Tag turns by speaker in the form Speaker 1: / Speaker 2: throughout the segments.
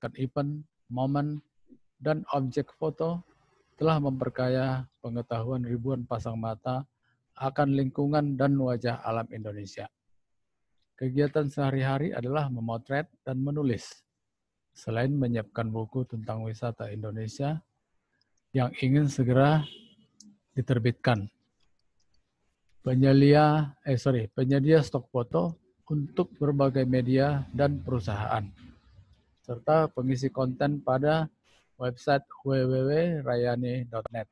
Speaker 1: dan event, momen, dan objek foto telah memperkaya pengetahuan ribuan pasang mata akan lingkungan dan wajah alam Indonesia. Kegiatan sehari-hari adalah memotret dan menulis. Selain menyiapkan buku tentang wisata Indonesia yang ingin segera diterbitkan. Penyelia eh sorry, penyedia stok foto untuk berbagai media dan perusahaan serta pengisi konten pada website www.rayani.net,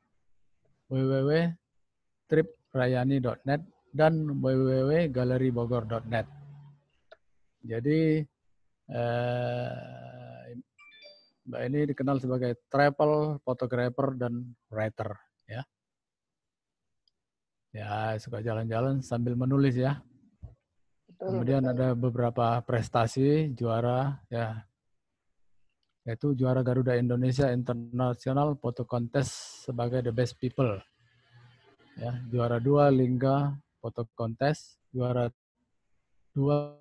Speaker 1: www.triprayani.net, dan www.galeribogor.net. Jadi eh, Mbak ini dikenal sebagai travel photographer dan writer, ya. Ya suka jalan-jalan sambil menulis ya. Kemudian ada beberapa prestasi juara ya yaitu juara Garuda Indonesia Internasional Foto Contest sebagai the best people. Ya, juara dua Lingga Foto Contest, juara dua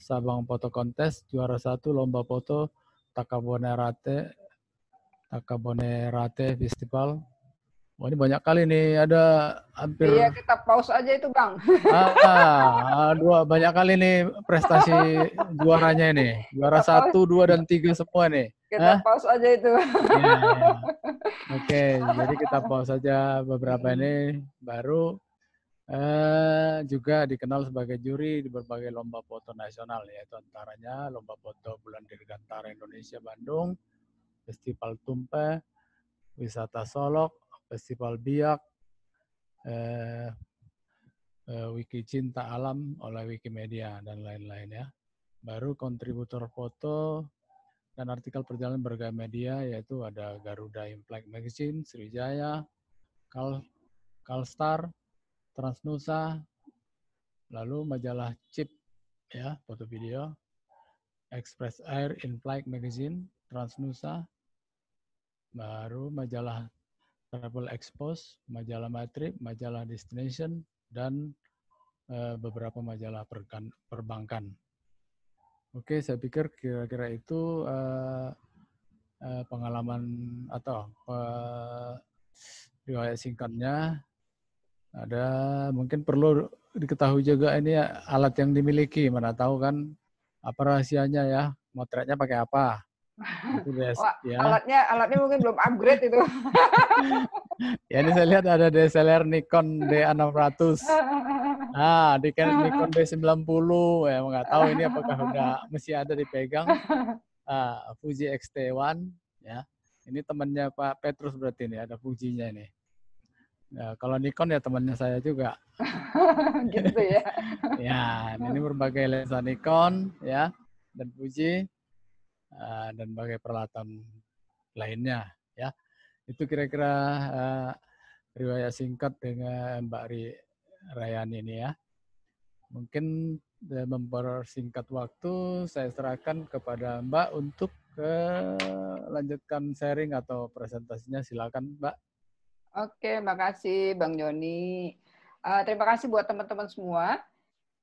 Speaker 1: Sabang Foto Contest, juara satu Lomba Foto Takabonerate Takabonerate Festival, Wah ini banyak kali nih, ada hampir. Iya
Speaker 2: kita pause aja itu bang. Ah,
Speaker 1: ah dua banyak kali nih prestasi juaranya ini, juara kita satu, dua dan tiga semua nih. Kita Hah?
Speaker 2: pause aja itu. Ya, ya.
Speaker 1: Oke, jadi kita pause aja beberapa ini baru eh, juga dikenal sebagai juri di berbagai lomba foto nasional ya, antaranya lomba foto bulan dirgantara Indonesia Bandung, Festival Tumpe, Wisata Solok, Festival Biak, eh, eh, Wiki Cinta Alam oleh Wikimedia, dan lain-lain ya. Baru kontributor foto dan artikel perjalanan berbagai media yaitu ada Garuda Implek Magazine, Sriwijaya, Kal Kalstar, Transnusa, lalu majalah Chip ya, foto video, Express Air Implek Magazine, Transnusa, baru majalah Travel Expose, majalah Matrip, majalah Destination, dan eh, beberapa majalah perbankan. Oke, saya pikir kira-kira itu eh, eh, pengalaman atau riwayat singkatnya. Ada mungkin perlu diketahui juga ini alat yang dimiliki, mana tahu kan apa rahasianya ya, motretnya pakai apa. Wah, ya. alatnya
Speaker 2: alatnya mungkin belum upgrade itu.
Speaker 1: ya ini saya lihat ada DSLR Nikon D600. Nah, di Nikon D90 ya nggak tahu ini apakah udah masih ada dipegang. Uh, Fuji X-T1 ya. Ini temannya Pak Petrus berarti ini ada Fujinya ini. Nah, kalau Nikon ya temannya saya juga. gitu ya. ya, ini berbagai lensa Nikon ya dan Fuji Eh, dan bagai peralatan lainnya ya itu kira-kira uh, riwayat singkat dengan Mbak Ri Rayan ini ya mungkin eh, mempersingkat waktu saya serahkan kepada Mbak untuk ke lanjutkan sharing atau presentasinya silakan Mbak.
Speaker 3: Oke,
Speaker 2: kasih Bang Joni. Uh, terima kasih buat teman-teman semua.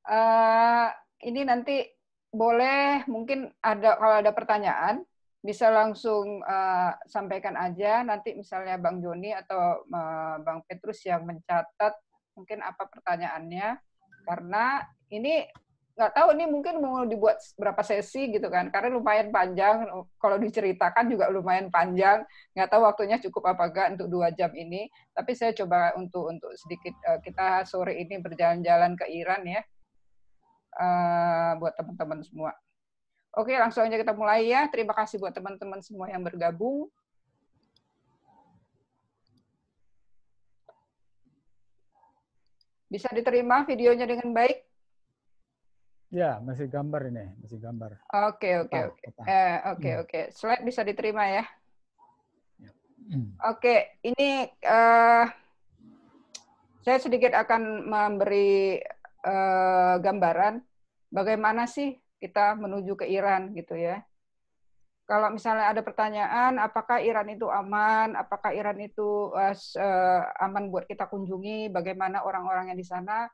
Speaker 2: Uh, ini nanti boleh mungkin ada kalau ada pertanyaan bisa langsung uh, sampaikan aja nanti misalnya Bang Joni atau uh, Bang Petrus yang mencatat mungkin apa pertanyaannya karena ini nggak tahu ini mungkin mau dibuat berapa sesi gitu kan karena lumayan panjang kalau diceritakan juga lumayan panjang nggak tahu waktunya cukup apa enggak untuk dua jam ini tapi saya coba untuk untuk sedikit uh, kita sore ini berjalan-jalan ke Iran ya Eh, buat teman-teman semua. Oke, langsung aja kita mulai ya. Terima kasih buat teman-teman semua yang bergabung. Bisa diterima videonya dengan baik?
Speaker 1: Ya, masih gambar ini, masih gambar. Oke, oke, oke. Eh, oke, hmm. oke.
Speaker 2: Slide bisa diterima ya?
Speaker 1: Oke, ya. okay, hmm.
Speaker 2: Oke, ini uh, saya sedikit akan memberi uh, gambaran bagaimana sih kita menuju ke Iran gitu ya. Kalau misalnya ada pertanyaan, apakah Iran itu aman? Apakah Iran itu eh, eh, aman buat kita kunjungi? Bagaimana orang-orang yang di sana?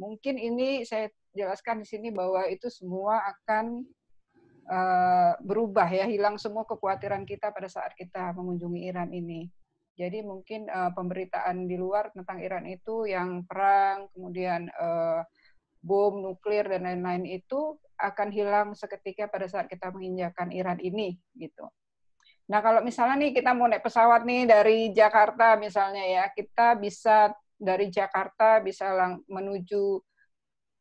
Speaker 2: Mungkin ini saya jelaskan di sini bahwa itu semua akan eh, berubah ya, hilang semua kekhawatiran kita pada saat kita mengunjungi Iran ini. Jadi mungkin pemberitaan di luar tentang Iran itu yang perang, kemudian bom nuklir dan lain-lain itu akan hilang seketika pada saat kita menginjakan Iran ini gitu. Nah kalau misalnya nih kita mau naik pesawat nih dari Jakarta misalnya ya kita bisa dari Jakarta bisa lang menuju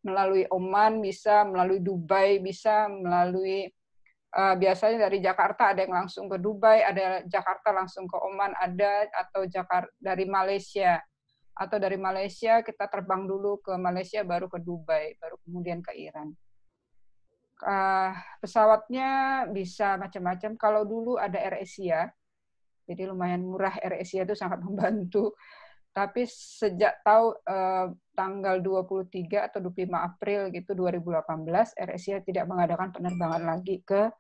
Speaker 2: melalui Oman bisa melalui Dubai bisa melalui uh, biasanya dari Jakarta ada yang langsung ke Dubai ada Jakarta langsung ke Oman ada atau Jakarta dari Malaysia atau dari Malaysia kita terbang dulu ke Malaysia baru ke Dubai baru kemudian ke Iran uh, pesawatnya bisa macam-macam kalau dulu ada Air Asia jadi lumayan murah Air Asia itu sangat membantu tapi sejak tahu eh, tanggal 23 atau 25 April gitu 2018 Air Asia tidak mengadakan penerbangan lagi ke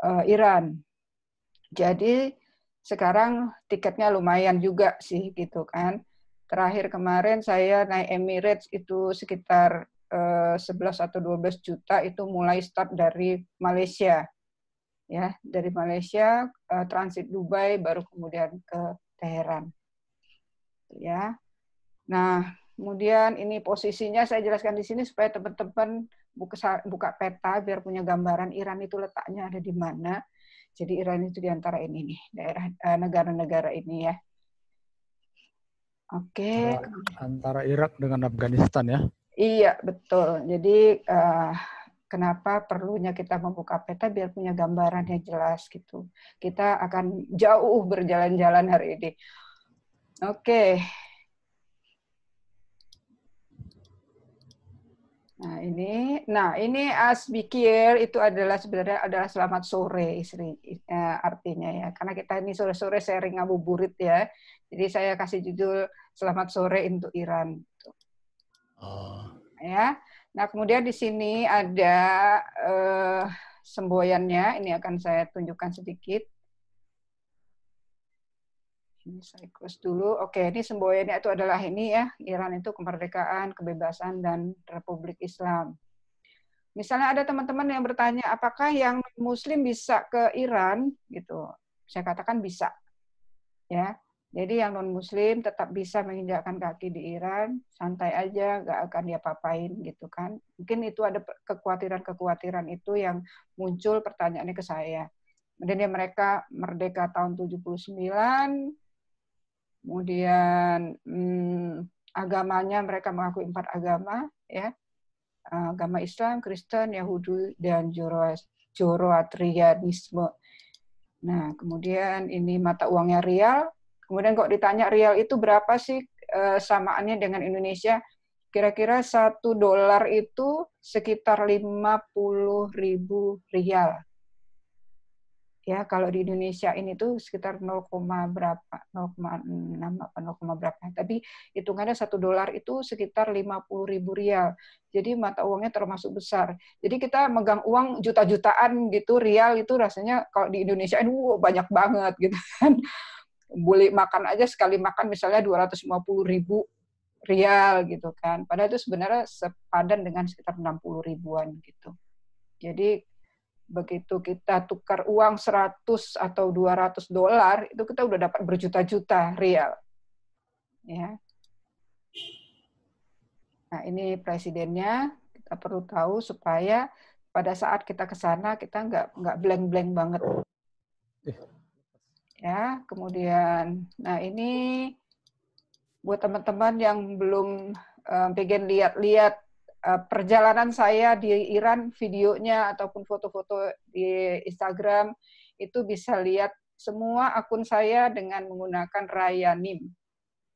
Speaker 2: eh, Iran. Jadi sekarang tiketnya lumayan juga sih gitu kan. Terakhir kemarin saya naik Emirates itu sekitar 11 eh, atau 12 juta itu mulai start dari Malaysia. Ya, dari Malaysia eh, transit Dubai baru kemudian ke Teheran. Gitu ya. Nah, kemudian ini posisinya saya jelaskan di sini supaya teman-teman buka, buka peta biar punya gambaran Iran itu letaknya ada di mana. Jadi Iran itu di antara ini nih, daerah eh, negara-negara ini ya. Oke. Okay.
Speaker 1: Antara Irak dengan Afghanistan ya?
Speaker 2: Iya, betul. Jadi uh, kenapa perlunya kita membuka peta biar punya gambaran yang jelas gitu. Kita akan jauh berjalan-jalan hari ini. Oke. Okay. Nah ini, nah ini asbikir itu adalah sebenarnya adalah selamat sore istri eh, artinya ya, karena kita ini sore-sore sharing ngabuburit ya. Jadi saya kasih judul Selamat Sore untuk Iran. Gitu. Oh. Ya. Nah, kemudian di sini ada uh, semboyannya. Ini akan saya tunjukkan sedikit. Ini saya close dulu. Oke, ini semboyannya itu adalah ini ya. Iran itu kemerdekaan, kebebasan, dan Republik Islam. Misalnya ada teman-teman yang bertanya, apakah yang Muslim bisa ke Iran? Gitu, saya katakan bisa. Ya, jadi yang non-muslim tetap bisa menginjakkan kaki di Iran, santai aja, nggak akan dia papain gitu kan. Mungkin itu ada kekhawatiran-kekhawatiran itu yang muncul pertanyaannya ke saya. Kemudian ya mereka merdeka tahun 79, kemudian hmm, agamanya mereka mengakui empat agama, ya eh, agama Islam, Kristen, Yahudi, dan Zoroastrianisme. Nah, kemudian ini mata uangnya rial, Kemudian kalau ditanya real itu berapa sih eh, samaannya dengan Indonesia? Kira-kira satu dolar itu sekitar lima puluh ribu rial. Ya, kalau di Indonesia ini tuh sekitar 0, berapa, 0,6 apa 0, berapa. Tapi hitungannya satu dolar itu sekitar lima puluh ribu rial. Jadi mata uangnya termasuk besar. Jadi kita megang uang juta-jutaan gitu, rial itu rasanya kalau di Indonesia, ini wow banyak banget gitu kan boleh makan aja sekali makan misalnya 250 ribu rial gitu kan. Padahal itu sebenarnya sepadan dengan sekitar 60 ribuan gitu. Jadi begitu kita tukar uang 100 atau 200 dolar itu kita udah dapat berjuta-juta rial. Ya. Nah, ini presidennya kita perlu tahu supaya pada saat kita ke sana kita nggak nggak blank-blank banget. Eh, ya kemudian nah ini buat teman-teman yang belum uh, pengen lihat-lihat uh, perjalanan saya di Iran videonya ataupun foto-foto di Instagram itu bisa lihat semua akun saya dengan menggunakan Ryanim.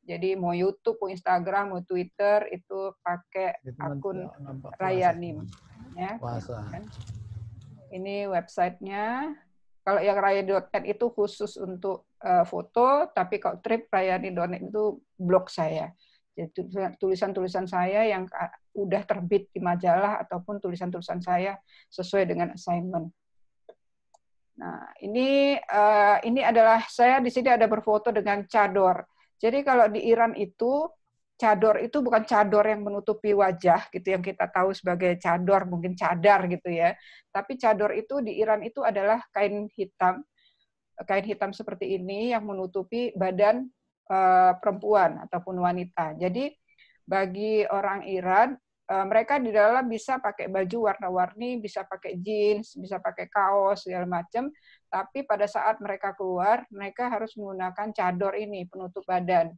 Speaker 2: Jadi mau YouTube, mau Instagram, mau Twitter itu pakai itu
Speaker 4: akun Ryanim.
Speaker 2: Ya, Ini websitenya kalau yang rayani.net itu khusus untuk uh, foto, tapi kalau trip rayani.net itu blog saya. Jadi tulisan-tulisan saya yang ah, udah terbit di majalah ataupun tulisan-tulisan saya sesuai dengan assignment. Nah, ini uh, ini adalah saya di sini ada berfoto dengan cador. Jadi kalau di Iran itu cador itu bukan cador yang menutupi wajah gitu yang kita tahu sebagai cador mungkin cadar gitu ya tapi cador itu di Iran itu adalah kain hitam kain hitam seperti ini yang menutupi badan uh, perempuan ataupun wanita jadi bagi orang Iran uh, mereka di dalam bisa pakai baju warna-warni bisa pakai jeans bisa pakai kaos segala macam tapi pada saat mereka keluar mereka harus menggunakan cador ini penutup badan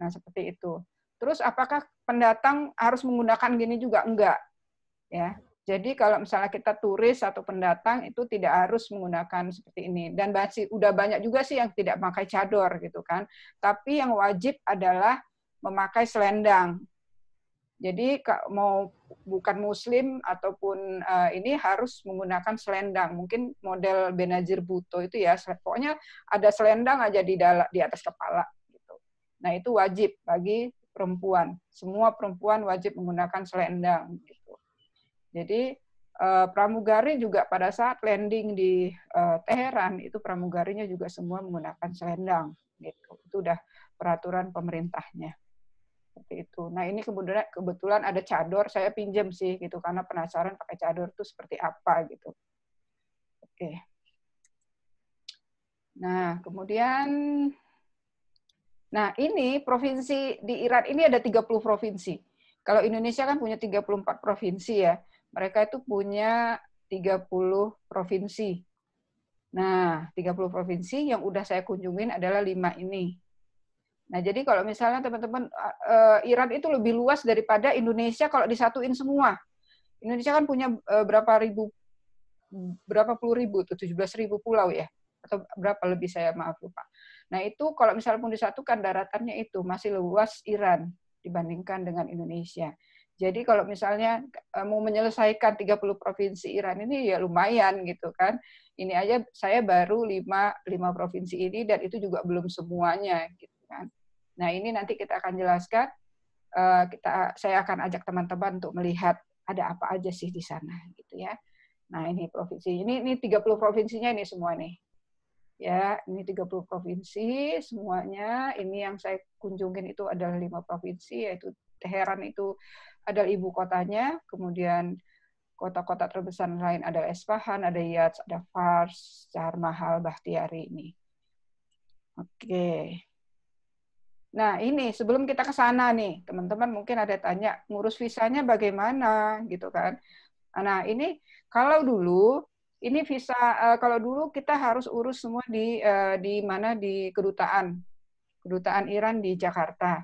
Speaker 2: Nah, seperti itu. Terus apakah pendatang harus menggunakan gini juga? Enggak. Ya. Jadi kalau misalnya kita turis atau pendatang itu tidak harus menggunakan seperti ini. Dan masih udah banyak juga sih yang tidak pakai cador gitu kan. Tapi yang wajib adalah memakai selendang. Jadi mau bukan muslim ataupun uh, ini harus menggunakan selendang. Mungkin model Benazir Buto itu ya, pokoknya ada selendang aja di di atas kepala Nah, itu wajib bagi perempuan. Semua perempuan wajib menggunakan selendang. Gitu. Jadi, eh, pramugari juga pada saat landing di eh, Teheran, itu pramugarinya juga semua menggunakan selendang. Gitu. Itu udah peraturan pemerintahnya. Seperti itu. Nah, ini kemudian kebetulan ada cador, saya pinjam sih, gitu, karena penasaran pakai cador itu seperti apa, gitu. Oke. Nah, kemudian Nah, ini provinsi di Iran ini ada 30 provinsi. Kalau Indonesia kan punya 34 provinsi ya. Mereka itu punya 30 provinsi. Nah, 30 provinsi yang udah saya kunjungin adalah lima ini. Nah, jadi kalau misalnya teman-teman e, Iran itu lebih luas daripada Indonesia kalau disatuin semua. Indonesia kan punya e, berapa ribu berapa puluh ribu tujuh belas ribu pulau ya atau berapa lebih saya maaf lupa. Nah itu kalau misalnya pun disatukan daratannya itu masih luas Iran dibandingkan dengan Indonesia. Jadi kalau misalnya eh, mau menyelesaikan 30 provinsi Iran ini ya lumayan gitu kan. Ini aja saya baru 5, 5 provinsi ini dan itu juga belum semuanya gitu kan. Nah ini nanti kita akan jelaskan. Eh, kita, saya akan ajak teman-teman untuk melihat ada apa aja sih di sana gitu ya. Nah ini provinsi ini ini 30 provinsinya ini semua nih ya ini 30 provinsi semuanya ini yang saya kunjungin itu adalah lima provinsi yaitu Teheran itu adalah ibu kotanya kemudian kota-kota terbesar lain ada Esfahan, ada Yaz, ada Fars, Mahal, Bahtiari ini. Oke. Nah, ini sebelum kita ke sana nih, teman-teman mungkin ada tanya, ngurus visanya bagaimana gitu kan. Nah, ini kalau dulu ini visa uh, kalau dulu kita harus urus semua di uh, di mana di kedutaan kedutaan Iran di Jakarta.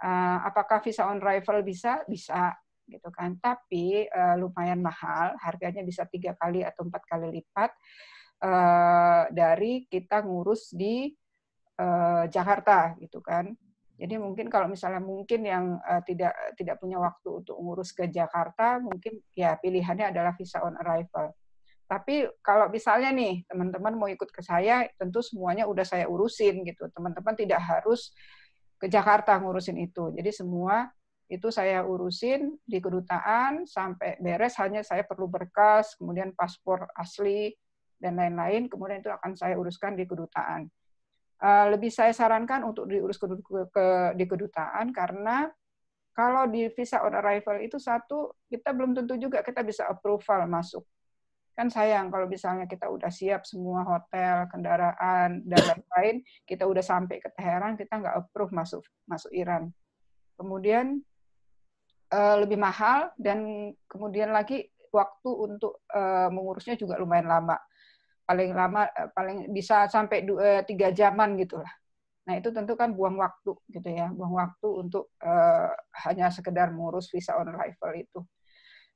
Speaker 2: Uh, apakah visa on arrival bisa? Bisa gitu kan. Tapi uh, lumayan mahal, harganya bisa tiga kali atau empat kali lipat uh, dari kita ngurus di uh, Jakarta gitu kan. Jadi mungkin kalau misalnya mungkin yang uh, tidak tidak punya waktu untuk ngurus ke Jakarta, mungkin ya pilihannya adalah visa on arrival tapi kalau misalnya nih teman-teman mau ikut ke saya, tentu semuanya udah saya urusin gitu. Teman-teman tidak harus ke Jakarta ngurusin itu. Jadi semua itu saya urusin di kedutaan sampai beres hanya saya perlu berkas, kemudian paspor asli dan lain-lain, kemudian itu akan saya uruskan di kedutaan. Eh, lebih saya sarankan untuk diurus ke, ke, di kedutaan karena kalau di visa on arrival itu satu kita belum tentu juga kita bisa approval masuk kan sayang kalau misalnya kita udah siap semua hotel, kendaraan dan lain-lain, kita udah sampai ke Teheran, kita nggak approve masuk masuk Iran. Kemudian uh, lebih mahal dan kemudian lagi waktu untuk uh, mengurusnya juga lumayan lama. Paling lama uh, paling bisa sampai dua, tiga jaman gitulah. Nah, itu tentu kan buang waktu gitu ya, buang waktu untuk uh, hanya sekedar mengurus visa on arrival itu.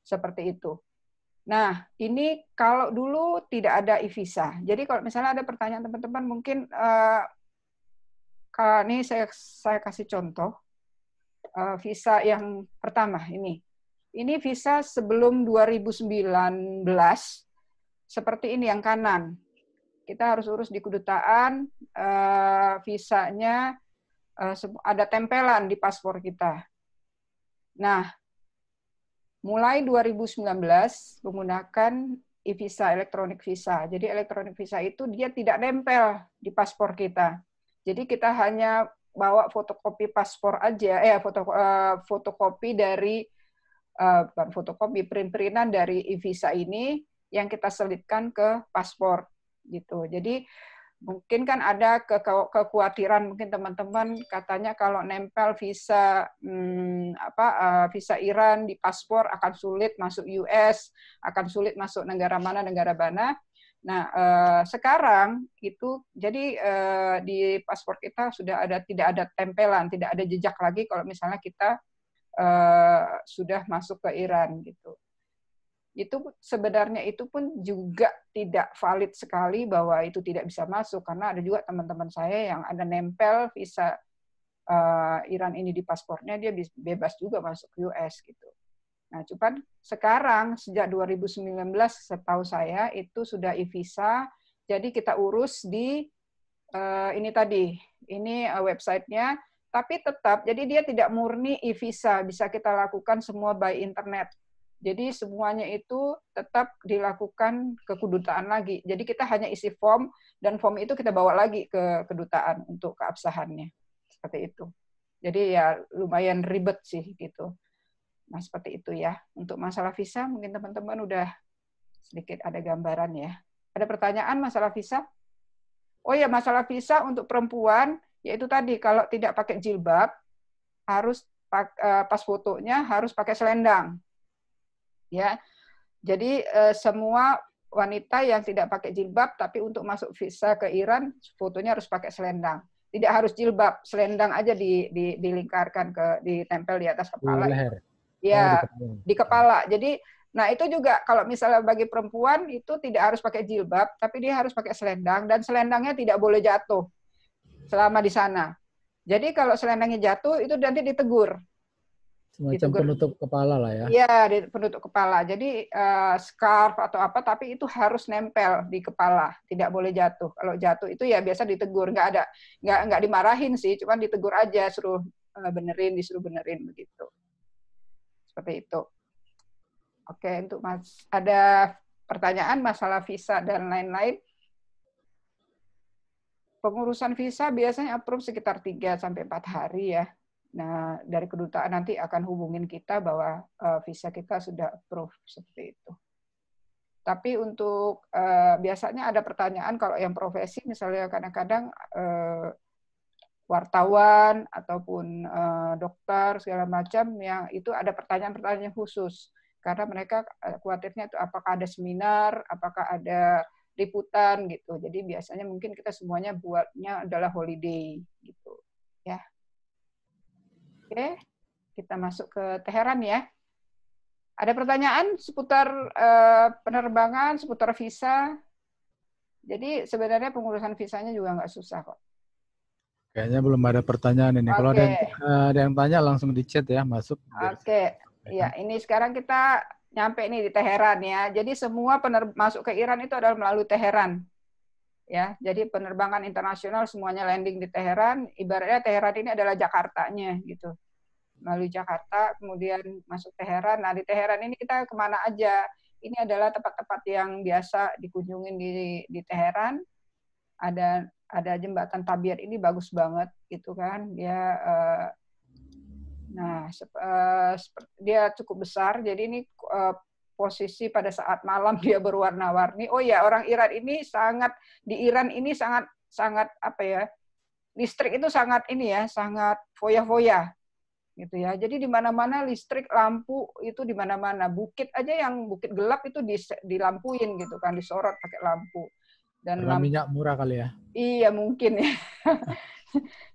Speaker 2: Seperti itu. Nah, ini kalau dulu tidak ada e-visa. Jadi kalau misalnya ada pertanyaan teman-teman mungkin uh, ini saya saya kasih contoh uh, visa yang pertama ini. Ini visa sebelum 2019 seperti ini yang kanan. Kita harus urus di kedutaan uh, visanya uh, ada tempelan di paspor kita. Nah, mulai 2019 menggunakan e-visa, elektronik visa. Jadi elektronik visa itu dia tidak nempel di paspor kita. Jadi kita hanya bawa fotokopi paspor aja, eh foto, uh, fotokopi dari uh, fotokopi print-printan dari e-visa ini yang kita selitkan ke paspor gitu. Jadi Mungkin kan ada ke kekhawatiran mungkin teman-teman katanya kalau nempel visa hmm, apa uh, visa Iran di paspor akan sulit masuk US, akan sulit masuk negara mana negara mana. Nah, uh, sekarang itu jadi uh, di paspor kita sudah ada tidak ada tempelan, tidak ada jejak lagi kalau misalnya kita uh, sudah masuk ke Iran gitu itu sebenarnya itu pun juga tidak valid sekali bahwa itu tidak bisa masuk karena ada juga teman-teman saya yang ada nempel visa uh, Iran ini di paspornya dia bebas juga masuk US gitu. Nah, cuman sekarang sejak 2019 setahu saya itu sudah e-visa, jadi kita urus di uh, ini tadi, ini uh, websitenya, tapi tetap jadi dia tidak murni e-visa, bisa kita lakukan semua by internet jadi semuanya itu tetap dilakukan ke kedutaan lagi. Jadi kita hanya isi form dan form itu kita bawa lagi ke kedutaan untuk keabsahannya. Seperti itu. Jadi ya lumayan ribet sih gitu. Nah, seperti itu ya. Untuk masalah visa mungkin teman-teman udah sedikit ada gambaran ya. Ada pertanyaan masalah visa? Oh ya, masalah visa untuk perempuan yaitu tadi kalau tidak pakai jilbab harus eh, pas fotonya harus pakai selendang ya. Jadi eh, semua wanita yang tidak pakai jilbab tapi untuk masuk visa ke Iran fotonya harus pakai selendang. Tidak harus jilbab, selendang aja di, di, dilingkarkan ke ditempel di atas kepala.
Speaker 3: Di leher. Ya, oh, kepala. di
Speaker 2: kepala. Jadi nah itu juga kalau misalnya bagi perempuan itu tidak harus pakai jilbab tapi dia harus pakai selendang dan selendangnya tidak boleh jatuh selama di sana. Jadi kalau selendangnya jatuh itu nanti ditegur
Speaker 1: Semacam gitu, penutup kepala lah ya? Iya,
Speaker 2: penutup kepala. Jadi uh, scarf atau apa, tapi itu harus nempel di kepala, tidak boleh jatuh. Kalau jatuh itu ya biasa ditegur, nggak ada, nggak nggak dimarahin sih, cuman ditegur aja, suruh eh, benerin, disuruh benerin begitu. Seperti itu. Oke, untuk mas ada pertanyaan masalah visa dan lain-lain. Pengurusan visa biasanya approve sekitar 3 sampai 4 hari ya Nah, dari kedutaan nanti akan hubungin kita bahwa uh, visa kita sudah approve seperti itu. Tapi untuk uh, biasanya ada pertanyaan kalau yang profesi misalnya kadang-kadang uh, wartawan ataupun uh, dokter segala macam yang itu ada pertanyaan-pertanyaan khusus karena mereka khawatirnya itu apakah ada seminar, apakah ada liputan gitu. Jadi biasanya mungkin kita semuanya buatnya adalah holiday gitu. Oke, kita masuk ke Teheran ya. Ada pertanyaan seputar uh, penerbangan, seputar visa. Jadi sebenarnya pengurusan visanya juga nggak susah kok.
Speaker 1: Kayaknya belum ada pertanyaan ini. Okay. Kalau ada yang, ada yang tanya langsung di chat ya, masuk. Oke,
Speaker 2: okay. ya ini sekarang kita nyampe nih di Teheran ya. Jadi semua pener masuk ke Iran itu adalah melalui Teheran ya jadi penerbangan internasional semuanya landing di Teheran ibaratnya Teheran ini adalah Jakartanya gitu melalui Jakarta kemudian masuk Teheran nah di Teheran ini kita kemana aja ini adalah tempat-tempat yang biasa dikunjungi di di Teheran ada ada jembatan Tabiat ini bagus banget gitu kan dia uh, nah sep, uh, dia cukup besar jadi ini uh, posisi pada saat malam dia berwarna-warni. Oh ya, orang Iran ini sangat di Iran ini sangat sangat apa ya? Listrik itu sangat ini ya, sangat foya-foya gitu ya. Jadi di mana-mana listrik, lampu itu di mana-mana. Bukit aja yang bukit gelap itu dilampuin gitu kan, disorot pakai lampu. Dan lampu, minyak murah kali ya. Iya, mungkin ya.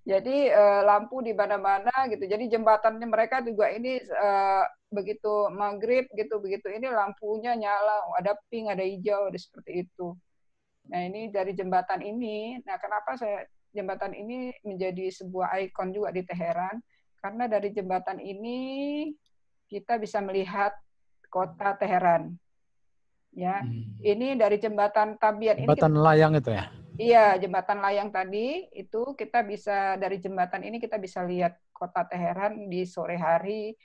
Speaker 2: Jadi eh, lampu di mana-mana gitu. Jadi jembatannya mereka juga ini eh, begitu maghrib gitu begitu ini lampunya nyala ada pink ada hijau ada seperti itu nah ini dari jembatan ini nah kenapa saya jembatan ini menjadi sebuah ikon juga di Teheran karena dari jembatan ini kita bisa melihat kota Teheran ya hmm. ini dari jembatan Tabiat jembatan ini jembatan layang itu ya iya jembatan layang tadi itu kita bisa dari jembatan ini kita bisa lihat kota Teheran di sore hari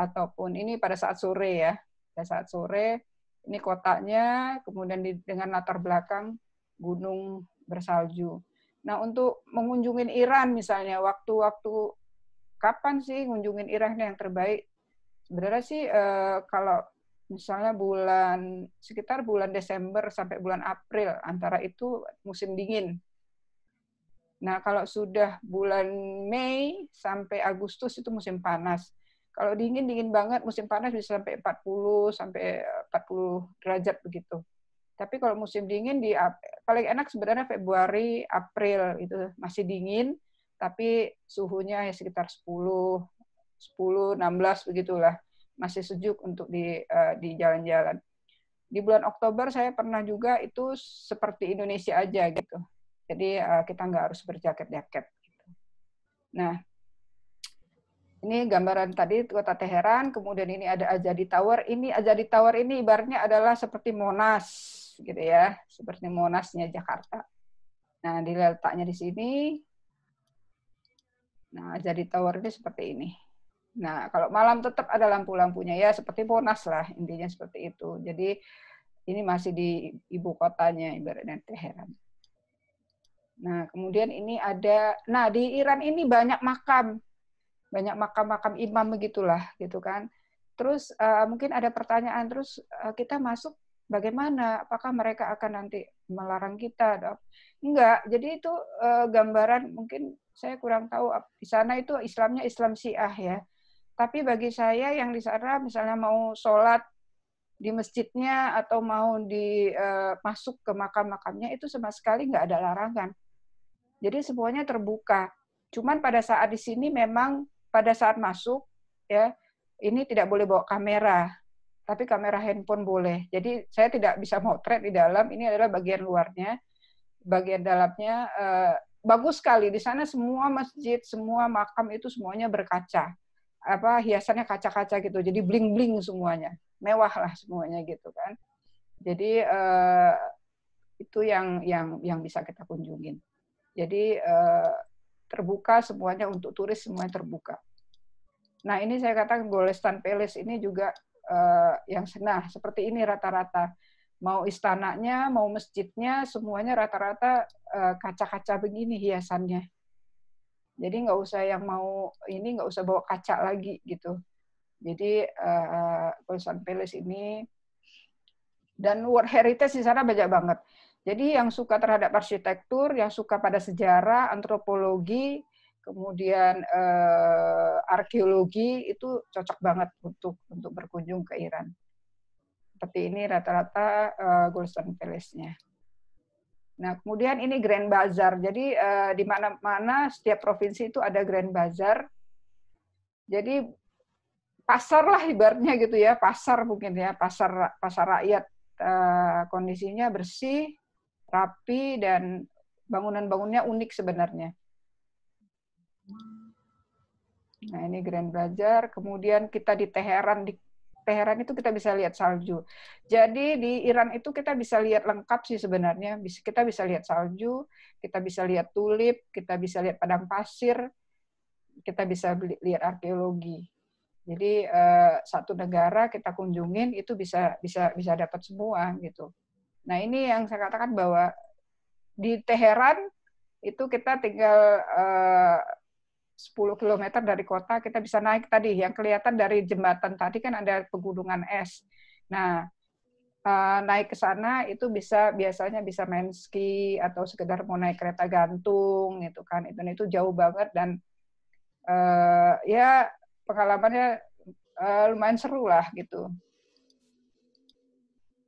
Speaker 2: ataupun ini pada saat sore ya pada saat sore ini kotaknya kemudian di, dengan latar belakang gunung bersalju. Nah untuk mengunjungi Iran misalnya waktu-waktu kapan sih mengunjungi Iran yang terbaik? Sebenarnya sih eh, kalau misalnya bulan sekitar bulan Desember sampai bulan April antara itu musim dingin. Nah kalau sudah bulan Mei sampai Agustus itu musim panas. Kalau dingin dingin banget, musim panas bisa sampai 40 sampai 40 eh, derajat begitu. Tapi kalau musim dingin di paling enak sebenarnya Februari, April itu masih dingin tapi suhunya ya sekitar 10 10 16 begitulah. Masih sejuk untuk di eh, di jalan-jalan. Di bulan Oktober saya pernah juga itu seperti Indonesia aja gitu. Jadi eh, kita nggak harus berjaket-jaket gitu. Nah, ini gambaran tadi kota Teheran, kemudian ini ada Ajadi Tower. Ini Ajadi Tower ini ibaratnya adalah seperti Monas, gitu ya, seperti Monasnya Jakarta. Nah, diletaknya di sini. Nah, Ajadi Tower ini seperti ini. Nah, kalau malam tetap ada lampu-lampunya ya, seperti Monas lah, intinya seperti itu. Jadi ini masih di ibu kotanya ibaratnya Teheran. Nah, kemudian ini ada, nah di Iran ini banyak makam banyak makam-makam imam begitulah gitu kan terus uh, mungkin ada pertanyaan terus uh, kita masuk bagaimana apakah mereka akan nanti melarang kita dok enggak jadi itu uh, gambaran mungkin saya kurang tahu di sana itu Islamnya Islam Syiah ya tapi bagi saya yang di sana misalnya mau sholat di masjidnya atau mau di uh, masuk ke makam-makamnya itu sama sekali nggak ada larangan jadi semuanya terbuka cuman pada saat di sini memang pada saat masuk ya ini tidak boleh bawa kamera tapi kamera handphone boleh. Jadi saya tidak bisa motret di dalam, ini adalah bagian luarnya. Bagian dalamnya eh, bagus sekali. Di sana semua masjid, semua makam itu semuanya berkaca. Apa hiasannya kaca-kaca gitu. Jadi bling-bling semuanya. Mewah lah semuanya gitu kan. Jadi eh, itu yang yang yang bisa kita kunjungin. Jadi eh, terbuka semuanya untuk turis semuanya terbuka. Nah ini saya katakan Golestan Palace ini juga uh, yang nah seperti ini rata-rata mau istananya mau masjidnya semuanya rata-rata kaca eh, kaca-kaca begini hiasannya. Jadi nggak usah yang mau ini nggak usah bawa kaca lagi gitu. Jadi uh, Golestan Palace ini dan World Heritage di sana banyak banget. Jadi yang suka terhadap arsitektur, yang suka pada sejarah, antropologi, kemudian eh, arkeologi itu cocok banget untuk untuk berkunjung ke Iran. Seperti ini rata-rata eh, Golden Palace-nya. Nah, kemudian ini Grand Bazaar. Jadi eh, di mana-mana setiap provinsi itu ada Grand Bazaar. Jadi pasar lah ibaratnya gitu ya, pasar mungkin ya, pasar pasar rakyat eh, kondisinya bersih, rapi dan bangunan-bangunnya unik sebenarnya. Nah, ini Grand Belajar. Kemudian kita di Teheran, di Teheran itu kita bisa lihat salju. Jadi di Iran itu kita bisa lihat lengkap sih sebenarnya. Kita bisa lihat salju, kita bisa lihat tulip, kita bisa lihat padang pasir, kita bisa lihat arkeologi. Jadi eh, satu negara kita kunjungin itu bisa bisa bisa dapat semua gitu. Nah, ini yang saya katakan bahwa di Teheran itu kita tinggal eh, 10 km dari kota kita bisa naik tadi yang kelihatan dari jembatan tadi kan ada pegunungan es. Nah, eh, naik ke sana itu bisa biasanya bisa main ski atau sekedar mau naik kereta gantung gitu kan. Itu itu jauh banget dan uh, ya pengalamannya uh, lumayan seru lah gitu.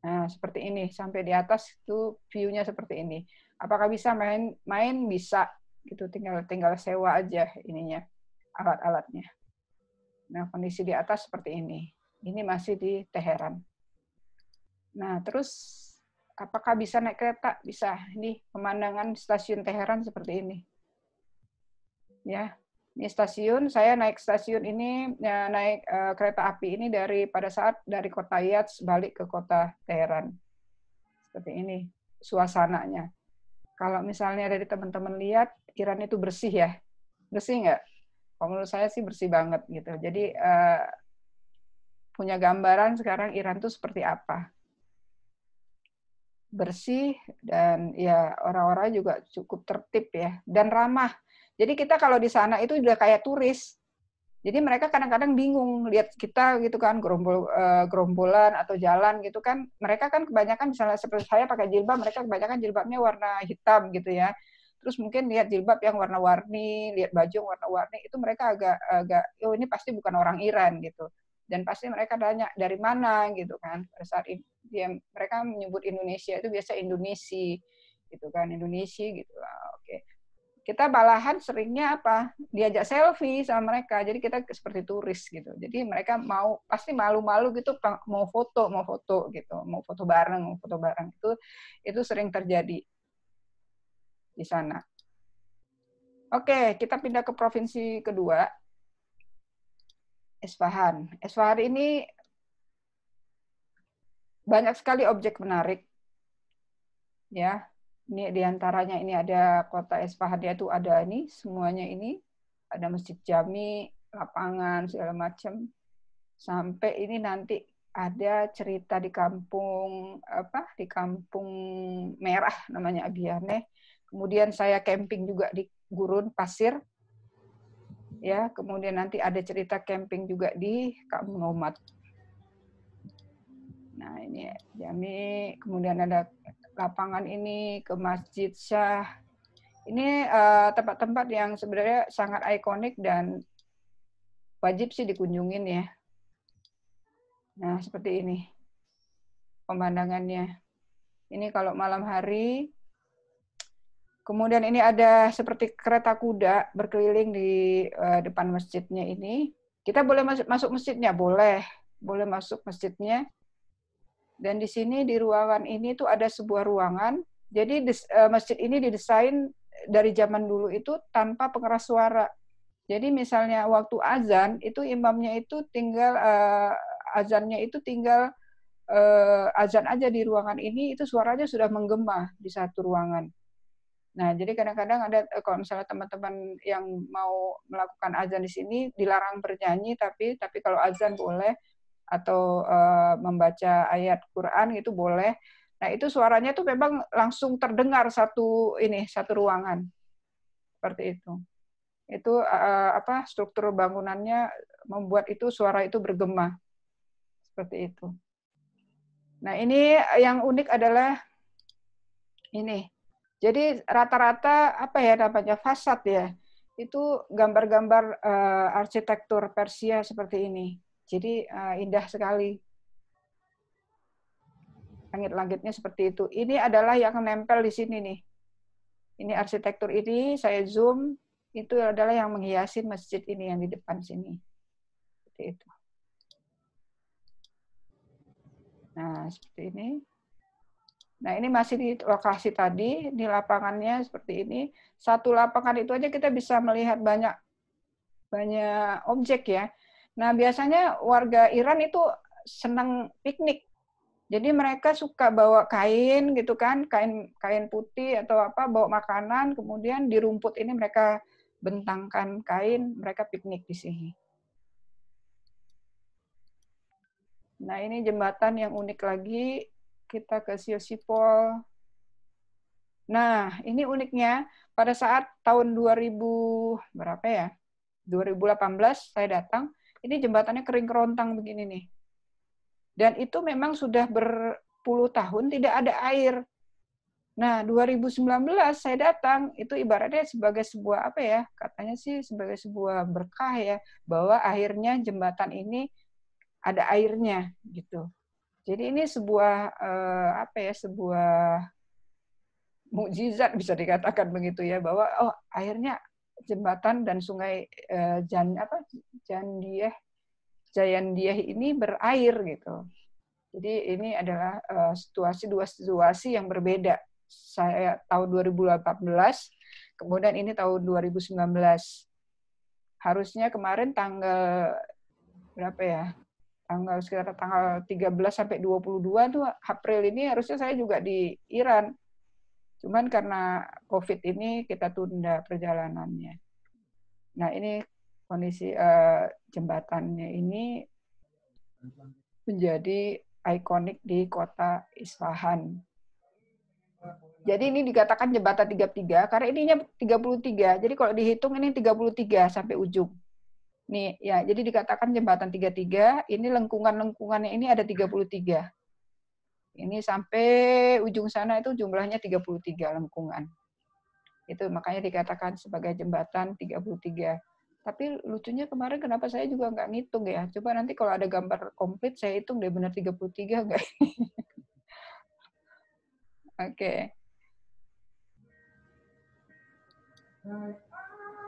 Speaker 2: Nah, seperti ini sampai di atas itu view-nya seperti ini. Apakah bisa main main bisa gitu tinggal tinggal sewa aja ininya alat-alatnya. Nah, kondisi di atas seperti ini. Ini masih di Teheran. Nah, terus apakah bisa naik kereta? Bisa. Ini pemandangan stasiun Teheran seperti ini. Ya ini stasiun saya naik stasiun ini ya, naik uh, kereta api ini dari pada saat dari kota Yats balik ke kota Teheran seperti ini suasananya kalau misalnya dari teman-teman lihat Iran itu bersih ya bersih nggak kalau menurut saya sih bersih banget gitu jadi uh, punya gambaran sekarang Iran itu seperti apa bersih dan ya orang-orang juga cukup tertib ya dan ramah jadi kita kalau di sana itu udah kayak turis. Jadi mereka kadang-kadang bingung lihat kita gitu kan gerombol eh, gerombolan atau jalan gitu kan. Mereka kan kebanyakan misalnya seperti saya pakai jilbab, mereka kebanyakan jilbabnya warna hitam gitu ya. Terus mungkin lihat jilbab yang warna-warni, lihat baju yang warna-warni itu mereka agak agak oh ini pasti bukan orang Iran gitu. Dan pasti mereka tanya dari mana gitu kan. Pada saat dia mereka menyebut Indonesia itu biasa Indonesia gitu kan Indonesia gitu. Ah, oke. Okay kita malahan seringnya apa diajak selfie sama mereka jadi kita seperti turis gitu jadi mereka mau pasti malu-malu gitu mau foto mau foto gitu mau foto bareng mau foto bareng itu itu sering terjadi di sana oke kita pindah ke provinsi kedua Esfahan Esfahan ini banyak sekali objek menarik ya ini diantaranya ini ada kota Esfahan itu ada ini semuanya ini ada masjid jami, lapangan segala macam. Sampai ini nanti ada cerita di kampung apa di kampung merah namanya Abiane. Kemudian saya camping juga di gurun pasir. Ya, kemudian nanti ada cerita camping juga di Kampung Nomat. Nah, ini Jami, kemudian ada lapangan ini ke Masjid Syah. Ini eh, tempat-tempat uh, yang sebenarnya sangat ikonik dan wajib sih dikunjungin ya. Nah, seperti ini pemandangannya. Ini kalau malam hari. Kemudian ini ada seperti kereta kuda berkeliling di uh, depan masjidnya ini. Kita boleh masuk, masuk masjidnya? Boleh. Boleh masuk masjidnya dan di sini di ruangan ini tuh ada sebuah ruangan. Jadi des, uh, masjid ini didesain dari zaman dulu itu tanpa pengeras suara. Jadi misalnya waktu azan itu imamnya itu tinggal uh, azannya itu tinggal uh, azan aja di ruangan ini itu suaranya sudah menggema di satu ruangan. Nah, jadi kadang-kadang ada kalau misalnya teman-teman yang mau melakukan azan di sini dilarang bernyanyi tapi tapi kalau azan boleh atau uh, membaca ayat Quran itu boleh. Nah, itu suaranya tuh memang langsung terdengar satu ini, satu ruangan. Seperti itu. Itu uh, apa struktur bangunannya membuat itu suara itu bergema. Seperti itu. Nah, ini yang unik adalah ini. Jadi rata-rata apa ya namanya fasad ya. Itu gambar-gambar uh, arsitektur Persia seperti ini jadi uh, indah sekali. Langit-langitnya seperti itu. Ini adalah yang nempel di sini nih. Ini arsitektur ini, saya zoom, itu adalah yang menghiasi masjid ini yang di depan sini. Seperti itu. Nah, seperti ini. Nah, ini masih di lokasi tadi, di lapangannya seperti ini. Satu lapangan itu aja kita bisa melihat banyak banyak objek ya. Nah, biasanya warga Iran itu senang piknik. Jadi mereka suka bawa kain gitu kan, kain kain putih atau apa, bawa makanan, kemudian di rumput ini mereka bentangkan kain, mereka piknik di sini. Nah, ini jembatan yang unik lagi. Kita ke Siosipol. Nah, ini uniknya pada saat tahun 2000 berapa ya? 2018 saya datang ini jembatannya kering kerontang begini nih. Dan itu memang sudah berpuluh tahun tidak ada air. Nah, 2019 saya datang, itu ibaratnya sebagai sebuah apa ya, katanya sih sebagai sebuah berkah ya, bahwa akhirnya jembatan ini ada airnya gitu. Jadi ini sebuah eh, apa ya, sebuah mukjizat bisa dikatakan begitu ya bahwa oh akhirnya jembatan dan sungai eh, Jan apa Jandieh Jayandieh ini berair gitu. Jadi ini adalah eh, situasi dua situasi yang berbeda. Saya tahun 2018, kemudian ini tahun 2019. Harusnya kemarin tanggal berapa ya? Tanggal sekitar tanggal 13 sampai 22 tuh April ini harusnya saya juga di Iran Cuman karena COVID ini kita tunda perjalanannya. Nah ini kondisi uh, jembatannya ini menjadi ikonik di kota Isfahan. Jadi ini dikatakan jembatan 33 karena ininya 33. Jadi kalau dihitung ini 33 sampai ujung. Nih ya, jadi dikatakan jembatan 33, ini lengkungan-lengkungannya ini ada 33. Ini sampai ujung sana itu jumlahnya 33 lengkungan. Itu makanya dikatakan sebagai jembatan 33. Tapi lucunya kemarin kenapa saya juga nggak ngitung ya. Coba nanti kalau ada gambar komplit saya hitung deh benar 33 nggak. Oke. Okay.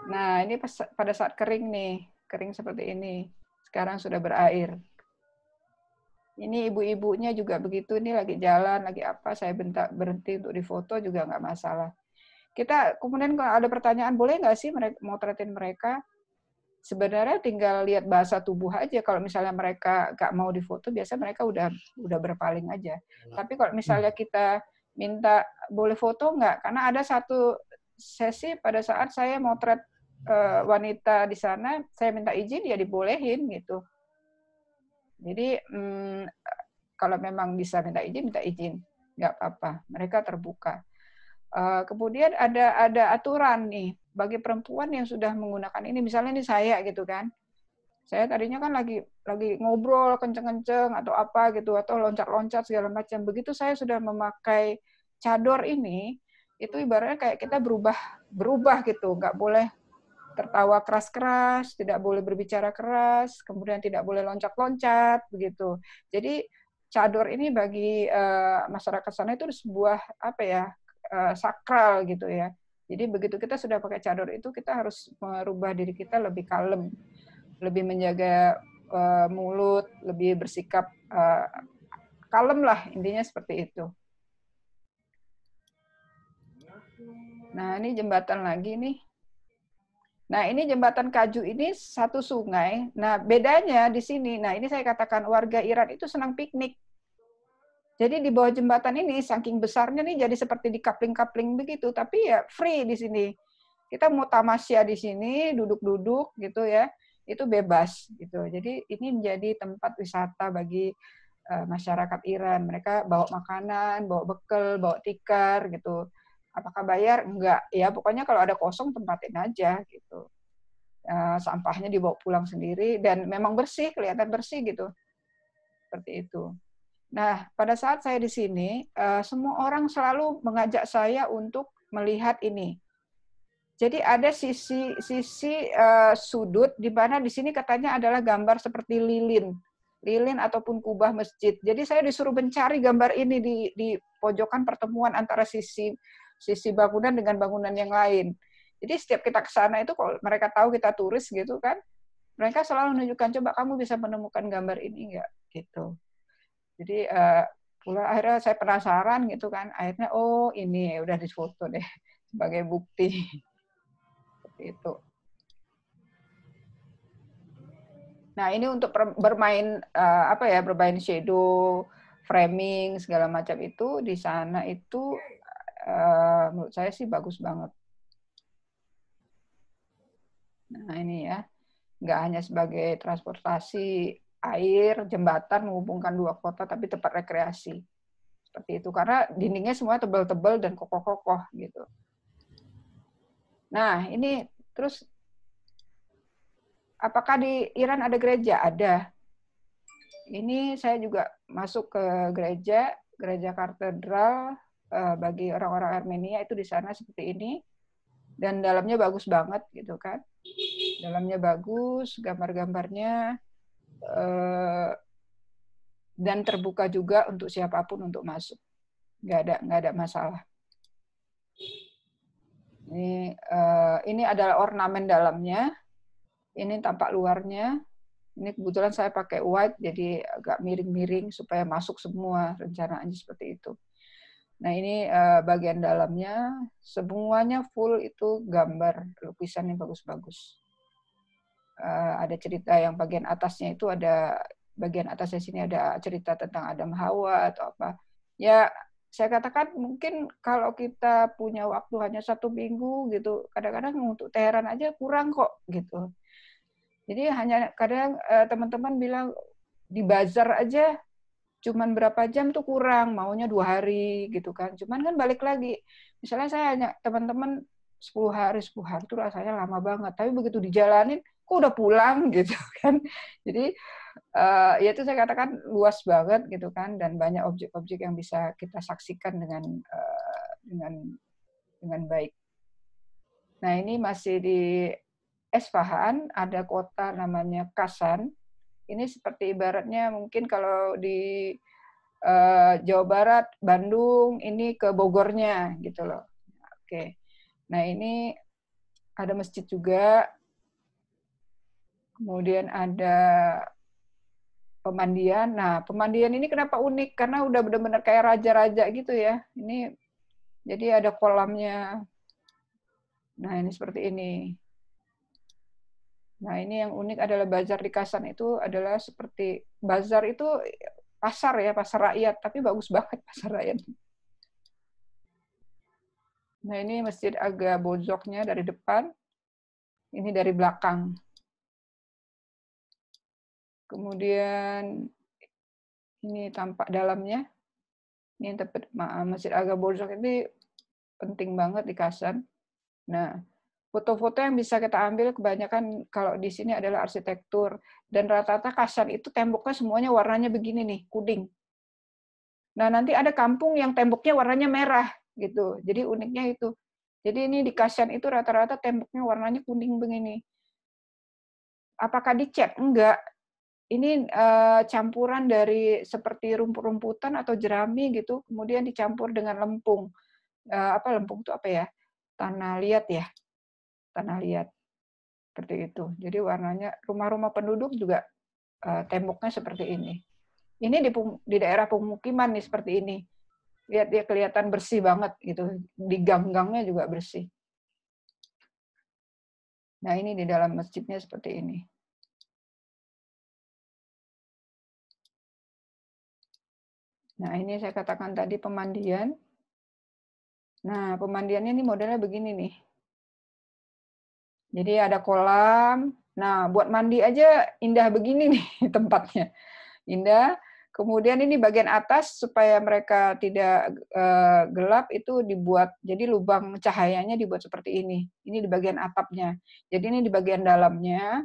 Speaker 2: Nah, ini pada saat kering nih, kering seperti ini. Sekarang sudah berair ini ibu-ibunya juga begitu, ini lagi jalan, lagi apa, saya bentak, berhenti untuk difoto juga nggak masalah. Kita kemudian kalau ada pertanyaan, boleh nggak sih mereka, motretin mereka? Sebenarnya tinggal lihat bahasa tubuh aja. Kalau misalnya mereka nggak mau difoto, biasa mereka udah udah berpaling aja. Nah. Tapi kalau misalnya kita minta boleh foto nggak? Karena ada satu sesi pada saat saya motret uh, wanita di sana, saya minta izin, ya dibolehin gitu jadi hmm, kalau memang bisa minta izin, minta izin, nggak apa-apa. Mereka terbuka. Uh, kemudian ada ada aturan nih bagi perempuan yang sudah menggunakan ini. Misalnya ini saya gitu kan, saya tadinya kan lagi lagi ngobrol kenceng-kenceng atau apa gitu atau loncat-loncat segala macam. Begitu saya sudah memakai cador ini, itu ibaratnya kayak kita berubah berubah gitu, nggak boleh tertawa keras-keras, tidak boleh berbicara keras, kemudian tidak boleh loncat-loncat begitu. Jadi cador ini bagi uh, masyarakat sana itu sebuah apa ya uh, sakral gitu ya. Jadi begitu kita sudah pakai cador itu kita harus merubah diri kita lebih kalem, lebih menjaga uh, mulut, lebih bersikap uh, kalem lah intinya seperti itu. Nah ini jembatan lagi nih. Nah, ini jembatan Kaju ini satu sungai. Nah, bedanya di sini, nah ini saya katakan warga Iran itu senang piknik. Jadi di bawah jembatan ini saking besarnya nih jadi seperti di kapling-kapling begitu, tapi ya free di sini. Kita mau tamasya di sini, duduk-duduk gitu ya. Itu bebas gitu. Jadi ini menjadi tempat wisata bagi uh, masyarakat Iran. Mereka bawa makanan, bawa bekal, bawa tikar gitu apakah bayar enggak ya pokoknya kalau ada kosong tempatin aja gitu uh, sampahnya dibawa pulang sendiri dan memang bersih kelihatan bersih gitu seperti itu nah pada saat saya di sini uh, semua orang selalu mengajak saya untuk melihat ini jadi ada sisi sisi uh, sudut di mana di sini katanya adalah gambar seperti lilin lilin ataupun kubah masjid. Jadi saya disuruh mencari gambar ini di, di pojokan pertemuan antara sisi sisi bangunan dengan bangunan yang lain. Jadi setiap kita ke sana itu kalau mereka tahu kita turis gitu kan, mereka selalu menunjukkan coba kamu bisa menemukan gambar ini enggak gitu. Jadi uh, pula akhirnya saya penasaran gitu kan, akhirnya oh ini ya udah difoto deh sebagai bukti seperti itu. Nah ini untuk bermain uh, apa ya bermain shadow, framing segala macam itu di sana itu Eh, menurut saya sih bagus banget. Nah ini ya, nggak hanya sebagai transportasi air, jembatan menghubungkan dua kota, tapi tempat rekreasi. Seperti itu, karena dindingnya semua tebal-tebal dan kokoh-kokoh gitu. Nah ini terus, apakah di Iran ada gereja? Ada. Ini saya juga masuk ke gereja, gereja katedral Eh, bagi orang-orang Armenia itu di sana seperti ini dan dalamnya bagus banget gitu kan dalamnya bagus gambar-gambarnya eh, dan terbuka juga untuk siapapun untuk masuk nggak ada nggak ada masalah ini eh, ini adalah ornamen dalamnya ini tampak luarnya ini kebetulan saya pakai white jadi agak miring-miring supaya masuk semua rencananya seperti itu Nah ini uh, bagian dalamnya semuanya full itu gambar lukisan yang bagus-bagus. Uh, ada cerita yang bagian atasnya itu ada bagian atasnya sini ada cerita tentang Adam Hawa atau apa. Ya saya katakan mungkin kalau kita punya waktu hanya satu minggu gitu, kadang-kadang untuk Teheran aja kurang kok gitu. Jadi hanya kadang eh, teman-teman uh, bilang di bazar aja cuman berapa jam tuh kurang, maunya dua hari gitu kan. Cuman kan balik lagi, misalnya saya hanya teman-teman 10 hari, 10 hari itu rasanya lama banget. Tapi begitu dijalanin, kok udah pulang gitu kan. Jadi uh, ya itu saya katakan luas banget gitu kan dan banyak objek-objek yang bisa kita saksikan dengan uh, dengan dengan baik. Nah ini masih di Esfahan ada kota namanya Kasan ini seperti ibaratnya mungkin kalau di uh, Jawa Barat, Bandung, ini ke Bogornya gitu loh. Oke. Okay. Nah, ini ada masjid juga. Kemudian ada pemandian. Nah, pemandian ini kenapa unik? Karena udah benar-benar kayak raja-raja gitu ya. Ini jadi ada kolamnya. Nah, ini seperti ini. Nah, ini yang unik adalah bazar di Kasan itu adalah seperti bazar itu pasar ya, pasar rakyat, tapi bagus banget pasar rakyat. Nah, ini masjid agak bojoknya dari depan, ini dari belakang. Kemudian ini tampak dalamnya. Ini tempat masjid agak bojok ini penting banget di Kasan. Nah, Foto-foto yang bisa kita ambil kebanyakan kalau di sini adalah arsitektur dan rata-rata kasar itu temboknya semuanya warnanya begini nih, kuning. Nah, nanti ada kampung yang temboknya warnanya merah gitu. Jadi uniknya itu. Jadi ini di kasian itu rata-rata temboknya warnanya kuning begini. Apakah dicat? Enggak. Ini uh, campuran dari seperti rumput-rumputan atau jerami gitu, kemudian dicampur dengan lempung. Uh, apa lempung itu apa ya? Tanah liat ya tanah liat seperti itu. Jadi warnanya rumah-rumah penduduk juga eh, temboknya seperti ini. Ini di, di daerah pemukiman nih seperti ini. Lihat dia kelihatan bersih banget gitu. Di gang-gangnya juga
Speaker 3: bersih. Nah ini di dalam masjidnya seperti ini. Nah ini saya katakan tadi pemandian. Nah pemandiannya ini
Speaker 2: modelnya begini nih jadi ada kolam. Nah, buat mandi aja indah begini nih tempatnya. Indah. Kemudian ini bagian atas supaya mereka tidak eh, gelap itu dibuat jadi lubang cahayanya dibuat seperti ini. Ini di bagian atapnya. Jadi ini di bagian dalamnya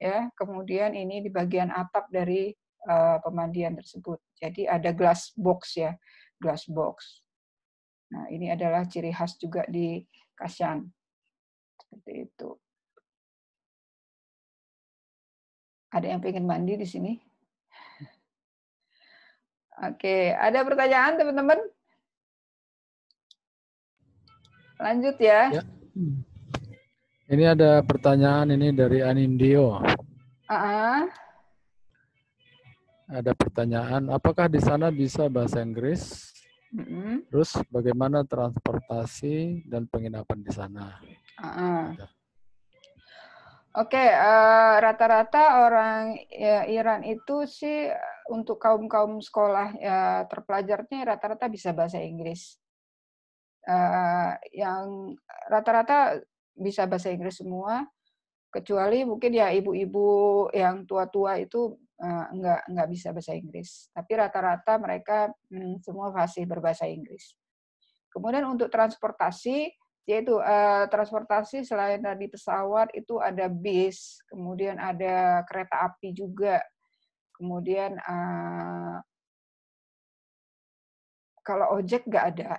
Speaker 2: ya. Kemudian ini di bagian atap dari uh, pemandian tersebut. Jadi ada
Speaker 3: glass box ya, glass box. Nah, ini adalah ciri khas juga di Kasyan seperti itu. Ada yang pengen mandi di sini? Oke, ada pertanyaan teman-teman?
Speaker 2: Lanjut ya. ya.
Speaker 1: Ini ada pertanyaan ini dari Anindio. Uh -uh. Ada pertanyaan, apakah di sana bisa bahasa Inggris? hmm Terus bagaimana transportasi dan penginapan di sana?
Speaker 4: Uh-uh.
Speaker 2: Oke, okay, uh, eh, rata-rata orang ya, Iran itu sih eh, untuk kaum kaum sekolah ya, terpelajarnya rata-rata bisa bahasa Inggris. Uh, yang rata-rata bisa bahasa Inggris semua, kecuali mungkin ya ibu-ibu yang tua-tua itu Eh, nggak nggak bisa bahasa Inggris. Tapi rata-rata mereka hmm, semua fasih berbahasa Inggris. Kemudian untuk transportasi, yaitu eh, transportasi selain tadi pesawat itu ada bis, kemudian ada kereta api juga, kemudian eh, kalau ojek nggak ada,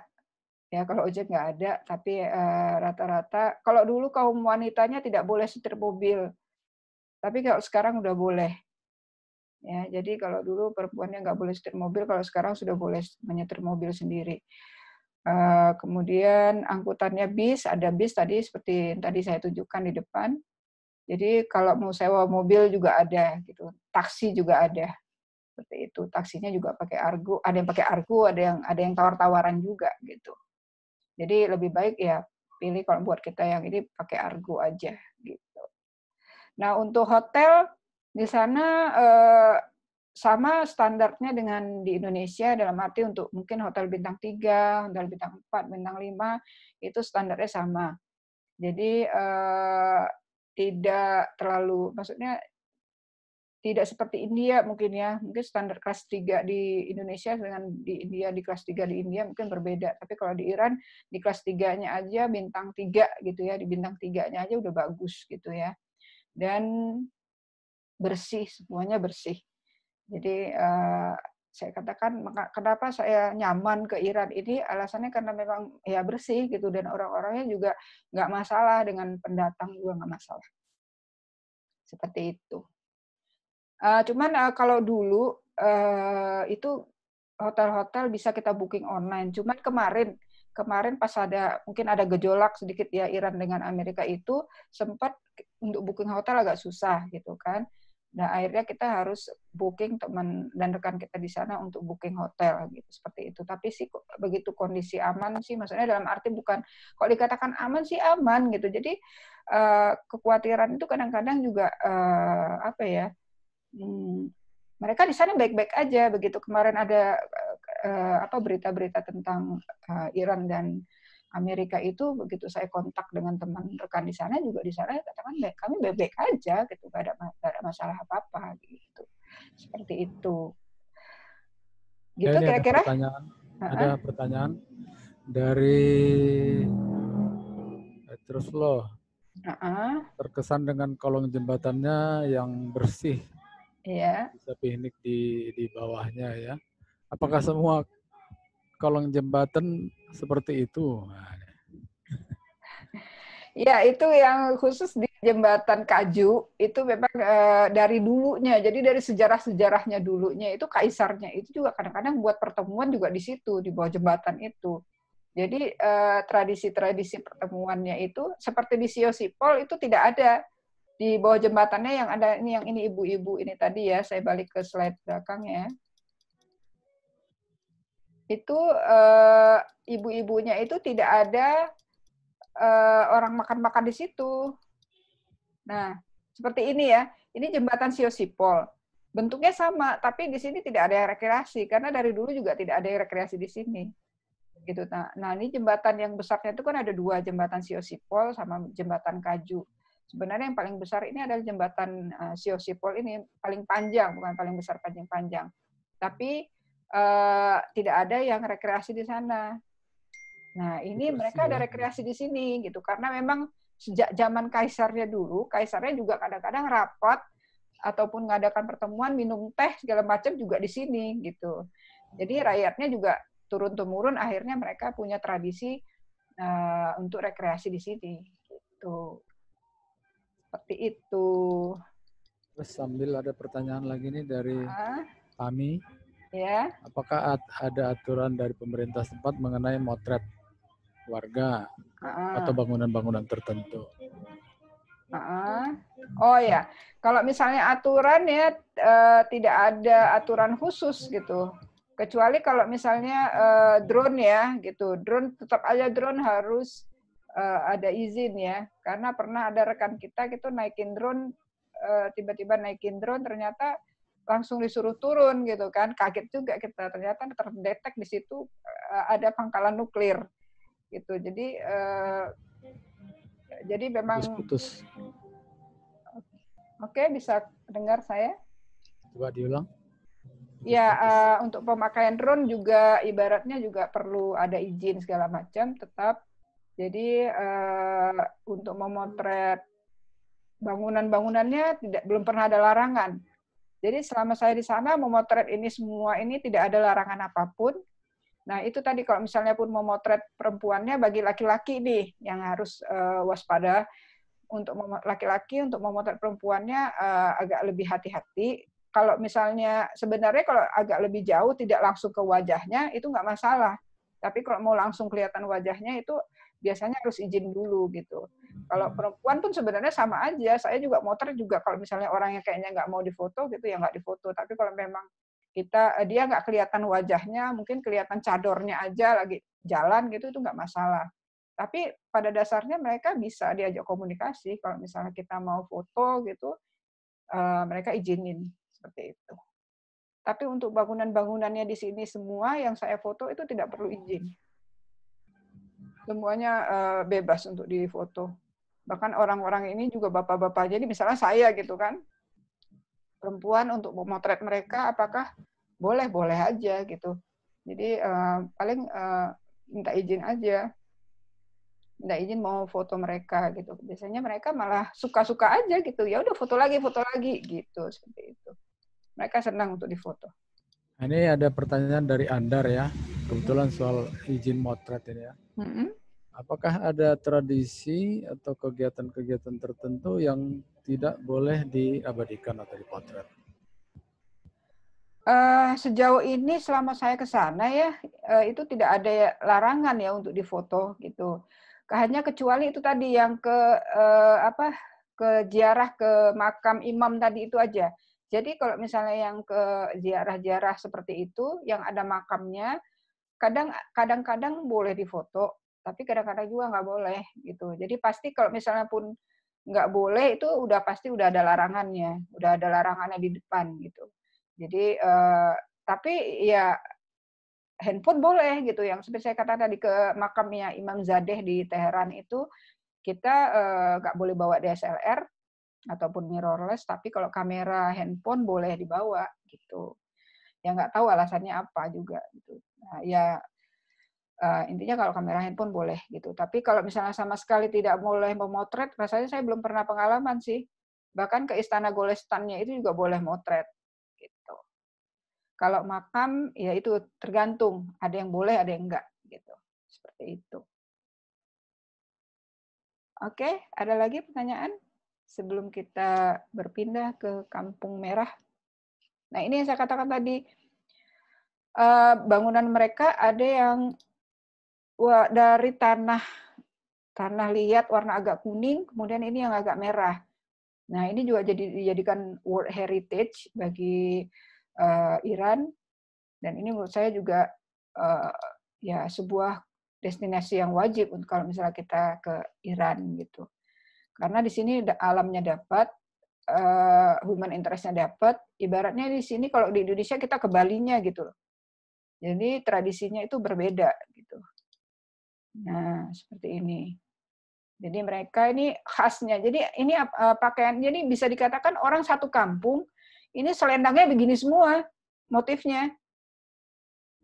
Speaker 2: ya kalau ojek nggak ada tapi eh, rata-rata uh, kalau dulu kaum wanitanya tidak boleh setir mobil tapi kalau sekarang udah boleh Ya, jadi kalau dulu perempuannya nggak boleh setir mobil, kalau sekarang sudah boleh menyetir mobil sendiri. Uh, kemudian angkutannya bis, ada bis tadi seperti yang tadi saya tunjukkan di depan. Jadi kalau mau sewa mobil juga ada gitu, taksi juga ada seperti itu. Taksinya juga pakai argo, ada yang pakai argo, ada yang ada yang tawar-tawaran juga gitu. Jadi lebih baik ya pilih kalau buat kita yang ini pakai argo aja gitu. Nah untuk hotel di sana eh, sama standarnya dengan di Indonesia dalam arti untuk mungkin hotel bintang 3, hotel bintang 4, bintang 5 itu standarnya sama. Jadi eh, tidak terlalu maksudnya tidak seperti India mungkin ya. Mungkin standar kelas 3 di Indonesia dengan di India di kelas 3 di India mungkin berbeda. Tapi kalau di Iran di kelas 3-nya aja bintang 3 gitu ya, di bintang 3-nya aja udah bagus gitu ya. Dan bersih, semuanya bersih. Jadi uh, saya katakan maka kenapa saya nyaman ke Iran ini alasannya karena memang ya bersih gitu dan orang-orangnya juga nggak masalah dengan pendatang juga nggak masalah seperti itu uh, cuman uh, kalau dulu uh, itu hotel-hotel bisa kita booking online cuman kemarin kemarin pas ada mungkin ada gejolak sedikit ya Iran dengan Amerika itu sempat untuk booking hotel agak susah gitu kan Nah, akhirnya kita harus booking teman dan rekan kita di sana untuk booking hotel gitu seperti itu. Tapi sih begitu kondisi aman sih maksudnya dalam arti bukan kalau dikatakan aman sih aman gitu. Jadi uh, kekhawatiran itu kadang-kadang juga uh, apa ya? Hmm, mereka di sana baik-baik aja begitu kemarin ada uh, apa berita-berita tentang uh, Iran dan Amerika itu begitu saya kontak dengan teman rekan di sana juga di sana katakan kami bebek aja gitu gak ada, gak ada masalah apa-apa gitu seperti itu
Speaker 1: gitu kira-kira ada pertanyaan, uh -huh. ada pertanyaan dari eh, terus loh uh huh terkesan dengan kolong jembatannya yang bersih yeah. bisa piknik di di bawahnya ya apakah semua kolong jembatan seperti itu.
Speaker 2: Ya, itu yang khusus di jembatan Kaju itu memang e, dari dulunya. Jadi dari sejarah-sejarahnya dulunya itu kaisarnya itu juga kadang-kadang buat pertemuan juga di situ di bawah jembatan itu. Jadi tradisi eh, tradisi-tradisi pertemuannya itu seperti di Siosipol itu tidak ada di bawah jembatannya yang ada ini yang ini ibu-ibu ini tadi ya. Saya balik ke slide belakang ya itu uh, ibu-ibunya itu tidak ada uh, orang makan-makan di situ. Nah, seperti ini ya. Ini jembatan Siosipol. Bentuknya sama, tapi di sini tidak ada rekreasi karena dari dulu juga tidak ada rekreasi di sini. Gitu. Nah, nah ini jembatan yang besarnya itu kan ada dua jembatan Siosipol sama jembatan Kaju. Sebenarnya yang paling besar ini adalah jembatan uh, Siosipol ini paling panjang, bukan paling besar panjang-panjang. Tapi uh, tidak ada yang rekreasi di sana. Nah, ini Betul, mereka ya. ada rekreasi di sini gitu karena memang sejak zaman kaisarnya dulu, kaisarnya juga kadang-kadang rapat ataupun mengadakan pertemuan minum teh segala macam juga di sini gitu. Jadi rakyatnya juga turun temurun akhirnya mereka punya tradisi uh, untuk rekreasi di sini gitu. Seperti itu.
Speaker 1: Terus sambil ada pertanyaan lagi nih dari kami. Uh, Yeah. Apakah ada aturan dari pemerintah tempat mengenai motret warga uh -uh. atau bangunan-bangunan tertentu?
Speaker 2: Uh -uh. Oh ya, kalau misalnya aturan ya uh, tidak ada aturan khusus gitu. Kecuali kalau misalnya uh, drone ya gitu, drone tetap aja drone harus uh, ada izin ya. Karena pernah ada rekan kita gitu naikin drone, uh, tiba -tiba naikin drone ternyata langsung disuruh turun gitu kan kaget juga kita ternyata terdetek di situ eh, ada pangkalan nuklir gitu jadi eh, jadi memang putus, putus. oke bisa dengar saya coba diulang ya uh, untuk pemakaian drone juga ibaratnya juga perlu ada izin segala macam tetap jadi uh, untuk memotret bangunan-bangunannya tidak belum pernah ada larangan jadi selama saya di sana memotret ini semua ini tidak ada larangan apapun. Nah itu tadi kalau misalnya pun memotret perempuannya bagi laki-laki nih yang harus uh, waspada untuk laki-laki untuk memotret perempuannya uh, agak lebih hati-hati. Kalau misalnya sebenarnya kalau agak lebih jauh tidak langsung ke wajahnya itu nggak masalah. Tapi kalau mau langsung kelihatan wajahnya itu biasanya harus izin dulu gitu. Kalau hmm. perempuan pun sebenarnya sama aja. Saya juga motor juga kalau misalnya orang yang kayaknya nggak mau difoto gitu ya nggak difoto. Tapi kalau memang kita eh, dia nggak kelihatan wajahnya, mungkin kelihatan cadornya aja lagi jalan gitu itu nggak masalah. Tapi pada dasarnya mereka bisa diajak komunikasi kalau misalnya kita mau foto gitu, eh, mereka izinin seperti itu. Tapi untuk bangunan-bangunannya di sini semua yang saya foto itu tidak perlu izin semuanya uh, bebas untuk difoto. Bahkan orang-orang ini juga bapak-bapak. Jadi misalnya saya gitu kan, perempuan untuk memotret mereka apakah boleh-boleh aja gitu. Jadi uh, paling uh, minta izin aja. Minta izin mau foto mereka gitu. Biasanya mereka malah suka-suka aja gitu. Ya udah foto lagi, foto lagi gitu seperti itu. Mereka senang untuk difoto.
Speaker 1: Ini ada pertanyaan dari Andar ya. Kebetulan soal izin motret ini ya. Apakah ada tradisi atau kegiatan-kegiatan tertentu yang tidak boleh diabadikan atau dipotret?
Speaker 2: Uh, sejauh ini selama saya ke sana ya uh, itu tidak ada ya larangan ya untuk difoto gitu. Hanya kecuali itu tadi yang ke uh, apa ke ziarah ke makam imam tadi itu aja. Jadi kalau misalnya yang ke ziarah-ziarah seperti itu yang ada makamnya kadang kadang-kadang boleh difoto tapi kadang-kadang juga nggak boleh gitu jadi pasti kalau misalnya pun nggak boleh itu udah pasti udah ada larangannya udah ada larangannya di depan gitu jadi eh, tapi ya handphone boleh gitu yang seperti saya kata tadi ke makamnya Imam Zadeh di Teheran itu kita eh, nggak eh, boleh bawa DSLR ataupun mirrorless tapi kalau kamera handphone boleh dibawa gitu ya nggak tahu alasannya apa juga gitu Nah, ya uh, intinya kalau kamera handphone boleh gitu. Tapi kalau misalnya sama sekali tidak boleh memotret, rasanya saya belum pernah pengalaman sih. Bahkan ke Istana Golestannya itu juga boleh motret gitu. Kalau makam ya itu tergantung, ada yang boleh, ada yang enggak gitu. Seperti itu. Oke, ada lagi pertanyaan sebelum kita berpindah ke Kampung Merah? Nah, ini yang saya katakan tadi, uh, bangunan mereka ada yang dari tanah tanah liat warna agak kuning, kemudian ini yang agak merah. Nah, ini juga jadi dijadikan World Heritage bagi uh, Iran dan ini menurut saya juga uh, ya sebuah destinasi yang wajib untuk kalau misalnya kita ke Iran gitu. Karena di sini alamnya dapat, uh, human interestnya dapat. Ibaratnya di sini kalau di Indonesia kita ke Bali nya gitu loh. Jadi tradisinya itu berbeda gitu. Nah, seperti ini. Jadi mereka ini khasnya. Jadi ini eh, pakaian jadi bisa dikatakan orang satu kampung ini selendangnya begini semua motifnya.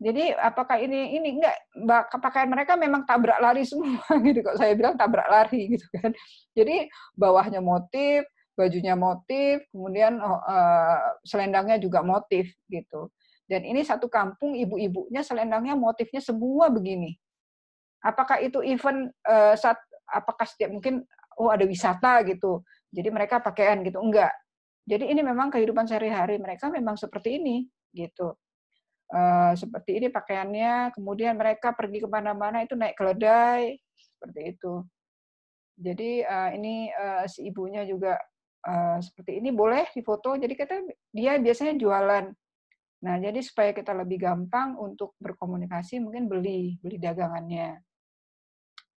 Speaker 2: Jadi apakah ini ini enggak pakaian mereka memang tabrak lari semua gitu kok saya bilang tabrak lari gitu kan. Jadi bawahnya motif, bajunya motif, kemudian uh, selendangnya juga motif gitu. Dan ini satu kampung ibu-ibunya selendangnya motifnya semua begini. Apakah itu event uh, eh, saat apakah setiap mungkin oh ada wisata gitu. Jadi mereka pakaian gitu enggak. Jadi ini memang kehidupan sehari-hari mereka memang seperti ini gitu. Uh, seperti ini pakaiannya, kemudian mereka pergi kemana-mana itu naik keledai seperti itu. Jadi uh, ini uh, si ibunya juga uh, seperti ini boleh difoto. Jadi kita dia biasanya jualan Nah, jadi supaya kita lebih gampang untuk berkomunikasi, mungkin beli, beli dagangannya.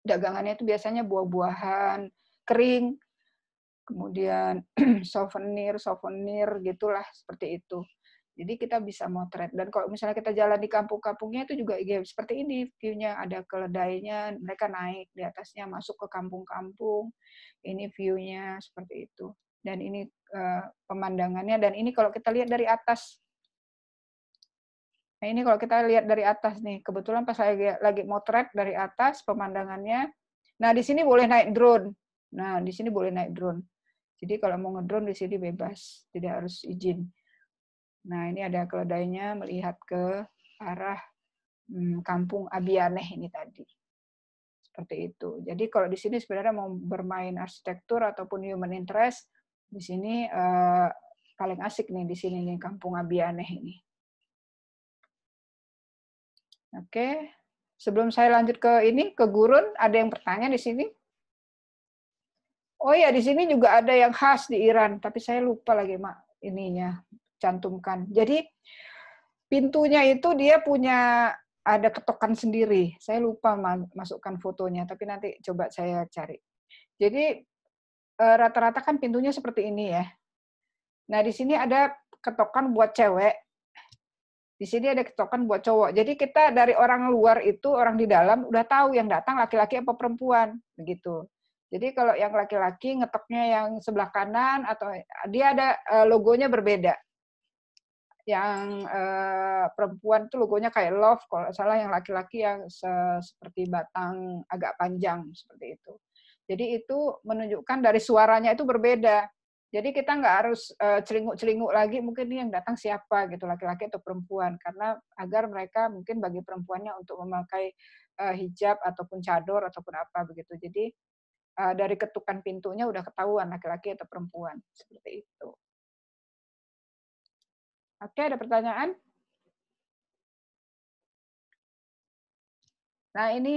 Speaker 2: Dagangannya itu biasanya buah-buahan, kering, kemudian souvenir, souvenir gitulah seperti itu. Jadi kita bisa motret. Dan kalau misalnya kita jalan di kampung-kampungnya itu juga ya, seperti ini view-nya. Ada keledainya, mereka naik di atasnya, masuk ke kampung-kampung. Ini view-nya seperti itu. Dan ini uh, pemandangannya. Dan ini kalau kita lihat dari atas, Nah ini kalau kita lihat dari atas nih, kebetulan pas lagi, lagi motret dari atas pemandangannya. Nah di sini boleh naik drone. Nah di sini boleh naik drone. Jadi kalau mau ngedrone di sini bebas, tidak harus izin. Nah ini ada keledainya melihat ke arah hmm, kampung Abianeh ini tadi. Seperti itu. Jadi kalau di sini sebenarnya mau bermain arsitektur ataupun human interest, di sini eh, paling asik nih di sini nih kampung Abianeh ini Oke, sebelum saya lanjut ke ini, ke gurun, ada yang bertanya di sini? Oh ya, di sini juga ada yang khas di Iran, tapi saya lupa lagi mak ininya cantumkan. Jadi pintunya itu dia punya ada ketokan sendiri. Saya lupa masukkan fotonya, tapi nanti coba saya cari. Jadi e, rata-rata kan pintunya seperti ini ya. Nah di sini ada ketokan buat cewek, di sini ada token buat cowok. Jadi kita dari orang luar itu, orang di dalam udah tahu yang datang laki-laki apa perempuan, begitu. Jadi kalau yang laki-laki ngetoknya yang sebelah kanan atau dia ada eh, logonya berbeda. Yang eh, perempuan tuh logonya kayak love, kalau salah yang laki-laki yang se seperti batang agak panjang seperti itu. Jadi itu menunjukkan dari suaranya itu berbeda. Jadi kita nggak harus eh, celinguk-celinguk lagi mungkin ini yang datang siapa gitu laki-laki atau perempuan karena agar mereka mungkin bagi perempuannya untuk memakai eh, hijab ataupun cador ataupun apa begitu. Jadi
Speaker 3: eh, dari ketukan pintunya udah ketahuan laki-laki atau perempuan seperti itu. Oke, ada pertanyaan? Nah, ini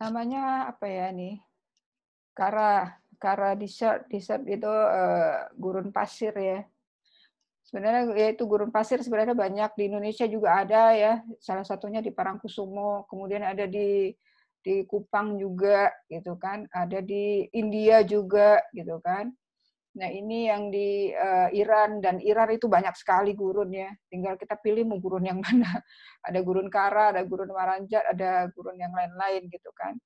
Speaker 2: namanya apa ya nih? Kara Kara Desert, Desert itu uh, gurun pasir ya. Sebenarnya yaitu gurun pasir sebenarnya banyak di Indonesia juga ada ya. Salah satunya di Parangkusumo, kemudian ada di di Kupang juga gitu kan, ada di India juga gitu kan. Nah ini yang di uh, Iran dan Iran itu banyak sekali gurun ya. Tinggal kita pilih mau gurun yang mana. Ada gurun Kara, ada gurun Maranjat, ada gurun yang lain-lain gitu kan.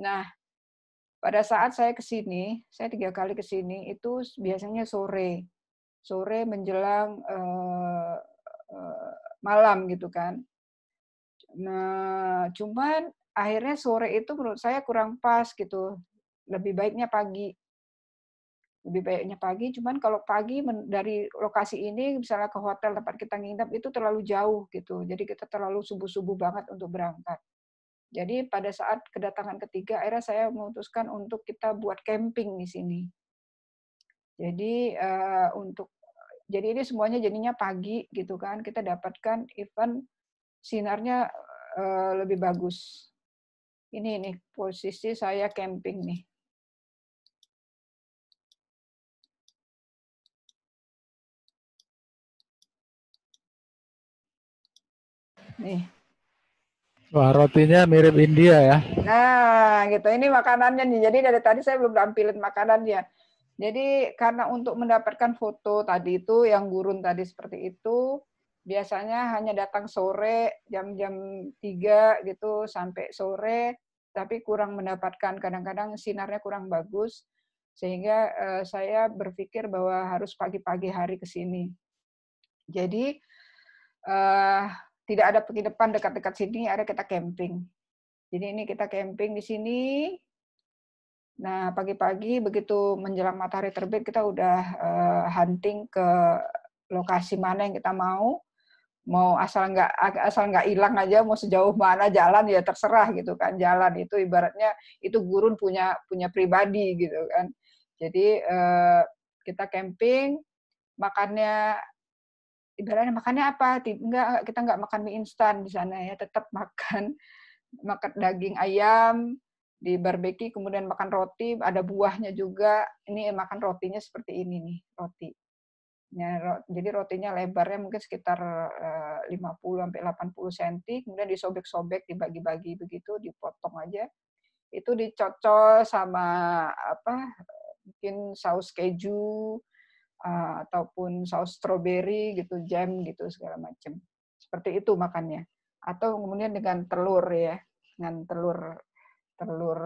Speaker 2: Nah pada saat saya ke sini, saya tiga kali ke sini itu biasanya sore, sore menjelang uh, uh, malam gitu kan. Nah, cuman akhirnya sore itu menurut saya kurang pas gitu. Lebih baiknya pagi. Lebih baiknya pagi, cuman kalau pagi dari lokasi ini misalnya ke hotel tempat kita nginap itu terlalu jauh gitu. Jadi kita terlalu subuh-subuh banget untuk berangkat. Jadi pada saat kedatangan ketiga, akhirnya saya memutuskan untuk kita buat camping di sini. Jadi uh, untuk jadi ini semuanya jadinya pagi gitu kan kita dapatkan event sinarnya uh, lebih bagus. Ini nih
Speaker 3: posisi saya camping nih. Nih,
Speaker 1: Wah, rotinya mirip India ya.
Speaker 2: Nah, gitu. Ini makanannya nih. Jadi dari tadi saya belum tampilin makanannya. Jadi karena untuk mendapatkan foto tadi itu yang gurun tadi seperti itu, biasanya hanya datang sore jam-jam 3 gitu sampai sore, tapi kurang mendapatkan kadang-kadang sinarnya kurang bagus sehingga uh, saya berpikir bahwa harus pagi-pagi hari ke sini. Jadi eh, tidak ada penginapan dekat-dekat sini, ada kita camping. Jadi ini kita camping di sini. Nah, pagi-pagi begitu menjelang matahari terbit kita udah uh, hunting ke lokasi mana yang kita mau. Mau asal nggak asal nggak hilang aja, mau sejauh mana jalan ya terserah gitu kan. Jalan itu ibaratnya itu gurun punya punya pribadi gitu kan. Jadi uh, kita camping, makannya ibaratnya makannya apa enggak kita nggak makan mie instan di sana ya tetap makan makan daging ayam di barbeki, kemudian makan roti ada buahnya juga ini makan rotinya seperti ini nih roti ya, jadi rotinya lebarnya mungkin sekitar 50 eh, sampai 80 cm kemudian disobek-sobek dibagi-bagi begitu dipotong aja itu dicocol sama apa mungkin saus keju Eh, ataupun saus stroberi gitu, jam gitu segala macam. Seperti itu makannya. Atau kemudian dengan telur ya, dengan telur telur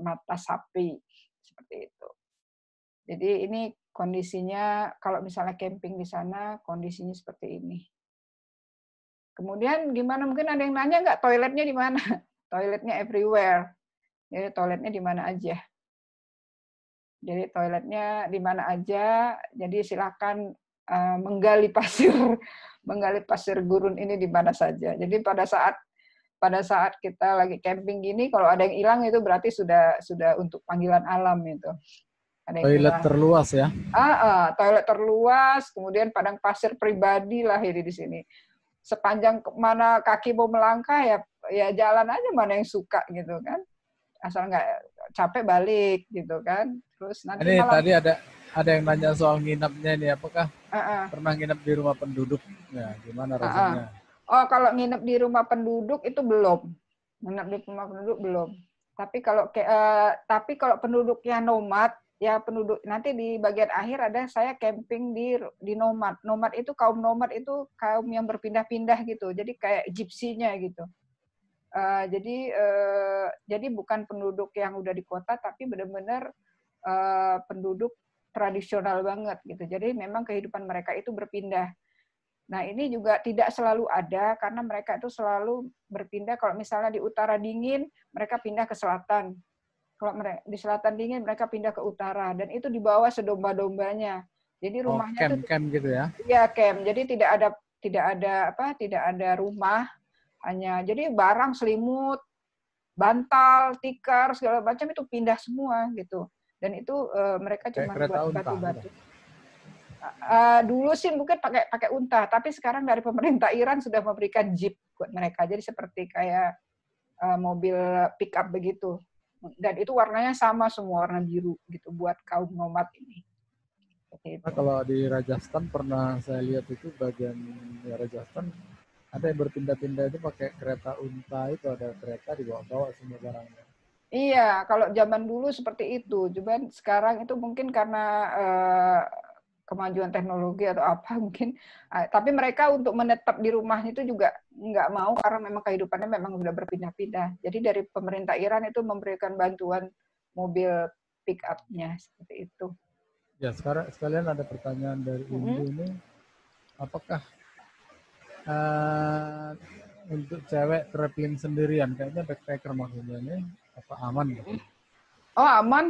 Speaker 2: mata sapi seperti itu. Jadi ini kondisinya kalau misalnya camping di sana kondisinya seperti ini. Kemudian gimana mungkin ada yang nanya nggak toiletnya di mana? toiletnya everywhere. Jadi toiletnya di mana aja. Jadi toiletnya di mana aja. Jadi silakan eh, menggali pasir, menggali pasir gurun ini di mana saja. Jadi pada saat pada saat kita lagi camping gini, kalau ada yang hilang itu berarti sudah sudah untuk panggilan alam itu. Ada toilet hilang.
Speaker 1: terluas ya?
Speaker 2: Ah, ah, toilet terluas, kemudian padang pasir pribadi lah ini di sini. Sepanjang mana kaki mau melangkah ya ya jalan aja mana yang suka gitu kan asal nggak capek balik gitu kan Terus nanti Ini malam, tadi ada
Speaker 1: ada yang nanya soal nginepnya ini apakah uh -uh. pernah nginep di rumah penduduk? Ya, gimana rasanya? Uh
Speaker 2: -uh. Oh, kalau nginep di rumah penduduk itu belum. Nginep di rumah penduduk belum. Tapi kalau ke, uh, tapi kalau penduduknya nomad, ya penduduk nanti di bagian akhir ada saya camping di di nomad. Nomad itu kaum nomad itu kaum yang berpindah-pindah gitu. Jadi kayak gypsy-nya gitu. Uh, jadi uh, jadi bukan penduduk yang udah di kota tapi benar-benar Eh, penduduk tradisional banget gitu. Jadi memang kehidupan mereka itu berpindah. Nah, ini juga tidak selalu ada karena mereka itu selalu berpindah kalau misalnya di utara dingin, mereka pindah ke selatan. Kalau mereka, di selatan dingin, mereka pindah ke utara dan itu dibawa sedomba-dombanya. Jadi oh, rumahnya oh, camp, itu camp gitu ya. Iya, camp. Jadi tidak ada tidak ada apa? Tidak ada rumah hanya jadi barang selimut, bantal, tikar segala macam itu pindah semua gitu dan itu uh, mereka cuma buat gitu. batu-batu. Uh, dulu sih mungkin pakai pakai unta, tapi sekarang dari pemerintah Iran sudah memberikan jeep buat mereka. Jadi seperti kayak uh, mobil pickup begitu. Dan itu warnanya sama semua warna biru gitu buat kaum nomad ini.
Speaker 4: Nah, kalau
Speaker 1: di Rajasthan pernah saya lihat itu bagian ya Rajasthan ada yang berpindah-pindah itu pakai kereta unta itu ada kereta dibawa-bawa semua barangnya.
Speaker 2: Iya, kalau zaman dulu seperti itu. Cuman sekarang itu mungkin karena eh, kemajuan teknologi atau apa mungkin. Eh, tapi mereka untuk menetap di rumah itu juga nggak mau karena memang kehidupannya memang sudah berpindah-pindah. Jadi dari pemerintah Iran itu memberikan bantuan mobil pick up-nya seperti itu.
Speaker 1: Ya, sekarang sekalian ada pertanyaan dari Ibu mm -hmm. ini. Apakah uh, untuk cewek traveling sendirian kayaknya backpacker maksudnya nih apa aman gitu?
Speaker 2: oh aman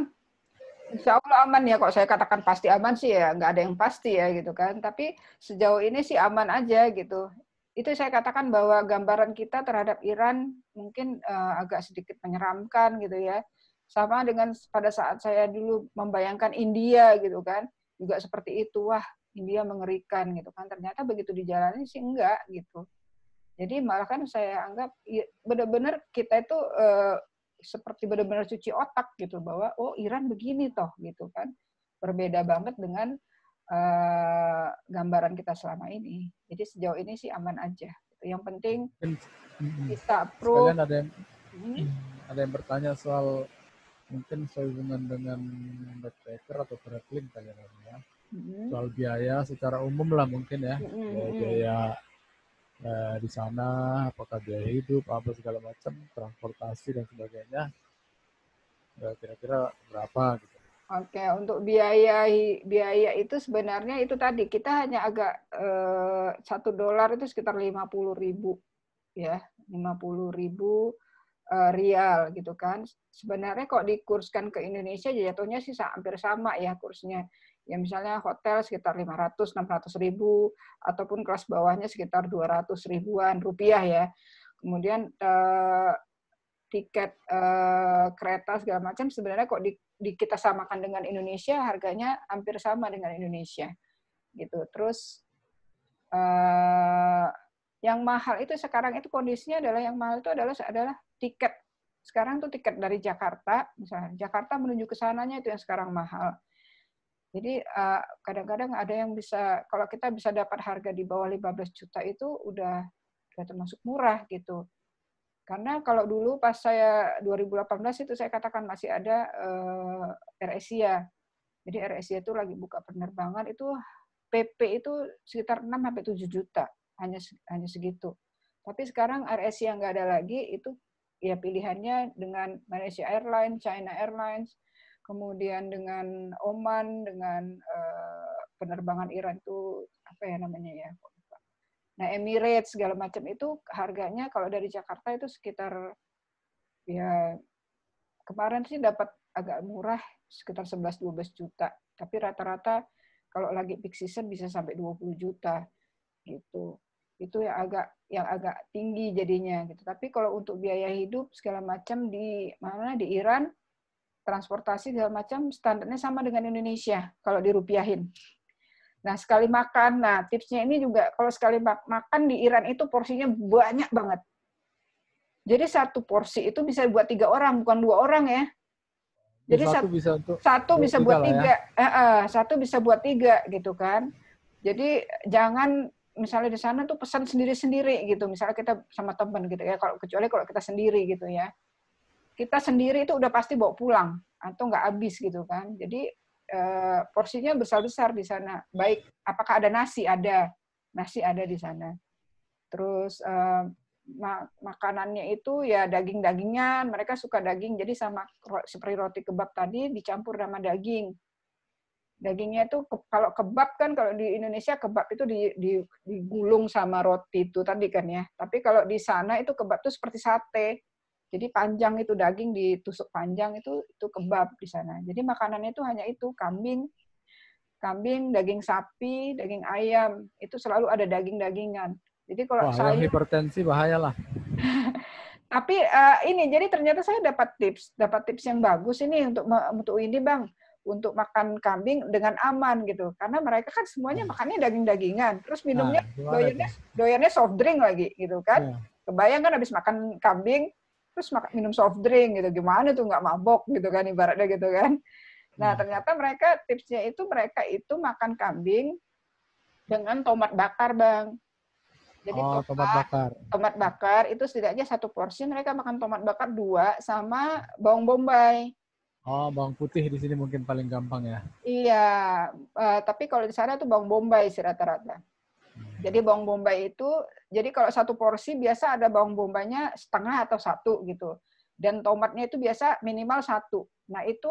Speaker 2: Insya Allah aman ya, kok saya katakan pasti aman sih ya, nggak ada yang pasti ya gitu kan. Tapi sejauh ini sih aman aja gitu. Itu saya katakan bahwa gambaran kita terhadap Iran mungkin uh, agak sedikit menyeramkan gitu ya. Sama dengan pada saat saya dulu membayangkan India gitu kan, juga seperti itu. Wah, India mengerikan gitu kan. Ternyata begitu dijalani sih enggak gitu. Jadi malah kan saya anggap ya, benar-benar kita itu uh, seperti benar-benar cuci otak gitu bahwa oh Iran begini toh gitu kan berbeda banget dengan uh, gambaran kita selama ini jadi sejauh ini sih aman aja yang penting kita pro ada yang
Speaker 1: hmm? ada yang bertanya soal mungkin sehubungan dengan backpacker atau traveling kalian ya hmm. soal biaya secara umum lah mungkin ya hmm. biaya eh, di sana, apakah biaya hidup, apa segala macam, transportasi dan sebagainya, eh, kira-kira berapa gitu.
Speaker 2: Oke, untuk biaya biaya itu sebenarnya itu tadi kita hanya agak eh, satu eh, dolar itu sekitar lima puluh ribu ya lima puluh ribu eh, rial gitu kan. Sebenarnya kok dikurskan ke Indonesia jatuhnya sih hampir sama ya kursnya ya misalnya hotel sekitar 500 600 ribu ataupun kelas bawahnya sekitar 200 ribuan rupiah ya kemudian eh, tiket eh, kereta segala macam sebenarnya kok di, di kita samakan dengan Indonesia harganya hampir sama dengan Indonesia gitu terus eh, yang mahal itu sekarang itu kondisinya adalah yang mahal itu adalah adalah tiket sekarang tuh tiket dari Jakarta misalnya Jakarta menuju ke sananya itu yang sekarang mahal jadi eh, kadang-kadang ada yang bisa kalau kita bisa dapat harga di bawah 15 juta itu udah udah termasuk murah gitu. Karena kalau dulu pas saya 2018 itu saya katakan masih ada uh, eh, RSIA. Jadi RSIA itu lagi buka penerbangan itu PP itu sekitar 6 sampai 7 juta hanya hanya segitu. Tapi sekarang RSIA nggak ada lagi itu ya pilihannya dengan Malaysia Airlines, China Airlines, kemudian dengan Oman, dengan eh, penerbangan Iran itu apa ya namanya ya? Nah Emirates segala macam itu harganya kalau dari Jakarta itu sekitar ya kemarin sih dapat agak murah sekitar 11-12 juta, tapi rata-rata kalau lagi peak season bisa sampai 20 juta gitu. Itu yang agak yang agak tinggi jadinya gitu. Tapi kalau untuk biaya hidup segala macam di mana di Iran transportasi segala macam standarnya sama dengan Indonesia kalau dirupiahin. Nah, sekali makan, nah tipsnya ini juga kalau sekali makan di Iran itu porsinya banyak banget. Jadi satu porsi itu bisa buat tiga orang, bukan dua orang ya.
Speaker 3: Jadi satu, satu bisa untuk satu bisa buat ya. tiga, ya.
Speaker 2: eh, eh, satu bisa buat tiga gitu kan. Jadi jangan misalnya di sana tuh pesan sendiri-sendiri gitu. Misalnya kita sama teman gitu ya, kalau kecuali kalau kita sendiri gitu ya kita sendiri itu udah pasti bawa pulang atau nggak habis gitu kan. Jadi eh, porsinya besar-besar di sana. Baik, apakah ada nasi? Ada. Nasi ada di sana. Terus eh, makanannya itu ya daging-dagingan, mereka suka daging. Jadi sama seperti roti kebab tadi dicampur sama daging. Dagingnya itu kalau kebab kan kalau di Indonesia kebab itu di, di, digulung sama roti itu tadi kan ya. Tapi kalau di sana itu kebab itu seperti sate jadi panjang itu daging ditusuk panjang itu itu kebab di sana. Jadi makanannya itu hanya itu kambing, kambing, daging sapi, daging ayam itu selalu ada daging-dagingan. Jadi kalau Wah, ya, saya
Speaker 1: hipertensi bahayalah.
Speaker 2: Tapi uh, ini jadi ternyata saya dapat tips, dapat tips yang bagus ini untuk untuk ini bang, untuk makan kambing dengan aman gitu. Karena mereka kan semuanya hmm. makannya daging-dagingan, terus minumnya nah, doyannya doyannya soft drink lagi gitu kan. Ya. Kebayang kan habis makan kambing terus makan minum soft drink gitu gimana tuh nggak mabok gitu kan ibaratnya gitu kan nah hmm. ternyata mereka tipsnya itu mereka itu makan kambing dengan tomat bakar bang jadi oh, tomat, tomat bakar tomat bakar itu setidaknya satu porsi mereka makan tomat bakar dua sama bawang bombay
Speaker 1: Oh, bawang putih di sini mungkin paling gampang ya.
Speaker 2: Iya, uh, tapi kalau di sana tuh bawang bombay sih rata-rata. Jadi bawang bombay itu, jadi kalau satu porsi biasa ada bawang bombaynya setengah atau satu gitu. Dan tomatnya itu biasa minimal satu. Nah itu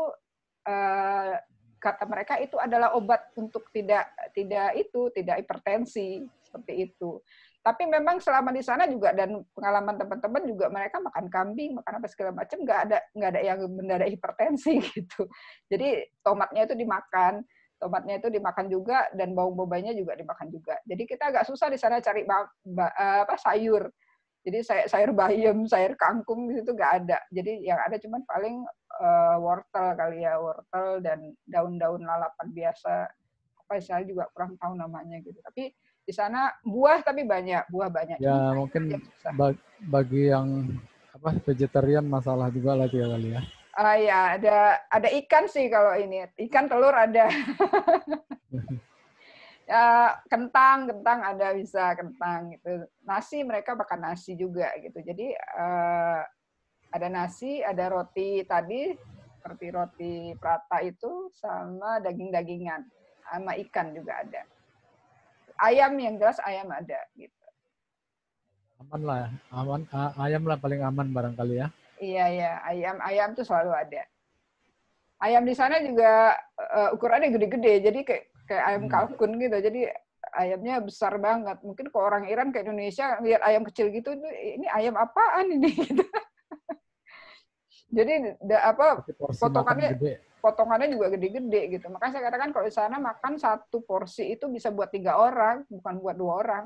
Speaker 2: eh, kata mereka itu adalah obat untuk tidak tidak itu tidak hipertensi seperti itu. Tapi memang selama di sana juga dan pengalaman teman-teman juga mereka makan kambing, makan apa segala macam nggak ada nggak ada yang mendadak hipertensi gitu. Jadi tomatnya itu dimakan tomatnya itu dimakan juga dan bawang bobaynya juga dimakan juga. Jadi kita agak susah di sana cari apa sayur. Jadi sayur, sayur bayam, sayur kangkung di situ nggak ada. Jadi yang ada cuman paling uh, wortel kali ya, wortel dan daun-daun lalapan biasa. Apa saya juga kurang tahu namanya gitu. Tapi di sana buah tapi banyak, buah banyak. Ya
Speaker 1: mungkin bagi yang apa vegetarian masalah juga lah ya kali ya.
Speaker 2: Ah ya, ada ada ikan sih kalau ini. Ikan telur ada. ya, kentang, kentang ada bisa kentang gitu. Nasi mereka makan nasi juga gitu. Jadi uh, ada nasi, ada roti tadi seperti roti prata itu sama daging-dagingan sama ikan juga ada. Ayam yang jelas ayam ada gitu.
Speaker 1: Aman lah, aman ayam lah paling aman barangkali ya.
Speaker 2: Iya iya ayam ayam tuh selalu ada. Ayam di sana juga uh, ukurannya gede-gede, jadi kayak kayak ayam hmm. kalkun gitu. Jadi ayamnya besar banget. Mungkin kalau orang Iran ke Indonesia lihat ayam kecil gitu, ini ayam apaan ini? Gitu. Jadi da, apa potongannya potongannya juga gede-gede gitu. Makanya saya katakan kalau di sana makan satu porsi itu bisa buat tiga orang, bukan buat dua orang.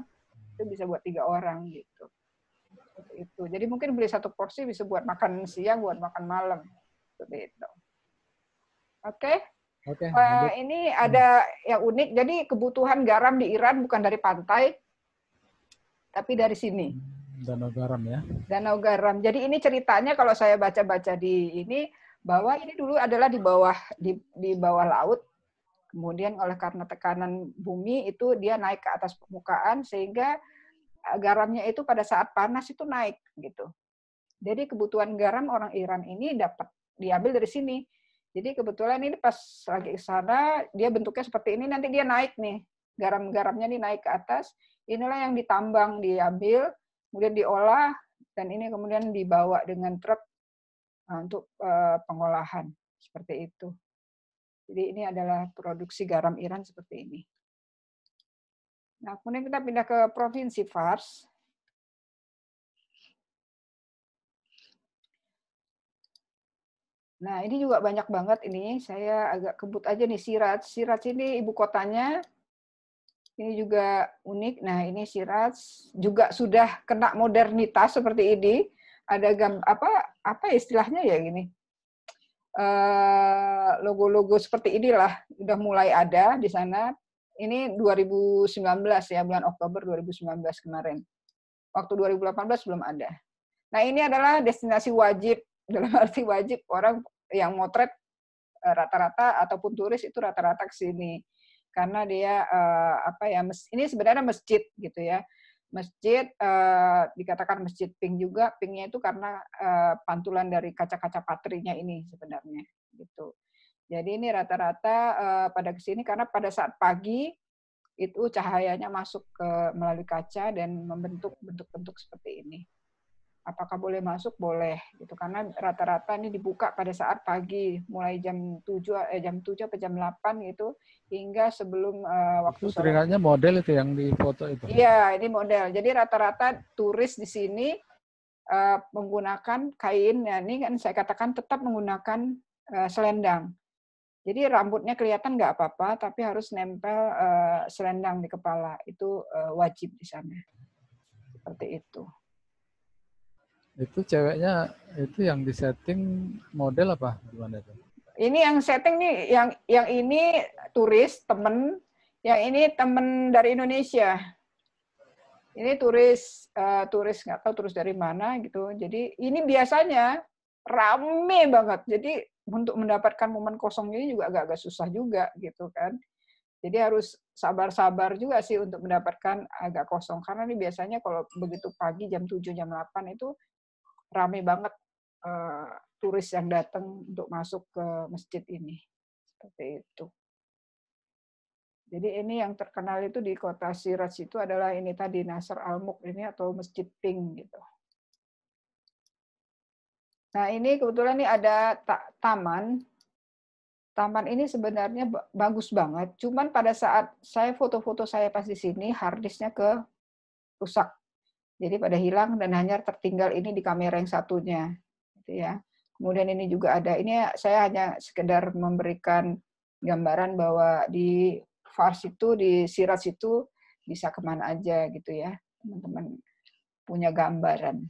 Speaker 2: Itu bisa buat tiga orang gitu seperti itu. Jadi mungkin beli satu porsi bisa buat makan siang, buat makan malam, seperti itu. Oke. Okay? Oke. Okay, uh, eh, ini ada yang unik. Jadi kebutuhan garam di Iran bukan dari pantai, tapi dari sini.
Speaker 1: Hmm, Danau garam ya.
Speaker 2: Danau garam. Jadi ini ceritanya kalau saya baca-baca di ini bahwa ini dulu adalah di bawah di, di bawah laut. Kemudian oleh karena tekanan bumi itu dia naik ke atas permukaan sehingga Eh, garamnya itu pada saat panas itu naik gitu. Jadi kebutuhan garam orang Iran ini dapat diambil dari sini. Jadi kebetulan ini pas lagi ke sana dia bentuknya seperti ini nanti dia naik nih. Garam-garamnya ini naik ke atas. Inilah yang ditambang, diambil, kemudian diolah dan ini kemudian dibawa dengan truk eh, untuk eh, pengolahan seperti itu. Jadi ini adalah produksi garam Iran seperti
Speaker 3: ini. Nah, kemudian kita pindah ke provinsi Fars.
Speaker 2: Nah, ini juga banyak banget ini. Saya agak kebut aja nih Sirat. Sirat ini ibu kotanya. Ini juga unik. Nah, ini Sirat juga sudah kena modernitas seperti ini. Ada gam apa apa ya istilahnya ya gini. Eh, logo-logo logo seperti inilah sudah mulai ada di sana ini 2019 ya, bulan Oktober 2019 kemarin. Waktu 2018 belum ada. Nah, ini adalah destinasi wajib, dalam arti wajib orang yang motret eh, rata-rata ataupun turis itu rata-rata ke sini. Karena dia eh, apa ya, ini sebenarnya masjid gitu ya. Masjid eh, dikatakan masjid pink juga, pinknya itu karena pantulan dari kaca-kaca patrinya ini sebenarnya gitu. Jadi ini rata-rata uh, pada kesini karena pada saat pagi itu cahayanya masuk ke melalui kaca dan membentuk bentuk-bentuk seperti ini. Apakah boleh masuk? Boleh, gitu. Karena rata-rata ini dibuka pada saat pagi, mulai jam 7 eh, jam 7 atau jam 8 gitu hingga sebelum uh, waktu itu sore.
Speaker 1: Itu model itu yang di foto itu.
Speaker 2: Iya, ini model. Jadi rata-rata turis di sini uh, menggunakan kain ya ini kan saya katakan tetap menggunakan uh, selendang jadi rambutnya kelihatan nggak apa-apa, tapi harus nempel eh, selendang di kepala. Itu eh, wajib di sana. Seperti
Speaker 1: itu. Itu ceweknya itu yang disetting model apa gimana itu?
Speaker 2: Ini yang setting nih, yang yang ini turis temen, yang ini temen dari Indonesia. Ini turis uh, turis nggak tahu turis dari mana gitu. Jadi ini biasanya rame banget. Jadi untuk mendapatkan momen kosong ini juga agak-agak susah juga gitu kan. Jadi harus sabar-sabar juga sih untuk mendapatkan agak kosong. Karena ini biasanya kalau begitu pagi jam 7, jam 8 itu rame banget uh, turis yang datang untuk masuk ke masjid ini. Seperti itu. Jadi ini yang terkenal itu di kota Siraj itu adalah ini tadi Nasr Al-Muk ini atau Masjid Pink gitu. Nah, ini kebetulan nih ada ta taman. Taman ini sebenarnya bagus banget. Cuman pada saat saya foto-foto saya pas di sini, harddisknya ke rusak. Jadi pada hilang dan hanya tertinggal ini di kamera yang satunya. Gitu ya. Kemudian ini juga ada. Ini saya hanya sekedar memberikan gambaran bahwa di Fars itu, di Sirat itu bisa kemana aja gitu ya. Teman-teman punya gambaran.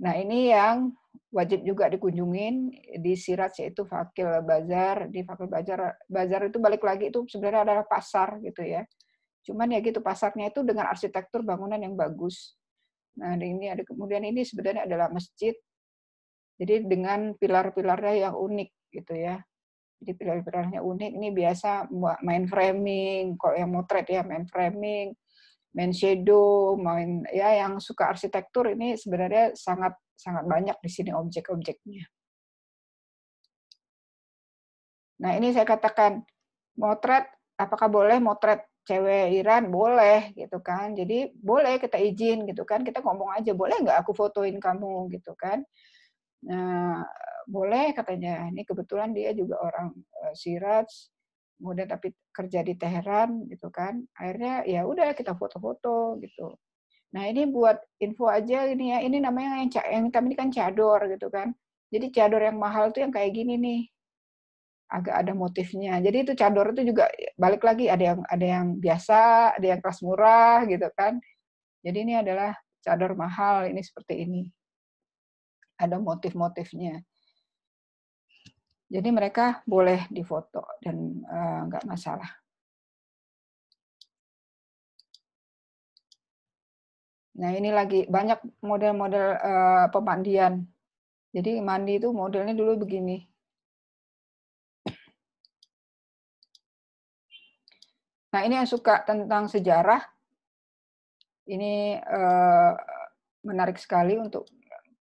Speaker 2: Nah ini yang wajib juga dikunjungin di Sirat yaitu Fakil Bazar. Di Fakil Bazar, Bazar itu balik lagi itu sebenarnya adalah pasar gitu ya. Cuman ya gitu pasarnya itu dengan arsitektur bangunan yang bagus. Nah ini ada kemudian ini sebenarnya adalah masjid. Jadi dengan pilar-pilarnya yang unik gitu ya. Jadi pilar-pilarnya unik. Ini biasa main framing. Kalau yang motret ya main framing main shadow, main ya yang suka arsitektur ini sebenarnya sangat sangat banyak di sini objek-objeknya. Nah, ini saya katakan motret apakah boleh motret cewek Iran boleh gitu kan jadi boleh kita izin gitu kan kita ngomong aja boleh nggak aku fotoin kamu gitu kan nah boleh katanya ini kebetulan dia juga orang uh, Siraj kemudian tapi kerja di Teheran gitu kan akhirnya ya udah kita foto-foto gitu nah ini buat info aja ini ya ini namanya yang, yang hitam ini kan cador gitu kan jadi cador yang mahal tuh yang kayak gini nih agak ada motifnya jadi itu cador itu juga ya, balik lagi ada yang ada yang biasa ada yang kelas murah gitu kan jadi ini adalah cador mahal ini seperti ini ada motif-motifnya
Speaker 3: jadi mereka boleh difoto dan eh, nggak uh, masalah. Nah ini lagi banyak model-model uh, pemandian. Jadi mandi itu modelnya dulu begini. Nah ini yang suka tentang sejarah. Ini uh,
Speaker 2: menarik sekali untuk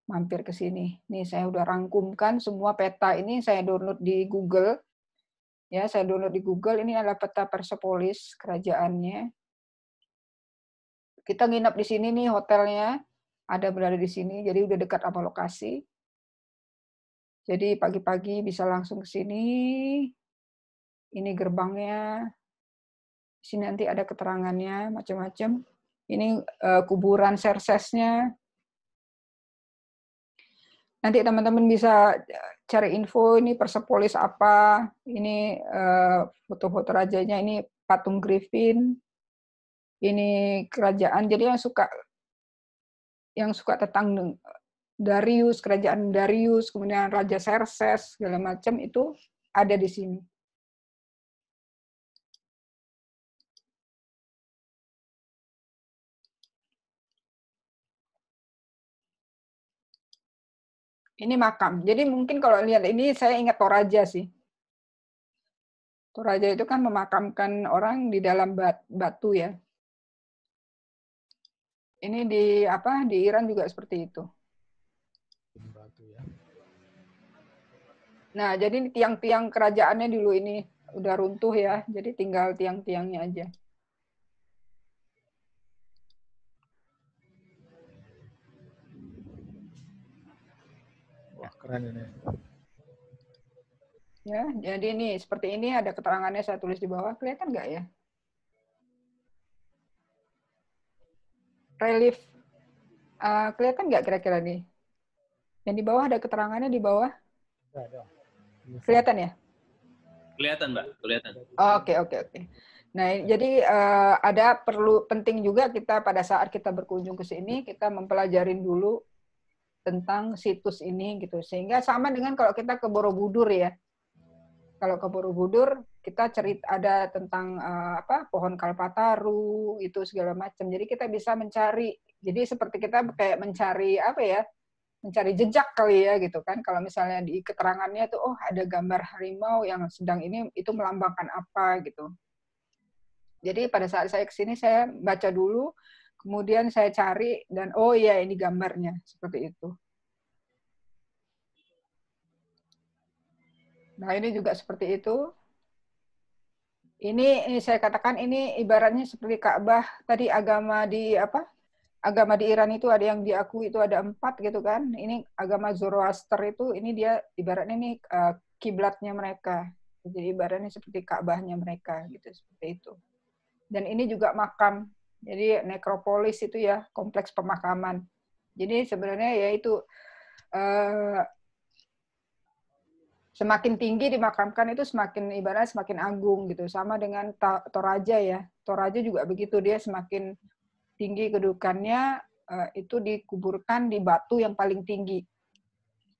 Speaker 2: mampir ke sini. Nih saya udah rangkumkan semua peta ini saya download di Google. Ya, saya download di Google. Ini adalah peta Persepolis kerajaannya. Kita nginap di sini nih hotelnya. Ada berada di sini, jadi udah dekat apa lokasi. Jadi pagi-pagi bisa langsung ke sini. Ini gerbangnya. Di sini nanti ada keterangannya macam-macam. Ini uh, kuburan Sersesnya nanti teman-teman bisa eh, cari info ini Persepolis apa, ini eh, foto-foto uh, rajanya, ini patung Griffin, ini kerajaan. Jadi yang suka yang suka tentang Darius, kerajaan Darius, kemudian Raja
Speaker 3: Serses segala macam itu ada di sini. Ini makam. Jadi mungkin kalau lihat ini saya ingat Toraja sih. Toraja itu kan memakamkan
Speaker 2: orang di dalam bat, batu ya. Ini di apa di Iran juga seperti itu. Ya. Nah, jadi tiang-tiang kerajaannya dulu ini udah runtuh ya. Jadi tinggal tiang-tiangnya aja. Keren ini. Ya, jadi ini seperti ini ada keterangannya saya tulis di bawah. Kelihatan nggak ya? Relief. Uh, kelihatan nggak kira-kira nih? Yang di bawah ada keterangannya di bawah? Kelihatan ya?
Speaker 5: Kelihatan, Mbak. Kelihatan. Oh, oke,
Speaker 2: okay, oke, okay, oke. Okay. Nah, jadi uh, ada perlu penting juga kita pada saat kita berkunjung ke sini kita mempelajarin dulu tentang situs ini gitu. Sehingga sama dengan kalau kita ke Borobudur ya. Kalau ke Borobudur kita cerita ada tentang uh, apa pohon Kalpataru itu segala macam. Jadi kita bisa mencari. Jadi seperti kita kayak mencari apa ya? mencari jejak kali ya gitu kan kalau misalnya di keterangannya tuh oh ada gambar harimau yang sedang ini itu melambangkan apa gitu jadi pada saat saya kesini saya baca dulu Kemudian saya cari dan oh iya ini gambarnya seperti itu. Nah ini juga seperti itu. Ini, ini saya katakan ini ibaratnya seperti Ka'bah tadi agama di apa? Agama di Iran itu ada yang diakui itu ada empat gitu kan. Ini agama Zoroaster itu ini dia ibaratnya ini uh, kiblatnya mereka. Jadi ibaratnya seperti Ka'bahnya mereka gitu seperti itu. Dan ini juga makam jadi nekropolis itu ya kompleks pemakaman. Jadi sebenarnya ya itu eh, semakin tinggi dimakamkan itu semakin ibarat semakin agung gitu. Sama dengan Toraja ya. Toraja juga begitu dia semakin tinggi kedudukannya eh, itu dikuburkan di batu yang paling tinggi.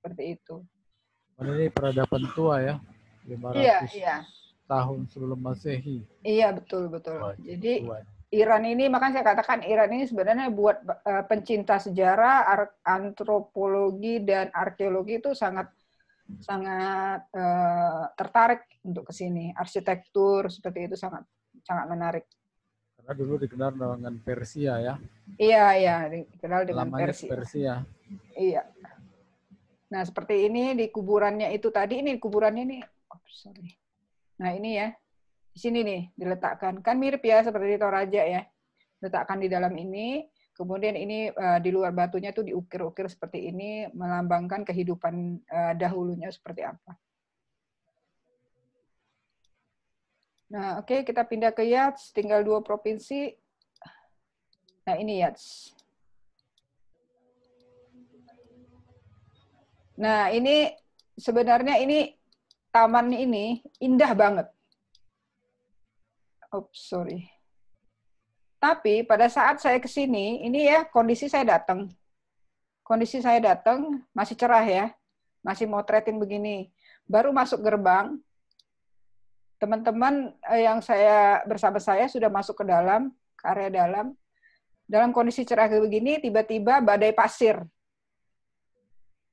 Speaker 2: Seperti itu.
Speaker 1: Ini peradaban tua ya. 500 iya, iya. tahun sebelum Masehi.
Speaker 2: Iya, betul betul. Wajib, Jadi wajib Iran ini, makanya saya katakan Iran ini sebenarnya buat uh, pencinta sejarah, antropologi dan arkeologi itu sangat sangat uh, tertarik untuk kesini. Arsitektur seperti itu sangat sangat menarik.
Speaker 1: Karena dulu dikenal dengan Persia ya.
Speaker 2: Iya, iya, dikenal dengan Lamanya Persia. Persia. Iya. Nah, seperti ini di kuburannya itu tadi ini kuburannya ini oh, sorry. Nah, ini ya di sini nih diletakkan. Kan mirip ya seperti toraja ya. Letakkan di dalam ini, kemudian ini uh, di luar batunya tuh diukir-ukir seperti ini melambangkan kehidupan uh, dahulunya seperti apa. Nah, oke okay, kita pindah ke Yats, tinggal dua provinsi. Nah, ini Yats. Nah, ini sebenarnya ini taman ini indah banget. Oops, sorry. Tapi pada saat saya ke sini, ini ya kondisi saya datang. Kondisi saya datang masih cerah ya. Masih motretin begini. Baru masuk gerbang, teman-teman eh, yang saya bersama saya sudah masuk ke dalam, ke area dalam. Dalam kondisi cerah begini, tiba-tiba badai pasir.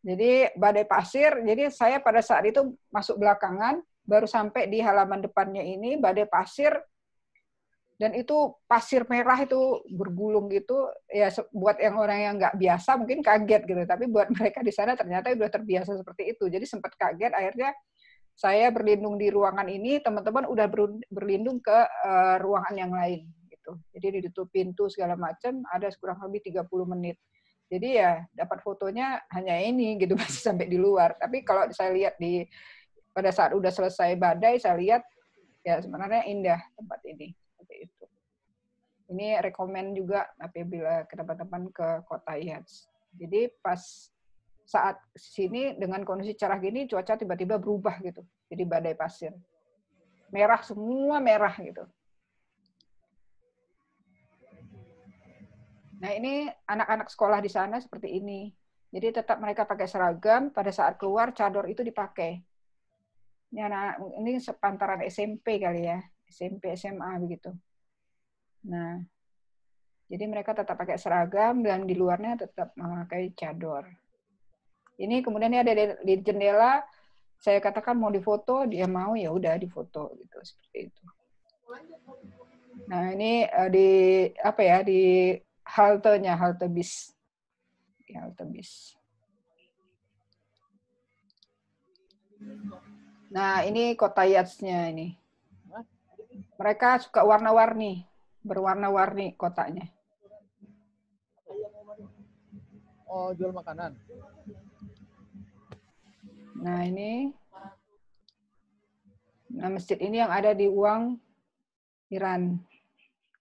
Speaker 2: Jadi badai pasir, jadi saya pada saat itu masuk belakangan, baru sampai di halaman depannya ini, badai pasir dan itu pasir merah itu bergulung gitu ya buat yang orang yang nggak biasa mungkin kaget gitu tapi buat mereka di sana ternyata sudah terbiasa seperti itu jadi sempat kaget akhirnya saya berlindung di ruangan ini teman-teman udah berlindung ke uh, ruangan yang lain gitu jadi ditutup pintu segala macam ada kurang lebih 30 menit jadi ya dapat fotonya hanya ini gitu masih sampai di luar tapi kalau saya lihat di pada saat udah selesai badai saya lihat ya sebenarnya indah tempat ini ini rekomend juga apabila ke teman-teman ke kota IHATS. Jadi pas saat sini dengan kondisi cerah gini cuaca tiba-tiba berubah gitu. Jadi badai pasir. Merah semua merah gitu. Nah, ini anak-anak sekolah di sana seperti ini. Jadi tetap mereka pakai seragam, pada saat keluar cador itu dipakai. Ini anak ini sepantaran SMP kali ya, SMP SMA begitu. Nah, jadi mereka tetap pakai seragam dan di luarnya tetap memakai cador. Ini kemudian ini ada di jendela, saya katakan mau difoto, dia mau ya udah difoto gitu seperti itu. Nah ini eh, di apa ya di haltenya halte bis, di halte bis. Nah ini kota Yatsnya ini. Mereka suka warna-warni berwarna-warni kotaknya. Oh, jual makanan. Nah, ini Nah, masjid ini yang ada di uang Iran.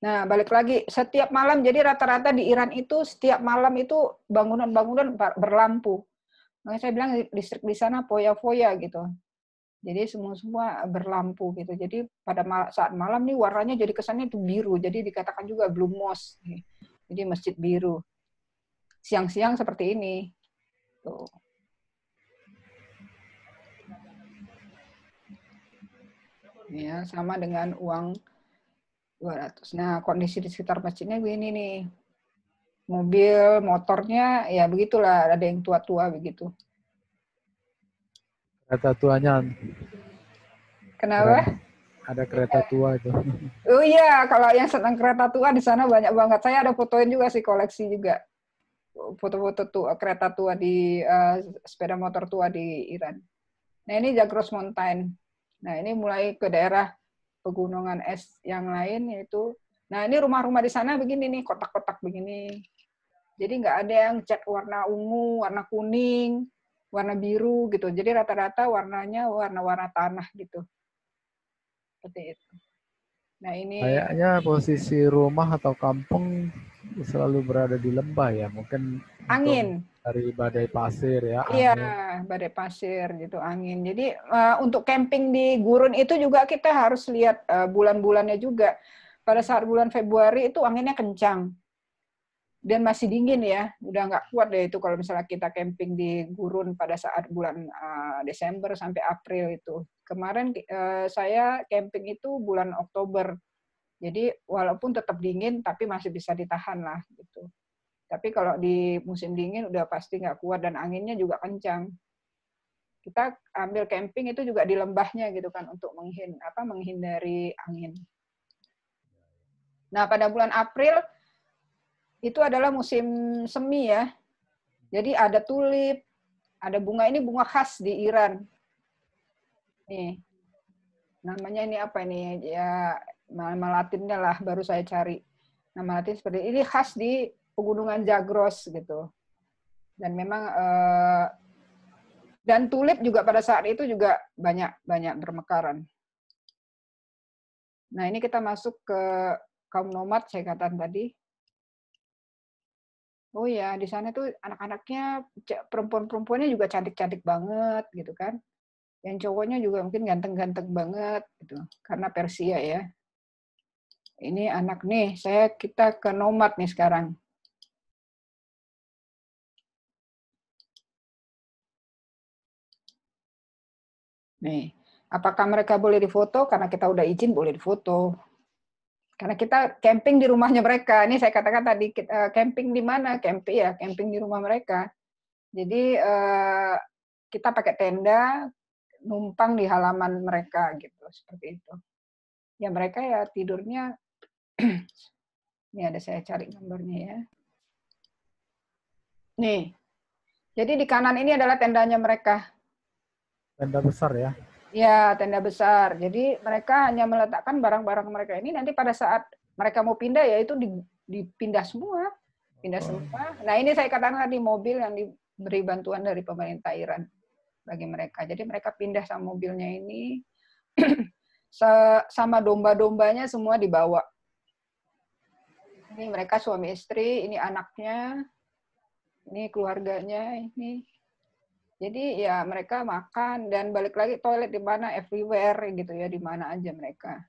Speaker 2: Nah, balik lagi setiap malam jadi rata-rata di Iran itu setiap malam itu bangunan-bangunan berlampu. Makanya saya bilang listrik di sana foya-foya gitu jadi semua semua berlampu gitu jadi pada mal saat malam nih warnanya jadi kesannya itu biru jadi dikatakan juga blue mosque jadi masjid biru siang-siang seperti ini tuh ya sama dengan uang 200 nah kondisi di sekitar masjidnya begini nih mobil motornya ya begitulah ada yang tua-tua begitu
Speaker 1: Kereta tuanya. Kenapa? Ada kereta tua itu.
Speaker 2: Oh iya, kalau yang senang kereta tua di sana banyak banget. Saya ada fotoin juga sih koleksi juga. Foto-foto tua kereta tua di uh, sepeda motor tua di Iran. Nah, ini Zagros Mountain. Nah, ini mulai ke daerah pegunungan es yang lain yaitu nah ini rumah-rumah di sana begini nih kotak-kotak begini jadi nggak ada yang cat warna ungu warna kuning warna biru gitu. Jadi rata-rata warnanya warna-warna tanah gitu. Seperti itu. Nah, ini kayaknya
Speaker 1: posisi rumah atau kampung selalu berada di lembah ya. Mungkin angin dari badai pasir ya. Iya,
Speaker 2: badai pasir gitu, angin. Jadi uh, untuk camping di gurun itu juga kita harus lihat uh, bulan-bulannya juga. Pada saat bulan Februari itu anginnya kencang dan masih dingin ya, udah nggak kuat deh itu kalau misalnya kita camping di gurun pada saat bulan uh, Desember sampai April itu. Kemarin uh, saya camping itu bulan Oktober, jadi walaupun tetap dingin tapi masih bisa ditahan lah gitu. Tapi kalau di musim dingin udah pasti nggak kuat dan anginnya juga kencang. Kita ambil camping itu juga di lembahnya gitu kan untuk menghin apa menghindari angin. Nah pada bulan April itu adalah musim semi ya. Jadi ada tulip, ada bunga ini bunga khas di Iran. Nih. Namanya ini apa ini? Ya nama latinnya lah baru saya cari. Nama latin seperti ini khas di pegunungan Zagros gitu. Dan memang eh, dan tulip juga pada saat itu juga banyak banyak bermekaran. Nah, ini kita masuk ke kaum nomad saya katakan tadi. Oh ya, di sana tuh anak-anaknya perempuan-perempuannya juga cantik-cantik banget gitu kan. Yang cowoknya juga mungkin ganteng-ganteng banget gitu. Karena Persia ya.
Speaker 3: Ini anak nih, saya kita ke nomad nih sekarang. Nih, apakah mereka boleh difoto? Karena kita udah izin boleh difoto.
Speaker 2: Karena kita camping di rumahnya mereka. Ini saya katakan tadi kita, eh, camping di mana? Camping ya, camping di rumah mereka. Jadi eh, kita pakai tenda, numpang di halaman mereka gitu, seperti itu. Ya mereka ya tidurnya. ini ada saya cari gambarnya ya. Nih. Jadi di kanan ini adalah tendanya mereka.
Speaker 1: Tenda besar ya.
Speaker 2: Ya, tenda besar. Jadi mereka hanya meletakkan barang-barang mereka ini nanti pada saat mereka mau pindah ya itu dipindah semua, pindah oh. semua. Nah ini saya katakan tadi mobil yang diberi bantuan dari pemerintah Iran bagi mereka. Jadi mereka pindah sama mobilnya ini, sama domba-dombanya semua dibawa. Ini mereka suami istri, ini anaknya, ini keluarganya, ini jadi ya mereka makan dan balik lagi toilet di mana everywhere gitu ya di mana aja mereka.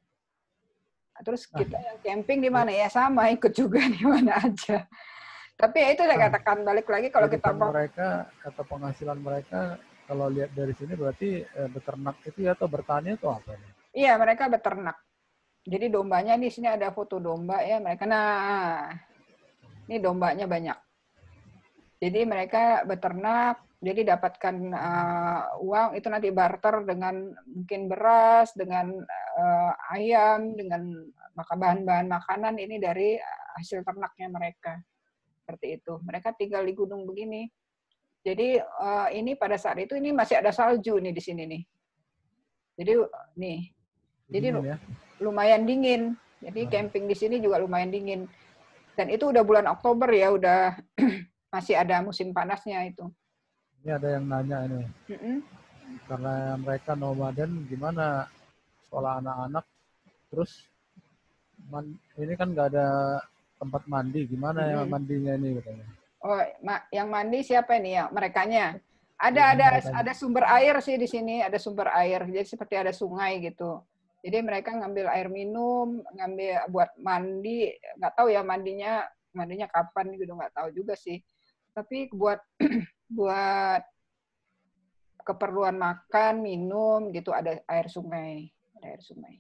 Speaker 2: Terus ah. kita yang camping di mana ya sama ikut juga di mana aja. Tapi ya itu saya ah. katakan balik lagi kalau kita kita
Speaker 1: mereka atau penghasilan mereka kalau lihat dari sini berarti eh, beternak itu ya atau bertani atau apa ya?
Speaker 2: Iya, mereka beternak. Jadi dombanya di sini ada foto domba ya mereka. Nah, ini dombanya banyak. Jadi mereka beternak jadi dapatkan uh, eh, uang itu nanti barter dengan mungkin beras, dengan uh, ayam, dengan maka bahan-bahan makanan ini dari eh, hasil ternaknya mereka. Seperti itu. Mereka tinggal di gunung begini. Jadi uh, ini pada saat itu ini masih ada salju nih di sini nih. Jadi nih. Jadi dingin, ya? lumayan dingin. Jadi nah. camping di sini juga lumayan dingin. Dan itu udah bulan Oktober ya, udah masih ada musim panasnya itu.
Speaker 1: Ini ada yang nanya ini. Mm -mm. Karena mereka nomaden gimana sekolah anak-anak terus man, ini kan nggak ada tempat mandi gimana mm -hmm. ya mandinya ini katanya.
Speaker 2: Oh, ma yang mandi siapa ini ya? Merekanya. Ada ya, ada merekanya. ada sumber air sih di sini, ada sumber air. Jadi seperti ada sungai gitu. Jadi mereka ngambil air minum, ngambil buat mandi, nggak tahu ya mandinya mandinya kapan gitu nggak tahu juga sih. Tapi buat buat keperluan makan, minum gitu ada air sungai, ada air sungai.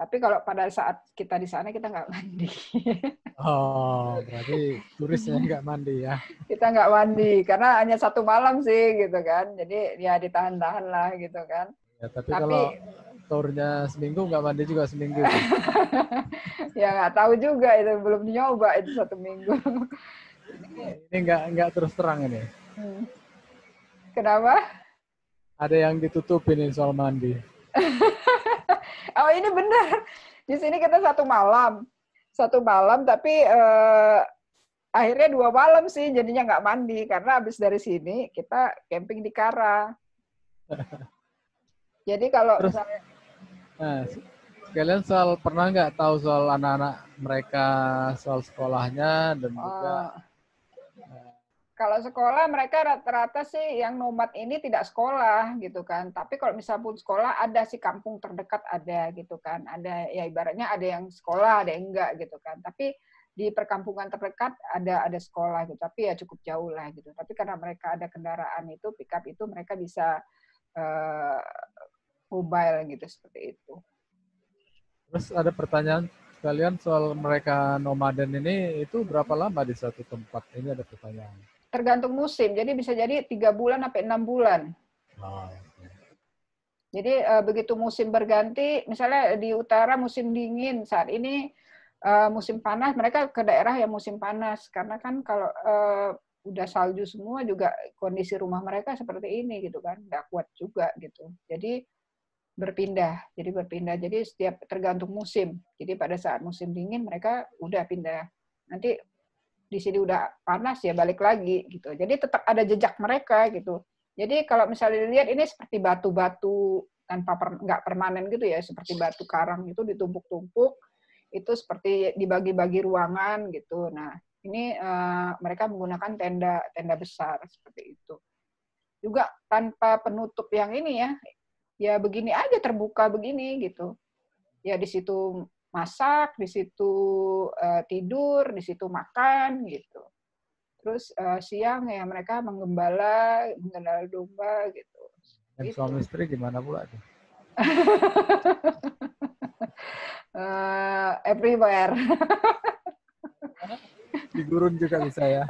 Speaker 2: Tapi kalau pada saat kita di sana kita nggak mandi.
Speaker 1: Oh, berarti turisnya nggak mandi ya?
Speaker 2: Kita nggak mandi karena hanya satu malam sih gitu kan. Jadi ya ditahan-tahan lah gitu kan.
Speaker 1: Ya, tapi, tapi kalau turnya seminggu nggak mandi juga seminggu.
Speaker 2: ya nggak tahu juga itu belum nyoba itu satu minggu.
Speaker 1: ini nggak nggak terus terang ini.
Speaker 2: Hmm. Kenapa?
Speaker 1: Ada yang ditutupin ini soal mandi.
Speaker 2: oh ini benar. Di sini kita satu malam, satu malam tapi eh, akhirnya dua malam sih jadinya nggak mandi karena abis dari sini kita camping di Kara. Jadi kalau Terus, misalnya
Speaker 1: nah, kalian soal pernah nggak tahu soal anak-anak mereka soal sekolahnya dan oh. juga ah
Speaker 2: kalau sekolah mereka rata-rata sih yang nomad ini tidak sekolah gitu kan. Tapi kalau misal pun sekolah ada sih kampung terdekat ada gitu kan. Ada ya ibaratnya ada yang sekolah, ada yang enggak gitu kan. Tapi di perkampungan terdekat ada ada sekolah gitu. Tapi ya cukup jauh lah gitu. Tapi karena mereka ada kendaraan itu pickup itu mereka bisa uh, mobile gitu seperti itu.
Speaker 1: Terus ada pertanyaan kalian soal mereka nomaden ini itu berapa lama di satu tempat? Ini ada pertanyaan
Speaker 2: tergantung musim. Jadi bisa jadi tiga bulan sampai enam bulan. Oh, iya, iya. Jadi eh, begitu musim berganti, misalnya di utara musim dingin saat ini eh, musim panas, mereka ke daerah yang musim panas karena kan kalau eh, udah salju semua juga kondisi rumah mereka seperti ini gitu kan, nggak kuat juga gitu. Jadi berpindah, jadi berpindah. Jadi setiap tergantung musim. Jadi pada saat musim dingin mereka udah pindah. Nanti di sini udah panas ya balik lagi gitu. Jadi tetap ada jejak mereka gitu. Jadi kalau misalnya dilihat ini seperti batu-batu tanpa per, nggak permanen gitu ya, seperti batu karang itu ditumpuk-tumpuk, itu seperti dibagi-bagi ruangan gitu. Nah ini uh, mereka menggunakan tenda tenda besar seperti itu. Juga tanpa penutup yang ini ya, ya begini aja terbuka begini gitu. Ya di situ masak, di situ uh, tidur, di situ makan gitu. Terus uh, siang ya mereka menggembala, mengenal domba gitu.
Speaker 1: Dan gitu. suami istri gimana pula tuh?
Speaker 2: uh, everywhere.
Speaker 1: di gurun juga bisa ya.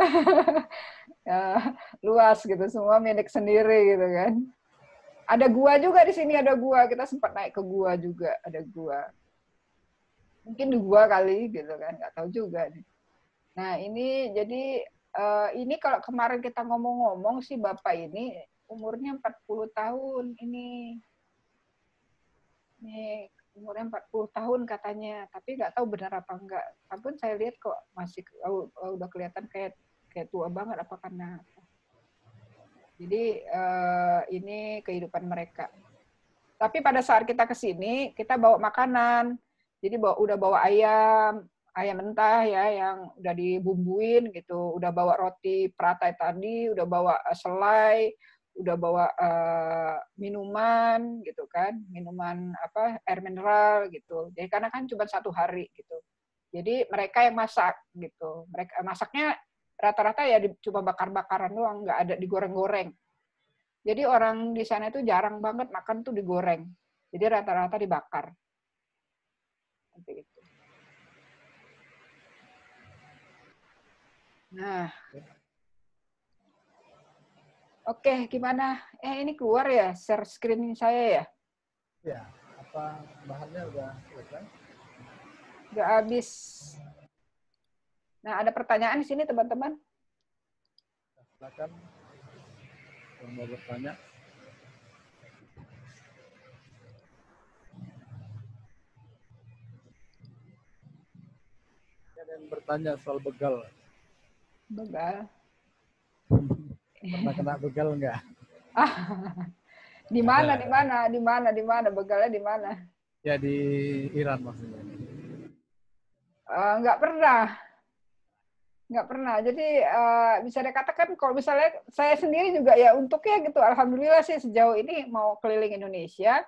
Speaker 2: ya. luas gitu, semua milik sendiri gitu kan. Ada gua juga di sini ada gua, kita sempat naik ke gua juga, ada gua mungkin dua kali gitu kan nggak tahu juga nih. nah ini jadi uh, ini kalau kemarin kita ngomong-ngomong sih bapak ini umurnya 40 tahun ini ini umurnya 40 tahun katanya tapi nggak tahu benar apa enggak tapi saya lihat kok masih oh, oh, udah kelihatan kayak kayak tua banget apa karena jadi uh, ini kehidupan mereka tapi pada saat kita kesini kita bawa makanan jadi bawa, udah bawa ayam, ayam mentah ya yang udah dibumbuin gitu, udah bawa roti peratai tadi, udah bawa eh, selai, udah bawa uh, minuman gitu kan, minuman apa air mineral gitu. Jadi karena kan cuma satu hari gitu. Jadi mereka yang masak gitu. Mereka eh, masaknya rata-rata ya cuma bakar-bakaran doang, nggak ada digoreng-goreng. Jadi orang di sana itu jarang banget makan tuh digoreng. Jadi rata-rata dibakar. Nah. Ya. Oke, okay, gimana? Eh, ini keluar ya share screen saya ya?
Speaker 1: Ya, apa bahannya udah selesai?
Speaker 2: Udah habis. Nah, ada pertanyaan di sini teman-teman.
Speaker 1: Ya, silakan yang mau bertanya. Ada yang bertanya soal begal. Begal. Pernah kena begal enggak?
Speaker 2: di mana, di mana, di mana, di mana, begalnya di mana?
Speaker 1: Ya di Iran maksudnya.
Speaker 2: Uh, eh, enggak pernah. Nggak pernah. Jadi uh, bisa dikatakan kalau misalnya saya sendiri juga ya untuknya gitu. Alhamdulillah sih sejauh ini mau keliling Indonesia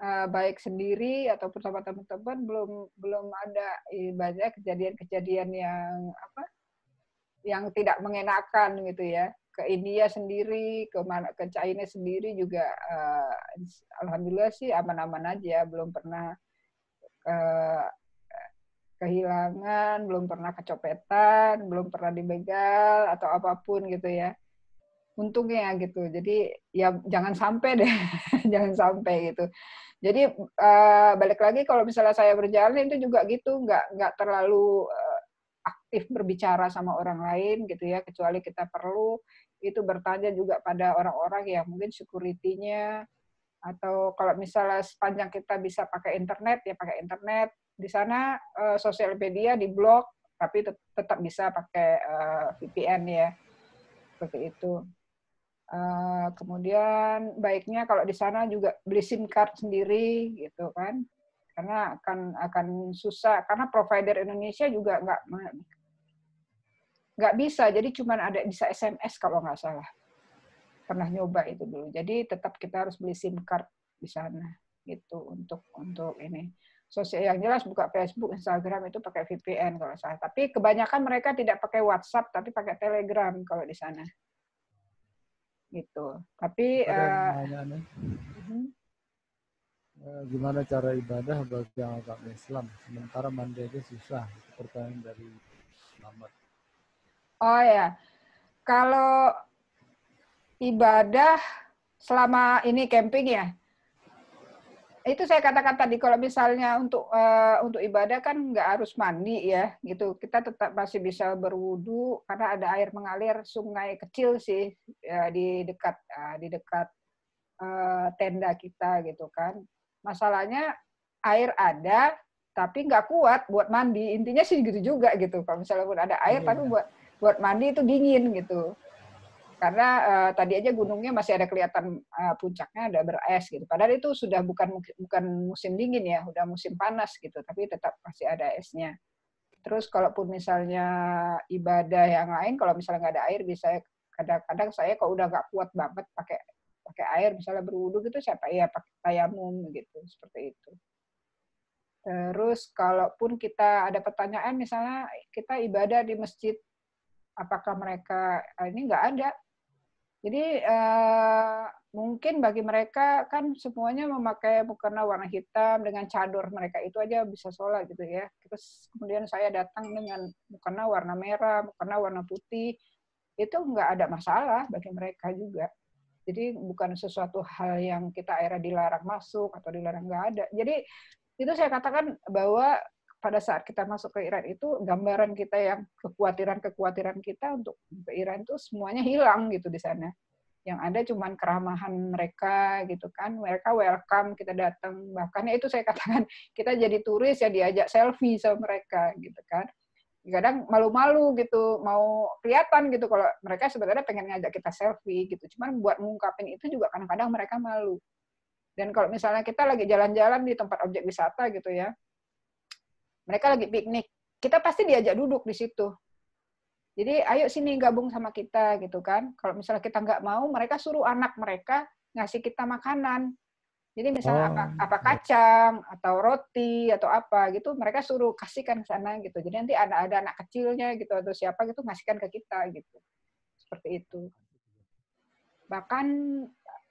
Speaker 2: uh, baik sendiri ataupun sama teman-teman belum belum ada ya, banyak kejadian-kejadian yang apa yang tidak mengenakan gitu ya ke India sendiri ke mana ke China sendiri juga uh, alhamdulillah sih aman-aman aja belum pernah uh, kehilangan belum pernah kecopetan belum pernah dibegal atau apapun gitu ya untungnya gitu jadi ya jangan sampai deh jangan sampai gitu jadi uh, balik lagi kalau misalnya saya berjalan itu juga gitu nggak nggak terlalu aktif berbicara sama orang lain gitu ya kecuali kita perlu itu bertanya juga pada orang-orang yang mungkin security-nya atau kalau misalnya sepanjang kita bisa pakai internet ya pakai internet di sana uh, sosial media di blog tapi tet tetap bisa pakai uh, eh, VPN ya seperti itu uh, kemudian baiknya kalau di sana juga beli SIM card sendiri gitu kan karena akan akan susah karena provider Indonesia juga nggak nggak bisa jadi cuma ada bisa SMS kalau nggak salah pernah nyoba itu dulu jadi tetap kita harus beli SIM card di sana gitu untuk untuk ini sosial yang jelas buka Facebook Instagram itu pakai VPN kalau salah tapi kebanyakan mereka tidak pakai WhatsApp tapi pakai Telegram kalau di sana gitu
Speaker 1: tapi eh, mhm. eh, gimana cara ibadah bagi yang agama Islam sementara mandiri susah pertanyaan dari Muhammad
Speaker 2: Oh ya, kalau ibadah selama ini camping ya, itu saya katakan tadi kalau misalnya untuk uh, untuk ibadah kan nggak harus mandi ya, gitu. Kita tetap masih bisa berwudu karena ada air mengalir sungai kecil sih ya, di dekat uh, di dekat uh, tenda kita gitu kan. Masalahnya air ada tapi nggak kuat buat mandi. Intinya sih gitu juga gitu. Kalau misalnya pun ada air yeah. tapi iya. buat buat mandi itu dingin gitu karena uh, tadi aja gunungnya masih ada kelihatan uh, puncaknya ada beres gitu. Padahal itu sudah bukan bukan musim dingin ya, udah musim panas gitu, tapi tetap masih ada esnya. Terus kalaupun misalnya ibadah yang lain, kalau misalnya nggak ada air, bisa kadang-kadang saya kok udah nggak kuat banget pakai pakai air, misalnya berwudu gitu, siapa ya pakai tayamum gitu, seperti itu. Terus kalaupun kita ada pertanyaan, misalnya kita ibadah di masjid apakah mereka eh, ini nggak ada. Jadi uh, mungkin bagi mereka kan semuanya memakai mukena warna hitam dengan cador mereka itu aja bisa sholat gitu ya. Terus kemudian saya datang dengan mukena warna merah, mukena warna putih itu nggak ada masalah bagi mereka juga. Jadi bukan sesuatu hal yang kita era dilarang masuk atau dilarang nggak ada. Jadi itu saya katakan bahwa pada saat kita masuk ke Iran itu gambaran kita yang kekhawatiran-kekhawatiran kita untuk ke Iran itu semuanya hilang gitu di sana. Yang ada cuman keramahan mereka gitu kan. Mereka welcome kita datang. Bahkan ya itu saya katakan kita jadi turis ya diajak selfie sama mereka gitu kan. Kadang malu-malu gitu, mau kelihatan gitu kalau mereka sebenarnya pengen ngajak kita selfie gitu. Cuman buat mengungkapin itu juga kadang-kadang mereka malu. Dan kalau misalnya kita lagi jalan-jalan di tempat objek wisata gitu ya, mereka lagi piknik kita pasti diajak duduk di situ jadi ayo sini gabung sama kita gitu kan kalau misalnya kita nggak mau mereka suruh anak mereka ngasih kita makanan jadi misalnya oh. apa, apa iya. kacang atau roti atau apa gitu mereka suruh kasihkan ke sana gitu jadi nanti ada ada anak kecilnya gitu atau siapa gitu ngasihkan ke kita gitu seperti itu bahkan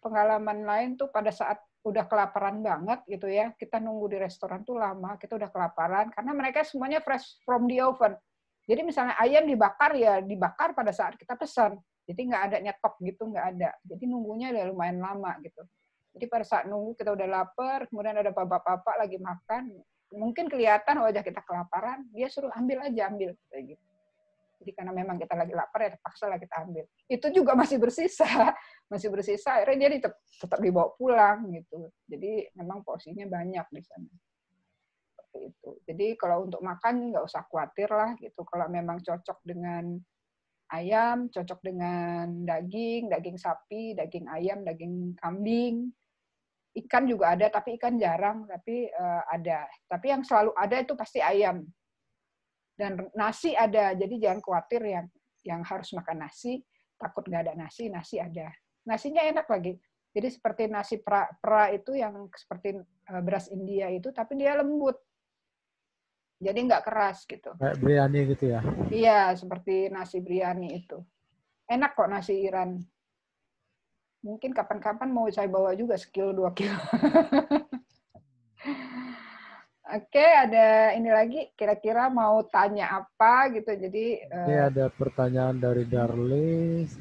Speaker 2: pengalaman lain tuh pada saat udah kelaparan banget gitu ya. Kita nunggu di restoran tuh lama, kita udah kelaparan karena mereka semuanya fresh from the oven. Jadi misalnya ayam dibakar ya dibakar pada saat kita pesan. Jadi nggak ada nyetok gitu, nggak ada. Jadi nunggunya udah lumayan lama gitu. Jadi pada saat nunggu kita udah lapar, kemudian ada bapak-bapak lagi makan, mungkin kelihatan wajah kita kelaparan, dia suruh ambil aja ambil kayak gitu. Jadi karena memang kita lagi lapar ya terpaksa lah kita ambil. Itu juga masih bersisa, masih bersisa. Akhirnya dia tetap, tetap dibawa pulang gitu. Jadi memang porsinya banyak di sana. Seperti itu. Jadi kalau untuk makan nggak usah khawatir lah gitu. Kalau memang cocok dengan ayam, cocok dengan daging, daging sapi, daging ayam, daging kambing, ikan juga ada tapi ikan jarang tapi uh, ada tapi yang selalu ada itu pasti ayam dan nasi ada jadi jangan khawatir yang yang harus makan nasi takut nggak ada nasi nasi ada nasinya enak lagi jadi seperti nasi pra, pra itu yang seperti eh, beras India itu tapi dia lembut jadi nggak keras gitu kayak
Speaker 1: biryani gitu ya
Speaker 2: iya seperti nasi biryani itu enak kok nasi Iran mungkin kapan-kapan mau saya bawa juga sekilo dua kilo Oke, ada ini lagi kira-kira mau tanya apa gitu. Jadi Ini uh,
Speaker 1: ada pertanyaan dari Darlis.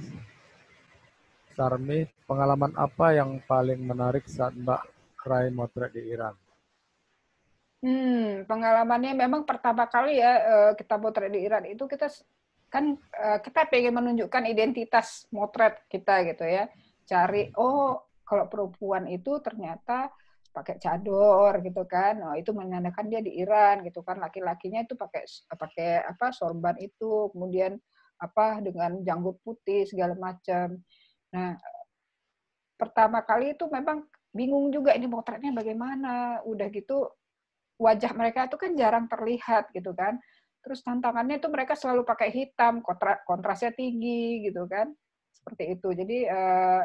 Speaker 1: Sarmi, pengalaman apa yang paling menarik saat Mbak Rai motret di Iran?
Speaker 2: Hmm, pengalamannya memang pertama kali ya uh, kita motret di Iran itu kita kan eh, kita pengen menunjukkan identitas motret kita gitu ya. Cari oh kalau perempuan itu ternyata pakai cador gitu kan. Oh, itu menandakan dia di Iran gitu kan. Laki-lakinya itu pakai pakai apa sorban itu, kemudian apa dengan janggut putih segala macam. Nah, pertama kali itu memang bingung juga ini potretnya bagaimana. Udah gitu wajah mereka itu kan jarang terlihat gitu kan. Terus tantangannya itu mereka selalu pakai hitam, kontra kontrasnya tinggi gitu kan. Seperti itu. Jadi eh,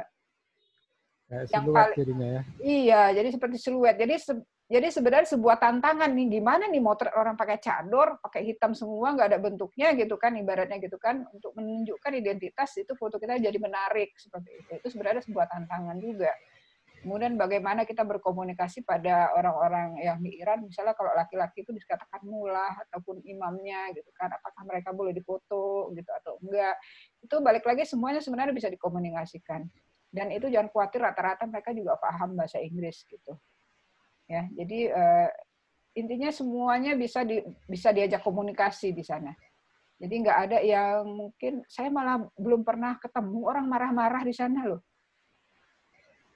Speaker 4: yang paling ya.
Speaker 2: Iya, jadi seperti siluet. Jadi se jadi sebenarnya sebuah tantangan nih gimana nih motor orang pakai cador, pakai hitam semua nggak ada bentuknya gitu kan ibaratnya gitu kan untuk menunjukkan identitas itu foto kita jadi menarik seperti itu. Itu sebenarnya sebuah tantangan juga. Kemudian bagaimana kita berkomunikasi pada orang-orang yang di Iran, misalnya kalau laki-laki itu dikatakan mullah ataupun imamnya gitu kan, apakah mereka boleh difoto gitu atau enggak. Itu balik lagi semuanya sebenarnya bisa dikomunikasikan dan itu jangan khawatir rata-rata mereka juga paham bahasa Inggris gitu ya jadi uh, intinya semuanya bisa di, bisa diajak komunikasi di sana jadi nggak ada yang mungkin saya malah belum pernah ketemu orang marah-marah di sana loh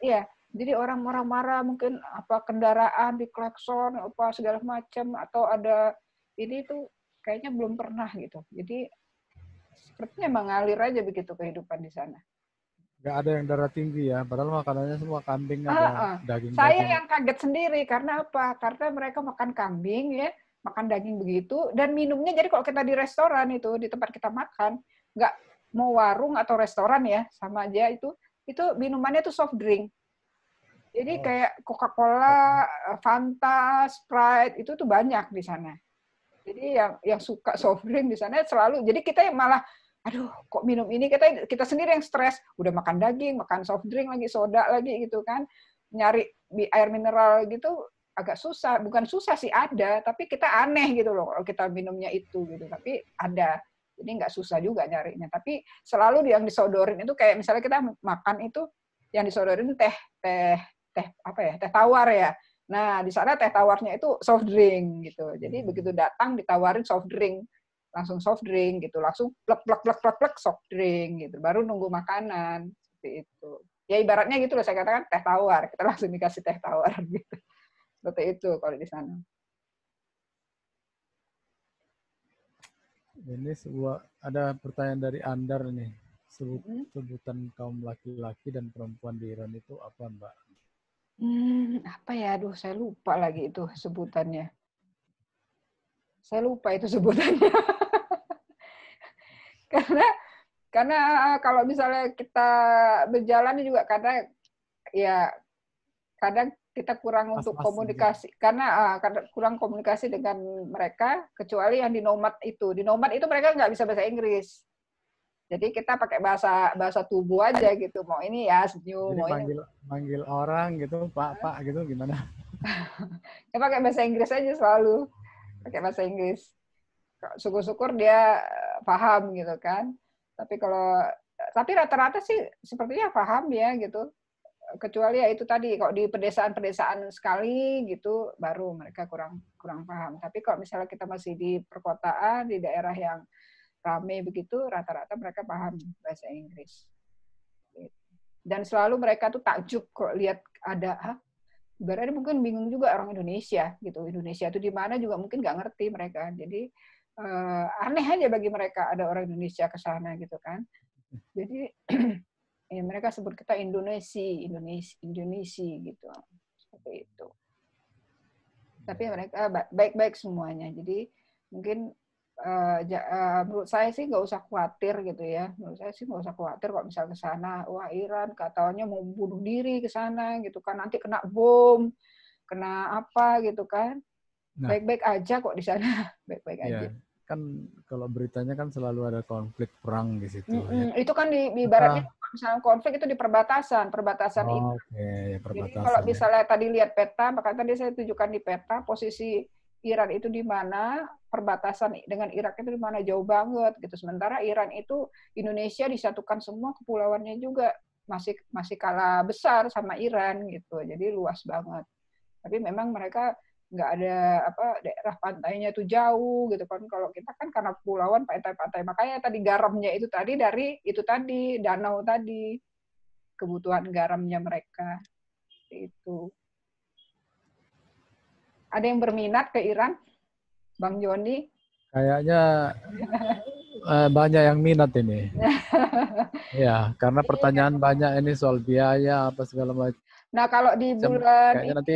Speaker 2: iya jadi orang marah-marah mungkin apa kendaraan di klakson apa segala macam atau ada ini itu kayaknya belum pernah gitu jadi sepertinya mengalir aja begitu kehidupan di sana
Speaker 1: Nggak ada yang darah tinggi ya, padahal makanannya semua kambing ada uh, uh. daging. Saya yang
Speaker 2: kaget sendiri karena apa? Karena mereka makan kambing ya, makan daging begitu dan minumnya jadi kalau kita di restoran itu di tempat kita makan nggak mau warung atau restoran ya sama aja itu itu minumannya tuh soft drink. Jadi oh. kayak Coca-Cola, hmm. Fanta, Sprite itu tuh banyak di sana. Jadi yang yang suka soft drink di sana selalu. Jadi kita yang malah aduh kok minum ini kita kita sendiri yang stres udah makan daging makan soft drink lagi soda lagi gitu kan nyari air mineral gitu agak susah bukan susah sih ada tapi kita aneh gitu loh kalau kita minumnya itu gitu tapi ada jadi nggak susah juga nyarinya tapi selalu yang disodorin itu kayak misalnya kita makan itu yang disodorin teh teh teh apa ya teh tawar ya nah di sana teh tawarnya itu soft drink gitu jadi hmm. begitu datang ditawarin soft drink langsung soft drink gitu langsung plek plek plek plek plek soft drink gitu baru nunggu makanan seperti itu ya ibaratnya gitu loh saya katakan teh tawar kita langsung dikasih teh tawar gitu seperti itu kalau di sana
Speaker 1: ini sebuah ada pertanyaan dari Andar nih sebut, hmm? sebutan kaum laki-laki dan perempuan di Iran itu apa Mbak?
Speaker 2: Hmm, apa ya? Aduh, saya lupa lagi itu sebutannya. Saya lupa itu sebutannya. karena karena eh, kalau misalnya kita berjalan juga karena ya kadang kita kurang Mas untuk komunikasi ya. karena uh, kurang komunikasi dengan mereka kecuali yang di nomad itu di nomad itu mereka nggak bisa bahasa Inggris jadi kita pakai bahasa bahasa tubuh aja gitu mau ini ya senyum mau panggil,
Speaker 1: ini panggil orang gitu pak pak gitu gimana
Speaker 2: ya pakai bahasa Inggris aja selalu pakai bahasa Inggris syukur-syukur dia eh, paham gitu kan. Tapi kalau eh, tapi rata-rata sih sepertinya paham ya gitu. Eh, kecuali ya itu tadi kalau di pedesaan-pedesaan sekali gitu baru mereka kurang kurang paham. Tapi kalau misalnya kita masih di perkotaan di daerah yang rame begitu rata-rata mereka paham
Speaker 3: bahasa Inggris.
Speaker 2: Dan selalu mereka tuh takjub kok lihat ada Hah? ibaratnya mungkin bingung juga orang Indonesia gitu. Indonesia itu di mana juga mungkin nggak ngerti mereka. Jadi uh, aneh aja bagi mereka ada orang Indonesia ke sana gitu kan. Jadi ya mereka sebut kita Indonesia, Indonesia, Indonesia gitu. Seperti itu. Tapi iya. mereka baik-baik semuanya. Jadi mungkin uh, menurut saya sih nggak usah khawatir gitu ya. Menurut saya sih nggak usah khawatir kalau misal ke sana, wah Iran katanya mau bunuh diri ke sana gitu kan, nanti kena bom, kena apa gitu kan. Nah, baik-baik aja kok di sana,
Speaker 1: baik-baik ya, aja. Kan kalau beritanya kan selalu ada konflik perang di situ. Mm-hmm.
Speaker 2: Ya. Itu kan di, di misalnya konflik itu di perbatasan, perbatasan oh, itu.
Speaker 1: Okay. Ya, perbatasan,
Speaker 4: Jadi kalau ya.
Speaker 2: misalnya tadi lihat peta, maka tadi saya tunjukkan di peta posisi Iran itu di mana, perbatasan dengan Irak itu di mana jauh banget gitu. Sementara Iran itu Indonesia disatukan semua kepulauannya juga masih masih kalah besar sama Iran gitu. Jadi luas banget. Tapi memang mereka nggak ada apa daerah pantainya tuh jauh gitu kan kalau kita kan karena pulauan pantai-pantai makanya tadi garamnya itu tadi dari itu tadi danau tadi kebutuhan garamnya mereka itu ada yang berminat ke Iran Bang Joni
Speaker 1: kayaknya eh, banyak yang minat ini ya karena pertanyaan banyak ini soal biaya apa segala macam
Speaker 2: nah kalau di bulan Kayaknya ini nanti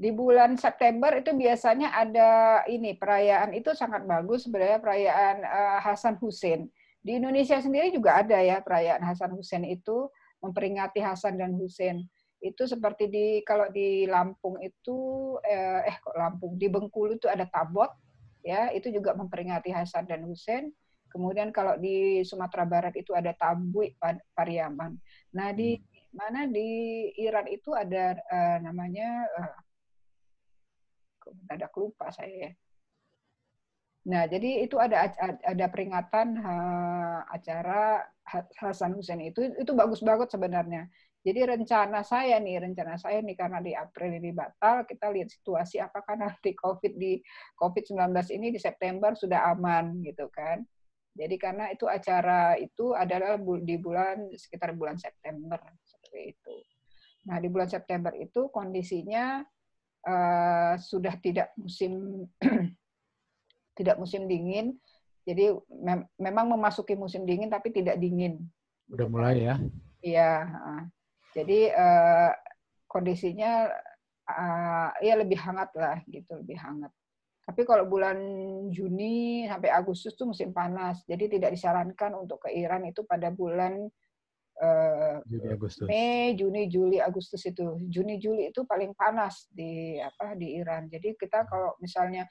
Speaker 2: di bulan September itu biasanya ada ini perayaan itu sangat bagus sebenarnya perayaan uh, Hasan Hussein Di Indonesia sendiri juga ada ya perayaan Hasan Hussein itu memperingati Hasan dan Hussein Itu seperti di kalau di Lampung itu eh, eh kok Lampung di Bengkulu itu ada tabot ya itu juga memperingati Hasan dan Hussein Kemudian kalau di Sumatera Barat itu ada Tabui Pariaman. Nah di hmm. mana di Iran itu ada uh, namanya uh, mendadak lupa saya ya. Nah, jadi itu ada ada peringatan ha, acara Hasan Hussein itu itu bagus banget sebenarnya. Jadi rencana saya nih, rencana saya nih karena di April ini batal, kita lihat situasi apakah nanti COVID di COVID-19 ini di September sudah aman gitu kan. Jadi karena itu acara itu adalah di bulan sekitar bulan September seperti itu. Nah, di bulan September itu kondisinya Eh, sudah tidak musim tidak musim dingin. Jadi mem memang memasuki musim dingin tapi tidak dingin.
Speaker 1: Udah mulai ya?
Speaker 2: Iya. jadi uh, kondisinya uh, ya lebih hangat lah gitu, lebih hangat. Tapi kalau bulan Juni sampai Agustus tuh musim panas, jadi tidak disarankan untuk ke Iran itu pada bulan Eh, Juni Mei, Juni, Juli, Agustus itu. Juni, Juli itu paling panas di apa di Iran. Jadi kita kalau misalnya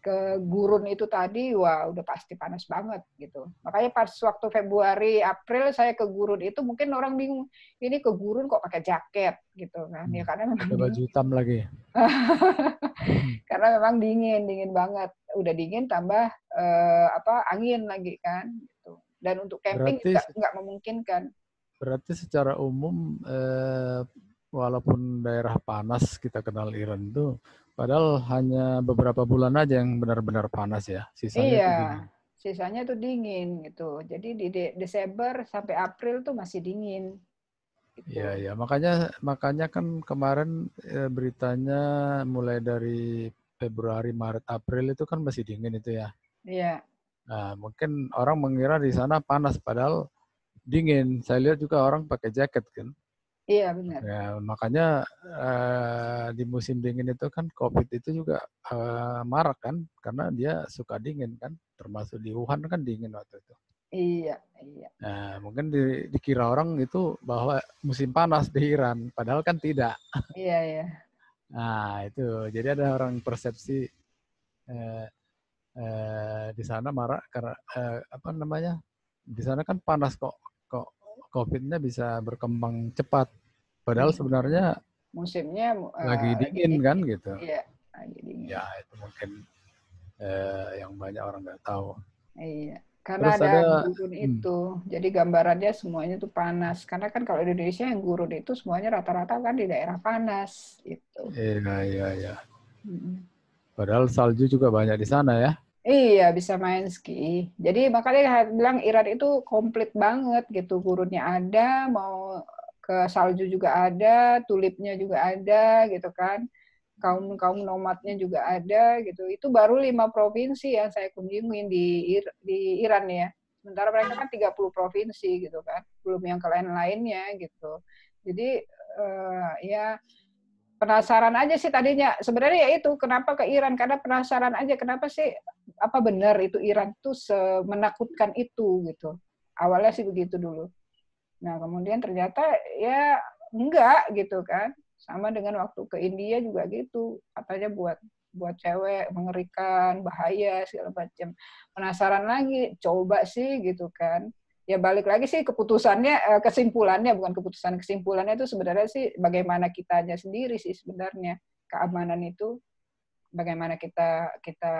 Speaker 2: ke gurun itu tadi, wah udah pasti panas banget gitu. Makanya pas waktu Februari, April saya ke gurun itu mungkin orang bingung, ini ke gurun kok pakai jaket gitu kan? Ya, hmm. Ya karena memang ada baju hitam lagi. karena memang dingin, dingin banget. Udah dingin tambah uh, apa angin lagi kan? Gitu. Dan untuk camping Berarti... nggak memungkinkan.
Speaker 1: Berarti secara umum eh, walaupun daerah panas kita kenal Iran tuh padahal hanya beberapa bulan aja yang benar-benar panas ya. Sisanya iya. Itu
Speaker 2: sisanya tuh dingin gitu. Jadi di De Desember sampai April tuh masih dingin.
Speaker 1: Gitu. Ya makanya makanya kan kemarin eh, beritanya mulai dari Februari Maret April itu kan masih dingin itu ya. Iya. Nah mungkin orang mengira di sana panas padahal dingin. Saya lihat juga orang pakai jaket kan. Iya benar. Ya, makanya uh, di musim dingin itu kan COVID itu juga uh, marak kan, karena dia suka dingin kan, termasuk di Wuhan kan dingin waktu itu.
Speaker 4: Iya, iya.
Speaker 1: Nah, mungkin di, dikira orang itu bahwa musim panas di Iran, padahal kan tidak. Iya, iya. Nah, itu. Jadi ada orang persepsi eh, eh, di sana marah karena eh, apa namanya? Di sana kan panas kok. COVID-nya bisa berkembang cepat. Padahal hmm. sebenarnya
Speaker 2: musimnya uh, lagi dingin lagi, kan gitu. Iya,
Speaker 1: lagi dingin. Ya itu mungkin eh, yang banyak orang nggak tahu.
Speaker 2: Iya, karena Terus ada, ada gurun hmm. itu, jadi gambarannya semuanya tuh panas. Karena kan kalau di Indonesia yang gurun itu semuanya rata-rata kan di daerah panas itu.
Speaker 1: Iya, iya, iya. Hmm. Padahal salju juga banyak di sana ya.
Speaker 2: Iya, bisa main ski. Jadi makanya bilang Iran itu komplit banget gitu. Gurunnya ada, mau ke salju juga ada, tulipnya juga ada gitu kan. Kaum-kaum nomadnya juga ada gitu. Itu baru lima provinsi yang saya kunjungi di di Iran ya. Sementara mereka kan 30 provinsi gitu kan. Belum yang ke lain-lainnya gitu. Jadi uh, ya penasaran aja sih tadinya. Sebenarnya ya itu kenapa ke Iran karena penasaran aja kenapa sih apa benar itu Iran tuh menakutkan itu gitu. Awalnya sih begitu dulu. Nah, kemudian ternyata ya enggak gitu kan. Sama dengan waktu ke India juga gitu. Katanya buat buat cewek mengerikan, bahaya segala macam. Penasaran lagi, coba sih gitu kan. Ya balik lagi sih keputusannya eh, kesimpulannya bukan keputusan kesimpulannya itu sebenarnya sih bagaimana kita kitanya sendiri sih sebenarnya keamanan itu bagaimana kita kita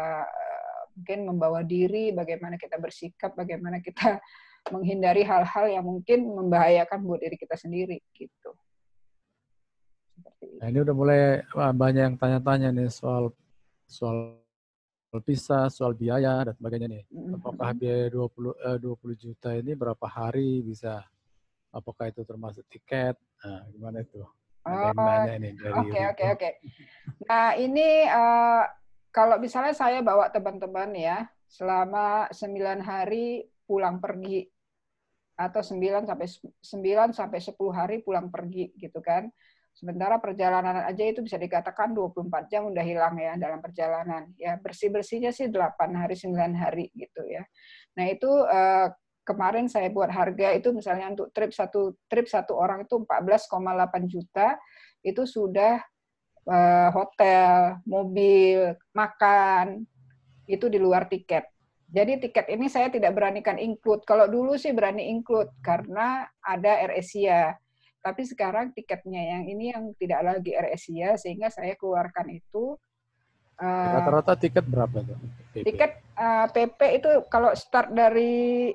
Speaker 2: mungkin membawa diri, bagaimana kita bersikap, bagaimana kita menghindari hal-hal yang mungkin membahayakan buat diri kita sendiri gitu.
Speaker 1: Nah, ini udah mulai banyak yang tanya-tanya nih soal soal visa, soal biaya dan sebagainya nih. Apakah biaya 20 eh, 20 juta ini berapa hari bisa? Apakah itu termasuk tiket? Nah, gimana itu? Oh, oke, oke, oke.
Speaker 2: Nah, ini uh, kalau misalnya saya bawa teman-teman ya selama sembilan hari pulang pergi atau sembilan sampai sembilan sampai sepuluh hari pulang pergi gitu kan. Sementara perjalanan aja itu bisa dikatakan 24 jam udah hilang ya dalam perjalanan. Ya bersih-bersihnya sih delapan hari sembilan hari gitu ya. Nah, itu eh, kemarin saya buat harga itu misalnya untuk trip satu trip satu orang itu 14,8 juta itu sudah Eh, hotel, mobil, makan itu di luar tiket. Jadi tiket ini saya tidak beranikan include. Kalau dulu sih berani include karena ada Air Asia. Tapi sekarang tiketnya yang ini yang tidak lagi Air Asia sehingga saya keluarkan itu eh, rata-rata
Speaker 1: tiket berapa tuh? Tiket
Speaker 2: uh, eh, PP itu kalau start dari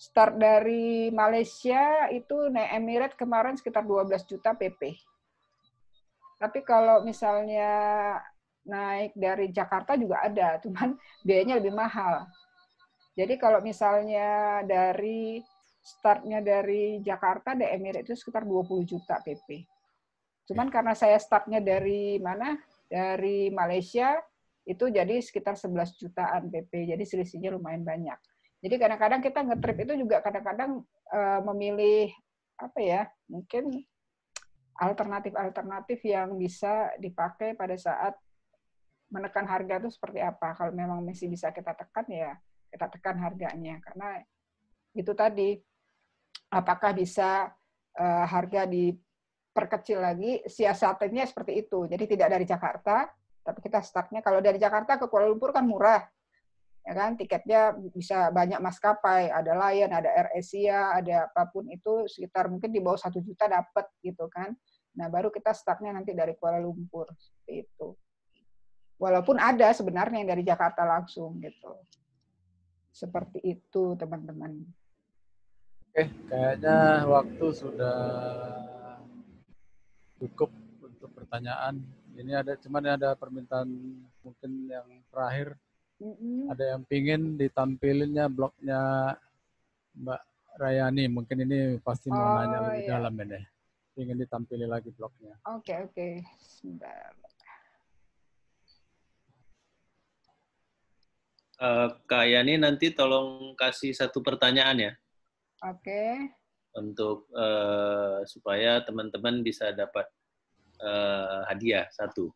Speaker 2: start dari Malaysia itu naik Emirates kemarin sekitar 12 juta PP. Tapi kalau misalnya naik dari Jakarta juga ada, cuman biayanya lebih mahal. Jadi kalau misalnya dari startnya dari Jakarta the Emirates itu sekitar 20 juta PP. Cuman iya. karena saya startnya dari mana? Dari Malaysia itu jadi sekitar 11 jutaan PP. Jadi selisihnya lumayan banyak. Jadi kadang-kadang kita nge-trip hmm. itu juga kadang-kadang uh, memilih apa ya? Mungkin alternatif-alternatif yang bisa dipakai pada saat menekan harga itu seperti apa. Kalau memang masih bisa kita tekan ya kita tekan harganya karena itu tadi apakah bisa eh, harga diperkecil lagi siasatnya seperti itu. Jadi tidak dari Jakarta, tapi kita startnya kalau dari Jakarta ke Kuala Lumpur kan murah ya kan tiketnya bisa banyak maskapai ada Lion ada Air Asia ada apapun itu sekitar mungkin di bawah satu juta dapat gitu kan nah baru kita startnya nanti dari Kuala Lumpur seperti itu walaupun ada sebenarnya yang dari Jakarta langsung gitu seperti itu teman-teman
Speaker 1: oke kayaknya waktu sudah cukup untuk pertanyaan ini ada cuman ada permintaan mungkin yang terakhir hmm Ada yang pingin ditampilinnya blognya Mbak Rayani. Mungkin ini pasti oh, mau nanya lebih iya. dalam ini. Ingin ditampilin lagi blognya.
Speaker 2: Oke, okay, oke. Okay. Sebentar.
Speaker 5: Uh, Kak Yani nanti tolong kasih satu pertanyaan ya. Oke. Okay. Untuk uh, supaya teman-teman bisa dapat uh, hadiah satu.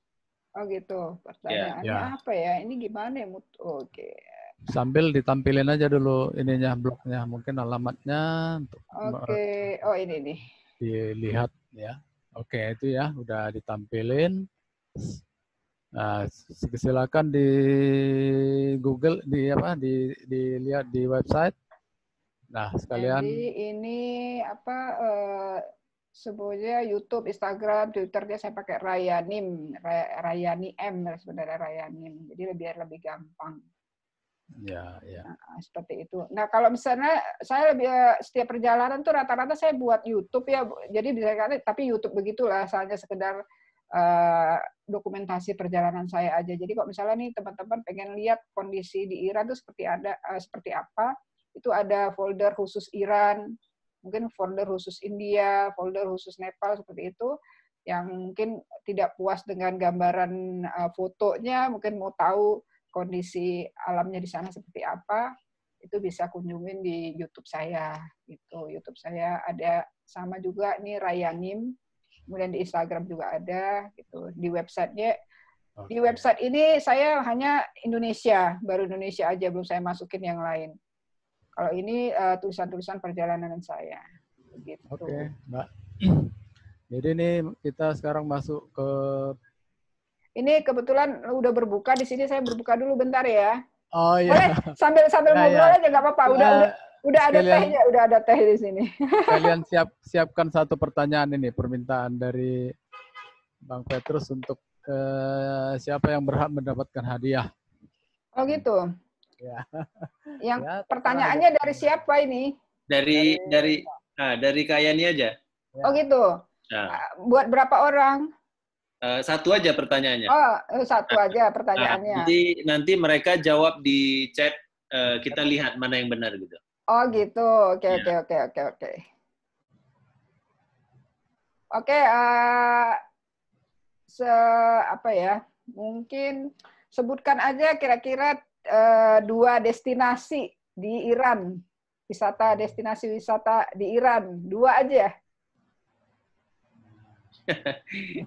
Speaker 2: Oh gitu. Pertanyaannya yeah. apa ya? Ini gimana ya? Oke. Okay.
Speaker 1: Sambil ditampilin aja dulu ininya blognya, mungkin alamatnya. Oke. Okay. Oh ini nih. Dilihat ya. Oke okay, itu ya udah ditampilin. Nah, silakan di Google di apa di dilihat di website. Nah sekalian. Jadi
Speaker 2: ini apa? Uh, sebenarnya YouTube, Instagram, Twitter dia saya pakai Rayanim, Rayani M sebenarnya Rayanim. Jadi lebih lebih gampang.
Speaker 4: Ya, ya. Nah,
Speaker 2: seperti itu. Nah, kalau misalnya saya lebih eh, setiap perjalanan tuh rata-rata saya buat YouTube ya. Jadi bisa kata tapi YouTube begitulah, hanya sekedar uh, dokumentasi perjalanan saya aja. Jadi kalau misalnya nih teman-teman pengen lihat kondisi di Iran tuh seperti ada uh, seperti apa, itu ada folder khusus Iran, mungkin folder khusus India, folder khusus Nepal seperti itu yang mungkin tidak puas dengan gambaran uh, fotonya, mungkin mau tahu kondisi alamnya di sana seperti apa, itu bisa kunjungin di YouTube saya gitu. YouTube saya ada sama juga nih Rayanim, kemudian di Instagram juga ada gitu. Di websitenya okay. di website ini saya hanya Indonesia, baru Indonesia aja belum saya masukin yang lain. Kalau ini eh, tulisan-tulisan perjalanan saya. Begitu. Oke, okay,
Speaker 1: Mbak. Jadi ini kita sekarang masuk ke
Speaker 2: ini kebetulan udah berbuka di sini saya berbuka dulu bentar ya.
Speaker 1: Oh iya. Boleh
Speaker 2: sambil sambil nah, ngobrol ya. aja nggak apa-apa. Udah, nah, udah ada kalian, tehnya, udah ada teh di sini.
Speaker 1: Kalian siap siapkan satu pertanyaan ini permintaan dari Bang Petrus untuk eh, siapa yang berhak mendapatkan hadiah. Oh gitu. Ya.
Speaker 2: Yang ya, pertanyaannya dari siapa ini?
Speaker 5: Dari dari dari, ah, dari Kayani aja. Ya. Oh gitu. Nah.
Speaker 2: Buat berapa orang?
Speaker 5: Uh, satu aja pertanyaannya.
Speaker 2: Oh, eh, satu nah, aja pertanyaannya. Nah, nanti
Speaker 5: nanti mereka jawab di chat uh, kita lihat mana yang benar gitu.
Speaker 2: Oh gitu. Oke ya. oke oke oke oke. Oke, se apa ya? Mungkin sebutkan aja kira-kira uh, dua destinasi di Iran, wisata destinasi wisata di Iran, dua aja.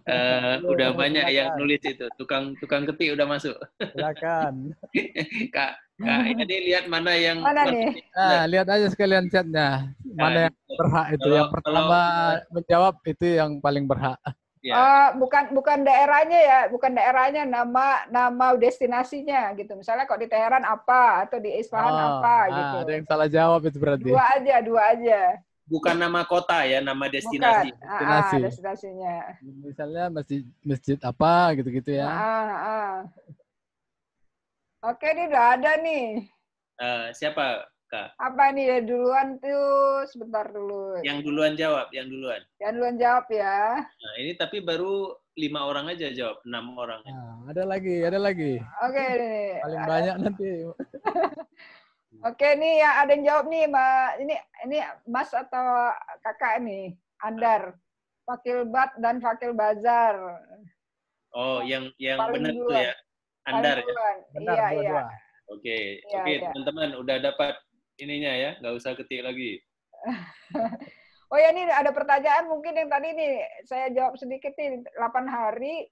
Speaker 5: uh, udah banyak silakan. yang nulis itu tukang tukang ketik udah masuk
Speaker 1: silakan kak kak ini
Speaker 5: lihat mana yang mana nih
Speaker 1: nah, lihat aja sekalian chatnya mana nah, yang berhak itu kalau, yang pertama kalau, menjawab itu yang paling berhak Yeah. Iya. Uh,
Speaker 2: bukan bukan daerahnya ya, bukan daerahnya nama nama destinasinya gitu. Misalnya kok di Teheran apa atau di Isfahan oh, apa ah, gitu. Ada
Speaker 1: yang salah jawab itu berarti. Dua
Speaker 2: aja, dua aja.
Speaker 1: Bukan nama
Speaker 5: kota ya, nama
Speaker 2: destinasi. Bukan. Destinasi. Ah, ah destinasinya.
Speaker 1: Misalnya masjid masjid apa gitu-gitu ya.
Speaker 2: Ah, ah. Oke, ini udah ada nih.
Speaker 5: Uh, siapa Kak.
Speaker 2: Apa nih ya duluan tuh sebentar dulu. Yang
Speaker 5: duluan jawab, yang duluan.
Speaker 2: Yang duluan jawab ya.
Speaker 5: Nah, ini tapi baru lima orang aja jawab, enam orang. Nah,
Speaker 1: ada lagi, ada lagi.
Speaker 2: Oke. Okay,
Speaker 1: Paling ada. banyak nanti.
Speaker 2: Oke nih ya ada yang jawab nih Mbak. Ini ini Mas atau Kakak nih, Andar. Fakil Bat dan Fakil Bazar.
Speaker 5: Oh, yang yang benar tuh ya. Andar ya.
Speaker 2: Benar, iya, iya.
Speaker 5: Oke, okay. oke okay, ya, okay, ya. teman-teman udah dapat ininya ya, nggak usah ketik lagi.
Speaker 2: oh ya ini ada pertanyaan mungkin yang tadi nih saya jawab sedikit nih 8 hari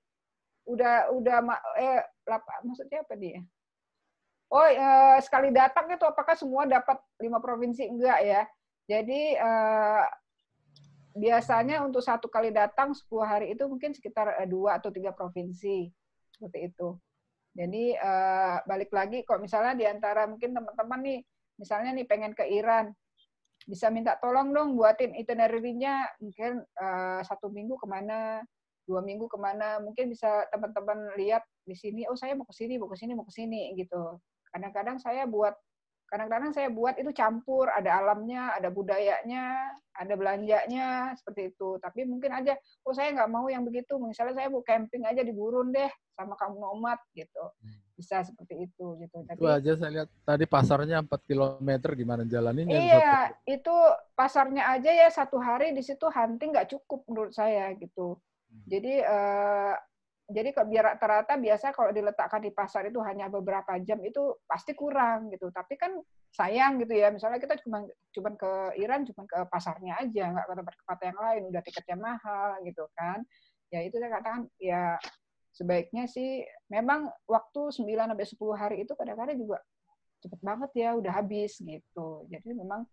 Speaker 2: udah udah eh 8, maksudnya apa dia? Oh, eh, sekali datang itu apakah semua dapat lima provinsi enggak ya? Jadi eh, biasanya untuk satu kali datang 10 hari itu mungkin sekitar eh, dua atau tiga provinsi seperti itu. Jadi eh, balik lagi kalau misalnya di antara mungkin teman-teman nih misalnya nih pengen ke Iran, bisa minta tolong dong buatin itinerary-nya mungkin uh, satu minggu kemana, dua minggu kemana, mungkin bisa teman-teman lihat di sini, oh saya mau ke sini, mau ke sini, mau ke sini gitu. Kadang-kadang saya buat kadang-kadang saya buat itu campur, ada alamnya, ada budayanya, ada belanjanya, seperti itu. Tapi mungkin aja, oh saya nggak mau yang begitu, misalnya saya mau camping aja di gurun deh sama kamu nomad gitu. Hmm bisa seperti itu gitu. Tapi, itu aja
Speaker 1: saya lihat tadi pasarnya 4 km gimana jalaninnya? Iya,
Speaker 2: itu pasarnya aja ya satu hari di situ hunting nggak cukup menurut saya gitu. Hmm. Jadi eh, jadi biar rata-rata biasa kalau diletakkan di pasar itu hanya beberapa jam itu pasti kurang gitu. Tapi kan sayang gitu ya. Misalnya kita cuma cuman ke Iran cuma ke pasarnya aja, nggak ke tempat-tempat yang lain, udah tiketnya mahal gitu kan. Ya itu saya katakan ya sebaiknya sih memang waktu 9 sampai 10 hari itu kadang-kadang juga cepet banget ya udah habis gitu. Jadi memang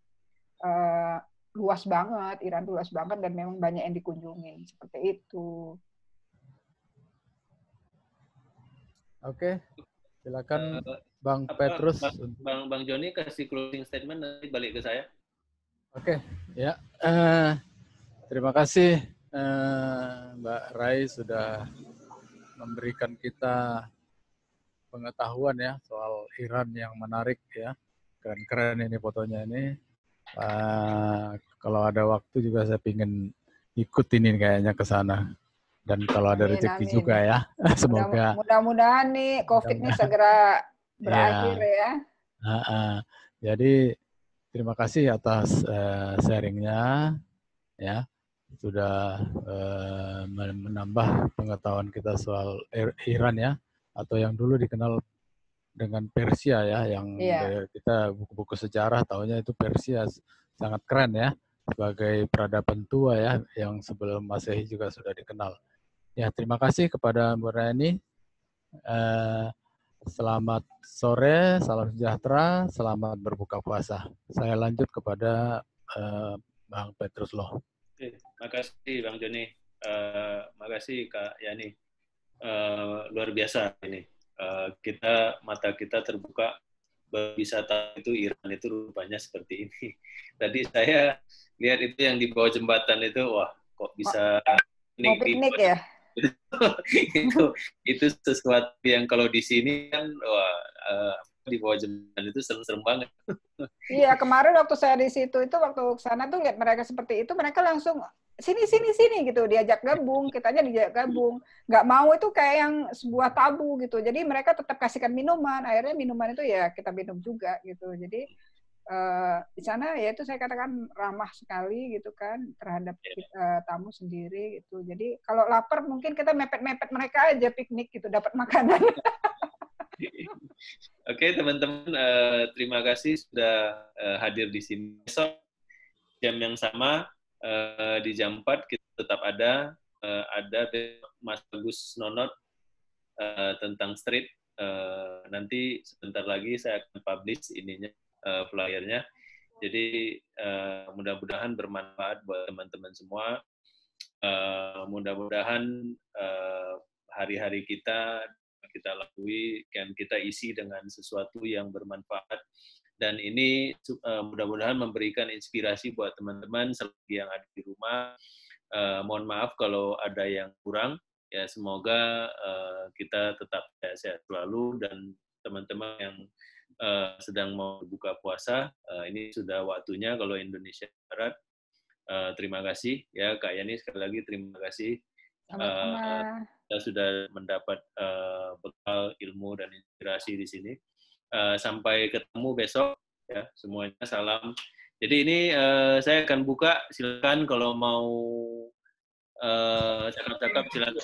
Speaker 2: uh, luas banget, Iran luas banget dan memang banyak yang dikunjungi
Speaker 5: seperti itu.
Speaker 1: Oke, silakan uh, Bang apa, Petrus.
Speaker 5: Bang Bang Joni kasih closing statement nanti balik ke
Speaker 1: saya. Oke, ya. Uh, terima kasih uh, Mbak Rai sudah memberikan kita pengetahuan ya soal Iran yang menarik ya. Keren-keren ini fotonya ini. Uh, kalau ada waktu juga saya pingin ikutin ini kayaknya ke sana. Dan kalau ada rezeki juga ya, semoga.
Speaker 2: Mudah-mudahan nih COVID ini segera
Speaker 1: iya. berakhir ya. ya. Uh, uh. Jadi terima kasih atas uh, sharingnya ya sudah uh, menambah pengetahuan kita soal Iran ya atau yang dulu dikenal dengan Persia ya yang yeah. kita buku-buku sejarah tahunya itu Persia sangat keren ya sebagai peradaban tua ya yang sebelum Masehi juga sudah dikenal. Ya terima kasih kepada Bu Rani. Eh, selamat sore, salam sejahtera, selamat berbuka puasa. Saya lanjut kepada eh, Bang Petrus Loh.
Speaker 5: Okay. Makasih Bang Joni. Uh, makasih Kak Yani. Uh, luar biasa ini. Uh, kita mata kita terbuka berwisata itu Iran itu rupanya seperti ini. Tadi saya lihat itu yang di bawah jembatan itu, wah kok bisa oh, piknik ya? itu itu sesuatu yang kalau di sini kan wah uh, di bawah jembatan itu serem-serem banget.
Speaker 2: Iya, kemarin waktu saya di situ itu waktu sana tuh lihat mereka seperti itu, mereka langsung sini sini sini gitu diajak gabung, kita kitanya diajak gabung. Nggak mau itu kayak yang sebuah tabu gitu. Jadi mereka tetap kasihkan minuman, akhirnya minuman itu ya kita minum juga gitu. Jadi Uh, di sana ya itu saya katakan ramah sekali gitu kan terhadap uh, tamu sendiri gitu. Jadi kalau lapar mungkin kita mepet-mepet mereka aja piknik gitu dapat makanan.
Speaker 5: Oke, okay, teman-teman, uh, terima kasih sudah uh, hadir di sini. Besok jam yang sama uh, di jam 4 kita tetap ada uh, ada Mas Agus Nonot uh, tentang street. Uh, nanti sebentar lagi saya akan publish ininya uh, flyernya. Jadi uh, mudah-mudahan bermanfaat buat teman-teman semua. Uh, mudah-mudahan uh, hari-hari kita kita lalui dan kita isi dengan sesuatu yang bermanfaat dan ini eh, mudah-mudahan memberikan inspirasi buat teman-teman selagi yang ada di rumah. Uh, mohon maaf kalau ada yang kurang. Ya semoga uh, kita tetap sehat selalu dan teman-teman yang uh, sedang mau buka puasa uh, ini sudah waktunya kalau Indonesia Barat. Uh, terima kasih ya Kak Yani sekali lagi terima kasih. Uh, kita sudah mendapat uh, bekal ilmu dan inspirasi di sini. Uh, sampai ketemu besok ya semuanya salam. Jadi ini uh, saya akan buka silakan kalau mau cakap-cakap uh, silakan.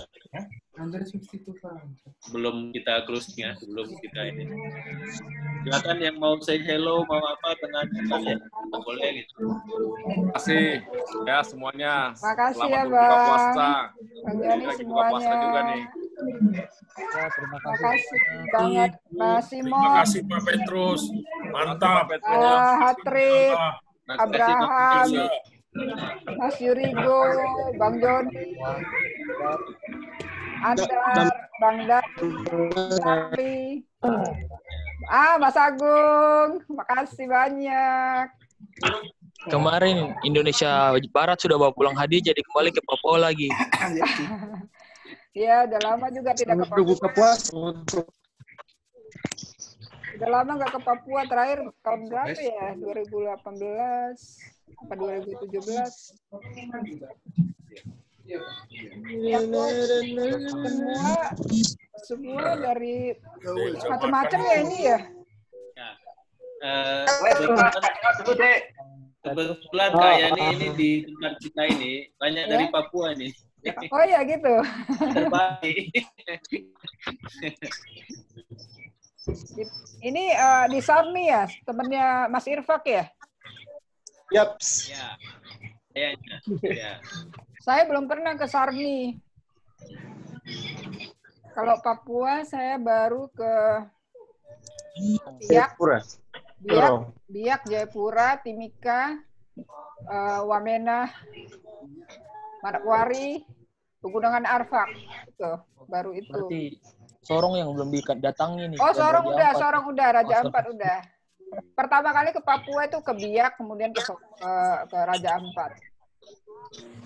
Speaker 5: Belum kita close-nya, belum kita ini. Silakan yang mau say hello, mau apa dengan kalian, ya. boleh gitu. Terima kasih ya semuanya. Makasih Selamat ya, buka Bang. puasa.
Speaker 4: Ini lagi buka puasa juga nih.
Speaker 5: Ya, terima kasih. Makasih banget, Mas Simon. Terima kasih Pak Petrus. Mantap. Pak Petrus. Uh, Hatrik, Abraham. Abraham.
Speaker 2: Mas Yurigo, Bang John, Andar, Bang
Speaker 4: Dari,
Speaker 2: ah Mas Agung, makasih banyak.
Speaker 5: Kemarin Indonesia Barat sudah bawa pulang hadiah, jadi kembali ke Papua lagi.
Speaker 2: ya, udah lama juga tidak ke Papua. Udah lama nggak ke Papua, terakhir tahun berapa ya? 2018 apa 2017 ya, semua semua dari macam-macam ya ini ya
Speaker 5: Uh, kebetulan kayak ini oh. ini di tempat kita ini banyak yeah? dari ya. Papua nih.
Speaker 2: Oh ya gitu. ini uh, di Sarmi ya, temennya Mas Irfak ya?
Speaker 3: Yaps. Ya. ya. Ya, ya.
Speaker 2: Saya belum pernah ke Sarni. Kalau Papua saya baru ke
Speaker 3: Biak, Jayapura. Biak,
Speaker 2: Biak Jayapura, Timika, uh, Wamena, Marakwari, Pegunungan Arfak. Itu, baru itu. Berarti
Speaker 5: Sorong yang belum datang ini. Oh, eh, Sorong udah, Sorong udah, Raja oh,
Speaker 2: udah pertama kali ke Papua itu ke Biak, kemudian ke, ke, ke Raja Ampat.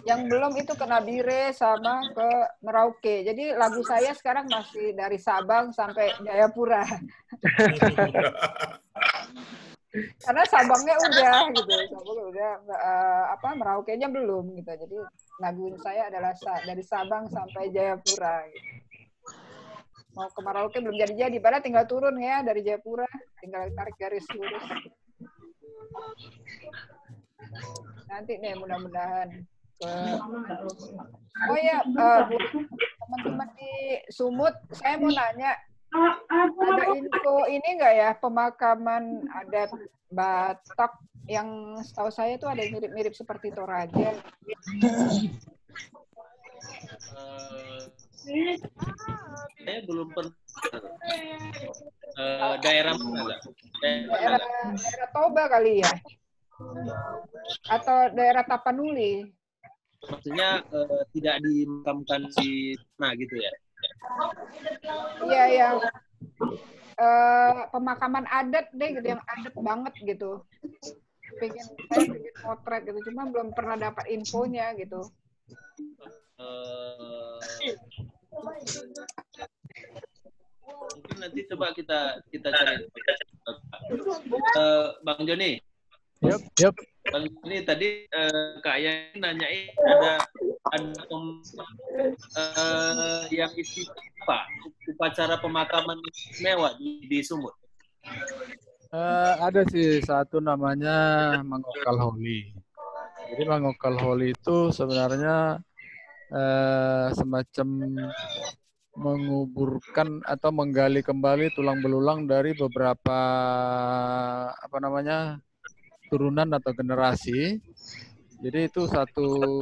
Speaker 2: Yang belum itu ke Nabire sama ke Merauke. Jadi lagu saya sekarang masih dari Sabang sampai Jayapura. Karena Sabangnya udah gitu, Sabang udah uh, apa Merauke-nya belum gitu. Jadi lagu saya adalah dari Sabang sampai Jayapura. Gitu mau ke Marauke belum jadi-jadi. Padahal tinggal turun ya dari Jayapura, tinggal tarik garis lurus. Nanti nih mudah-mudahan. Oh ya, teman-teman uh, di Sumut, saya mau nanya, ada info ini nggak ya pemakaman adat Batak yang setahu saya itu ada mirip-mirip seperti Toraja
Speaker 5: saya eh, belum pernah
Speaker 2: eh,
Speaker 5: uh, daerah mana daerah, daerah Toba
Speaker 2: kali ya atau daerah Tapanuli
Speaker 5: maksudnya uh, tidak dimakamkan di nah gitu ya
Speaker 4: iya ya
Speaker 2: uh, pemakaman adat deh gitu yang adat banget gitu pengen saya pengen potret gitu cuma belum pernah dapat infonya gitu
Speaker 4: mungkin
Speaker 5: eh, nanti coba kita kita cari uh, bang Joni yep, yep. bang Joni tadi uh, kak yang nanyain ada ada um, uh, yang apa upacara pemakaman mewah di, di Sumut
Speaker 1: uh, ada sih satu namanya mangokal holy jadi mangokal holy itu sebenarnya uh, semacam menguburkan atau menggali kembali tulang belulang dari beberapa apa namanya turunan atau generasi. Jadi itu satu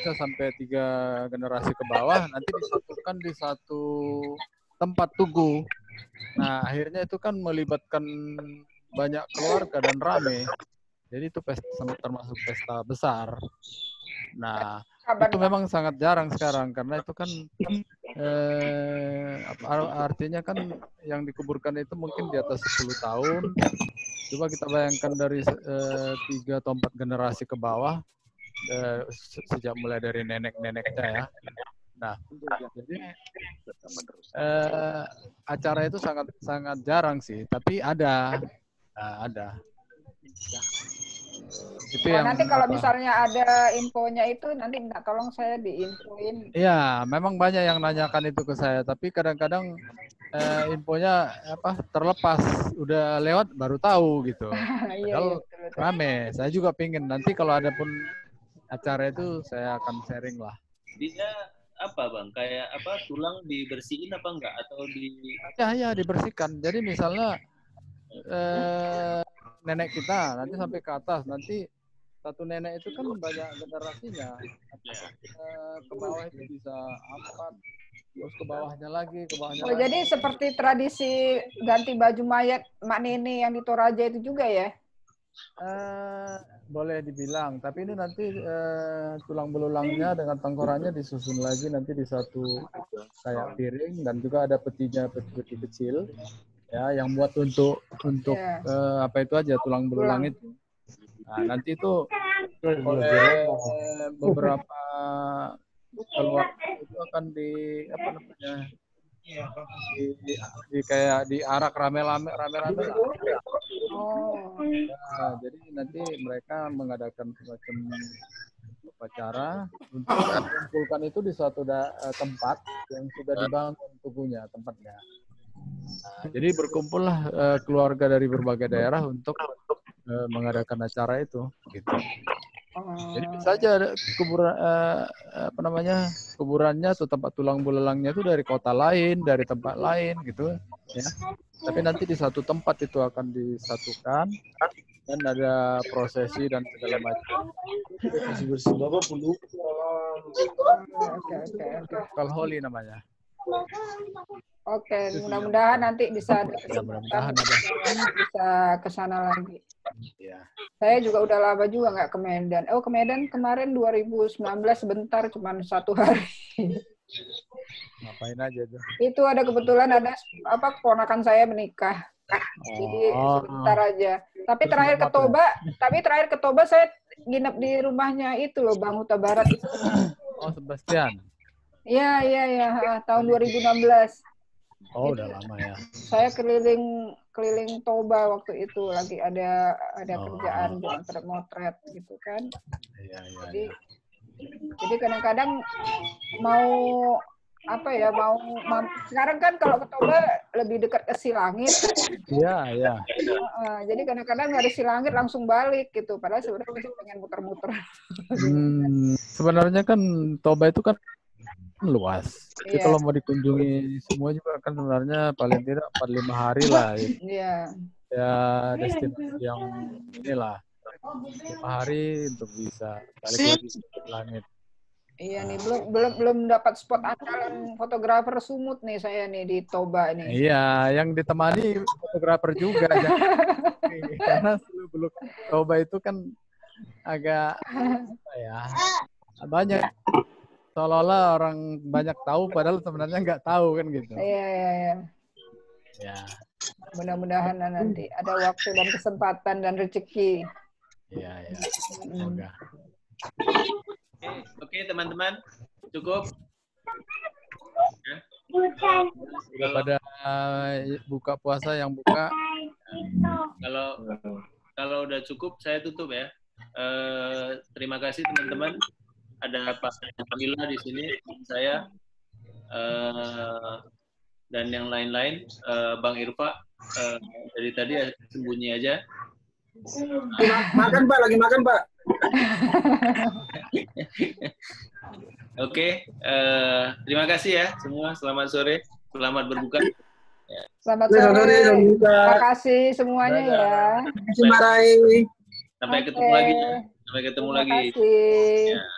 Speaker 1: bisa sampai tiga generasi ke bawah nanti disatukan di satu tempat tugu. Nah akhirnya itu kan melibatkan banyak keluarga dan rame. Jadi itu pesta, termasuk pesta besar. Nah kabar itu memang sangat jarang sekarang karena itu kan eh, artinya kan yang dikuburkan itu mungkin di atas 10 tahun. Coba kita bayangkan dari eh, tiga eh, atau empat generasi ke bawah eh, sejak mulai dari nenek-neneknya ya. Nah, jadi eh, acara itu sangat sangat jarang sih, tapi ada, nah, ada itu nah, yang nanti kalau apa? misalnya
Speaker 2: ada infonya itu nanti minta tolong saya diinfoin.
Speaker 1: Iya, memang banyak yang nanyakan itu ke saya, tapi kadang-kadang eh, infonya apa terlepas, udah lewat baru tahu gitu. Kalau iya, iya rame. Saya juga pingin nanti kalau ada pun acara itu saya akan sharing lah.
Speaker 5: Dia apa bang kayak apa tulang dibersihin apa enggak atau di ya ya
Speaker 1: dibersihkan jadi misalnya hmm? eh, nenek kita nanti sampai ke atas nanti satu nenek itu kan banyak generasinya iya. eh, ke bawah itu bisa empat terus ke bawahnya lagi ke bawahnya oh, lagi. jadi seperti
Speaker 2: tradisi ganti baju mayat mak nenek yang di Toraja itu juga ya
Speaker 1: eh, boleh dibilang tapi ini nanti eh, tulang belulangnya dengan tengkoraknya disusun lagi nanti di satu kayak piring dan juga ada petinya peti-peti kecil ya yang buat untuk untuk yeah. eh, apa itu aja tulang belulang itu Nah, nanti itu oleh
Speaker 5: beberapa
Speaker 1: keluar itu akan di apa namanya di, di, di kayak diarak rame-rame rame-rame.
Speaker 4: Oh.
Speaker 1: Nah, jadi nanti mereka mengadakan semacam upacara untuk mengumpulkan itu di suatu da tempat yang sudah dibangun tubuhnya tempatnya. Jadi berkumpullah uh, keluarga dari berbagai daerah untuk uh, mengadakan acara itu. Gitu. Jadi bisa oh. aja kuburan uh, apa namanya kuburannya atau tempat tulang belalangnya itu dari kota lain, dari tempat lain gitu ya. Tapi nanti di satu tempat itu akan disatukan dan ada prosesi dan segala macam. Bersih bersih bapak perlu. Kalholi namanya.
Speaker 2: Oke, mudah-mudahan nanti bisa ada ya,
Speaker 1: kesempatan bisa
Speaker 2: ke sana lagi. Ya. Saya juga udah lama juga nggak ke Medan. Oh, ke Medan kemarin 2019 sebentar, cuma satu hari.
Speaker 1: Ngapain aja tuh?
Speaker 2: Itu ada kebetulan ada apa keponakan saya menikah. Oh. Jadi sebentar aja. Tapi Terus terakhir ke Toba, ya? tapi terakhir ke Toba saya nginep di rumahnya itu loh Bang Huta Barat.
Speaker 1: Oh, Sebastian.
Speaker 2: Iya, iya, iya. Tahun 2016.
Speaker 1: Oh, udah lama ya.
Speaker 2: Saya keliling keliling Toba waktu itu lagi ada ada oh. kerjaan buat oh. motret gitu kan. Iya, iya. Jadi ya. jadi kadang-kadang mau apa ya mau, mau sekarang kan kalau ke Toba lebih dekat ke Silangit.
Speaker 1: Iya, iya.
Speaker 2: jadi kadang-kadang dari Silangit langsung balik gitu. Padahal
Speaker 3: sebenarnya masih pengen muter-muter.
Speaker 1: Hmm, sebenarnya kan Toba itu kan Kan luas. Jadi yeah. kalau mau dikunjungi semua juga kan sebenarnya paling tidak lima hari lah. Ya. Iya. Yeah. Ya destinasi yang inilah lima hari untuk bisa balik lagi ke langit.
Speaker 2: Iya nih nah. belum belum belum dapat spot andalan fotografer sumut nih saya nih di Toba nih.
Speaker 1: Iya, yang ditemani fotografer juga. Karena sebelum Toba itu kan agak apa ya banyak seolah-olah orang banyak tahu padahal sebenarnya nggak tahu kan gitu. Iya iya iya. Ya.
Speaker 2: Mudah-mudahan nanti ada waktu dan kesempatan dan rezeki.
Speaker 1: Iya iya. Semoga.
Speaker 5: Oke okay, teman-teman cukup. Ya.
Speaker 1: pada eh, buka puasa yang buka.
Speaker 5: Kalau kalau udah cukup saya tutup ya. Uh, terima kasih teman-teman ada Pak Alhamdulillah di sini saya uh, dan yang lain-lain uh, Bang Irfa uh, dari tadi sembunyi aja makan Pak lagi makan Pak Oke, okay, uh, terima kasih ya semua. Selamat sore, selamat berbuka. Ya.
Speaker 3: Selamat sore.
Speaker 5: Terima
Speaker 2: kasih semuanya ya. Terima kasih
Speaker 5: Sampai ketemu okay. lagi. Sampai ketemu terima lagi.
Speaker 3: kasih. Ya.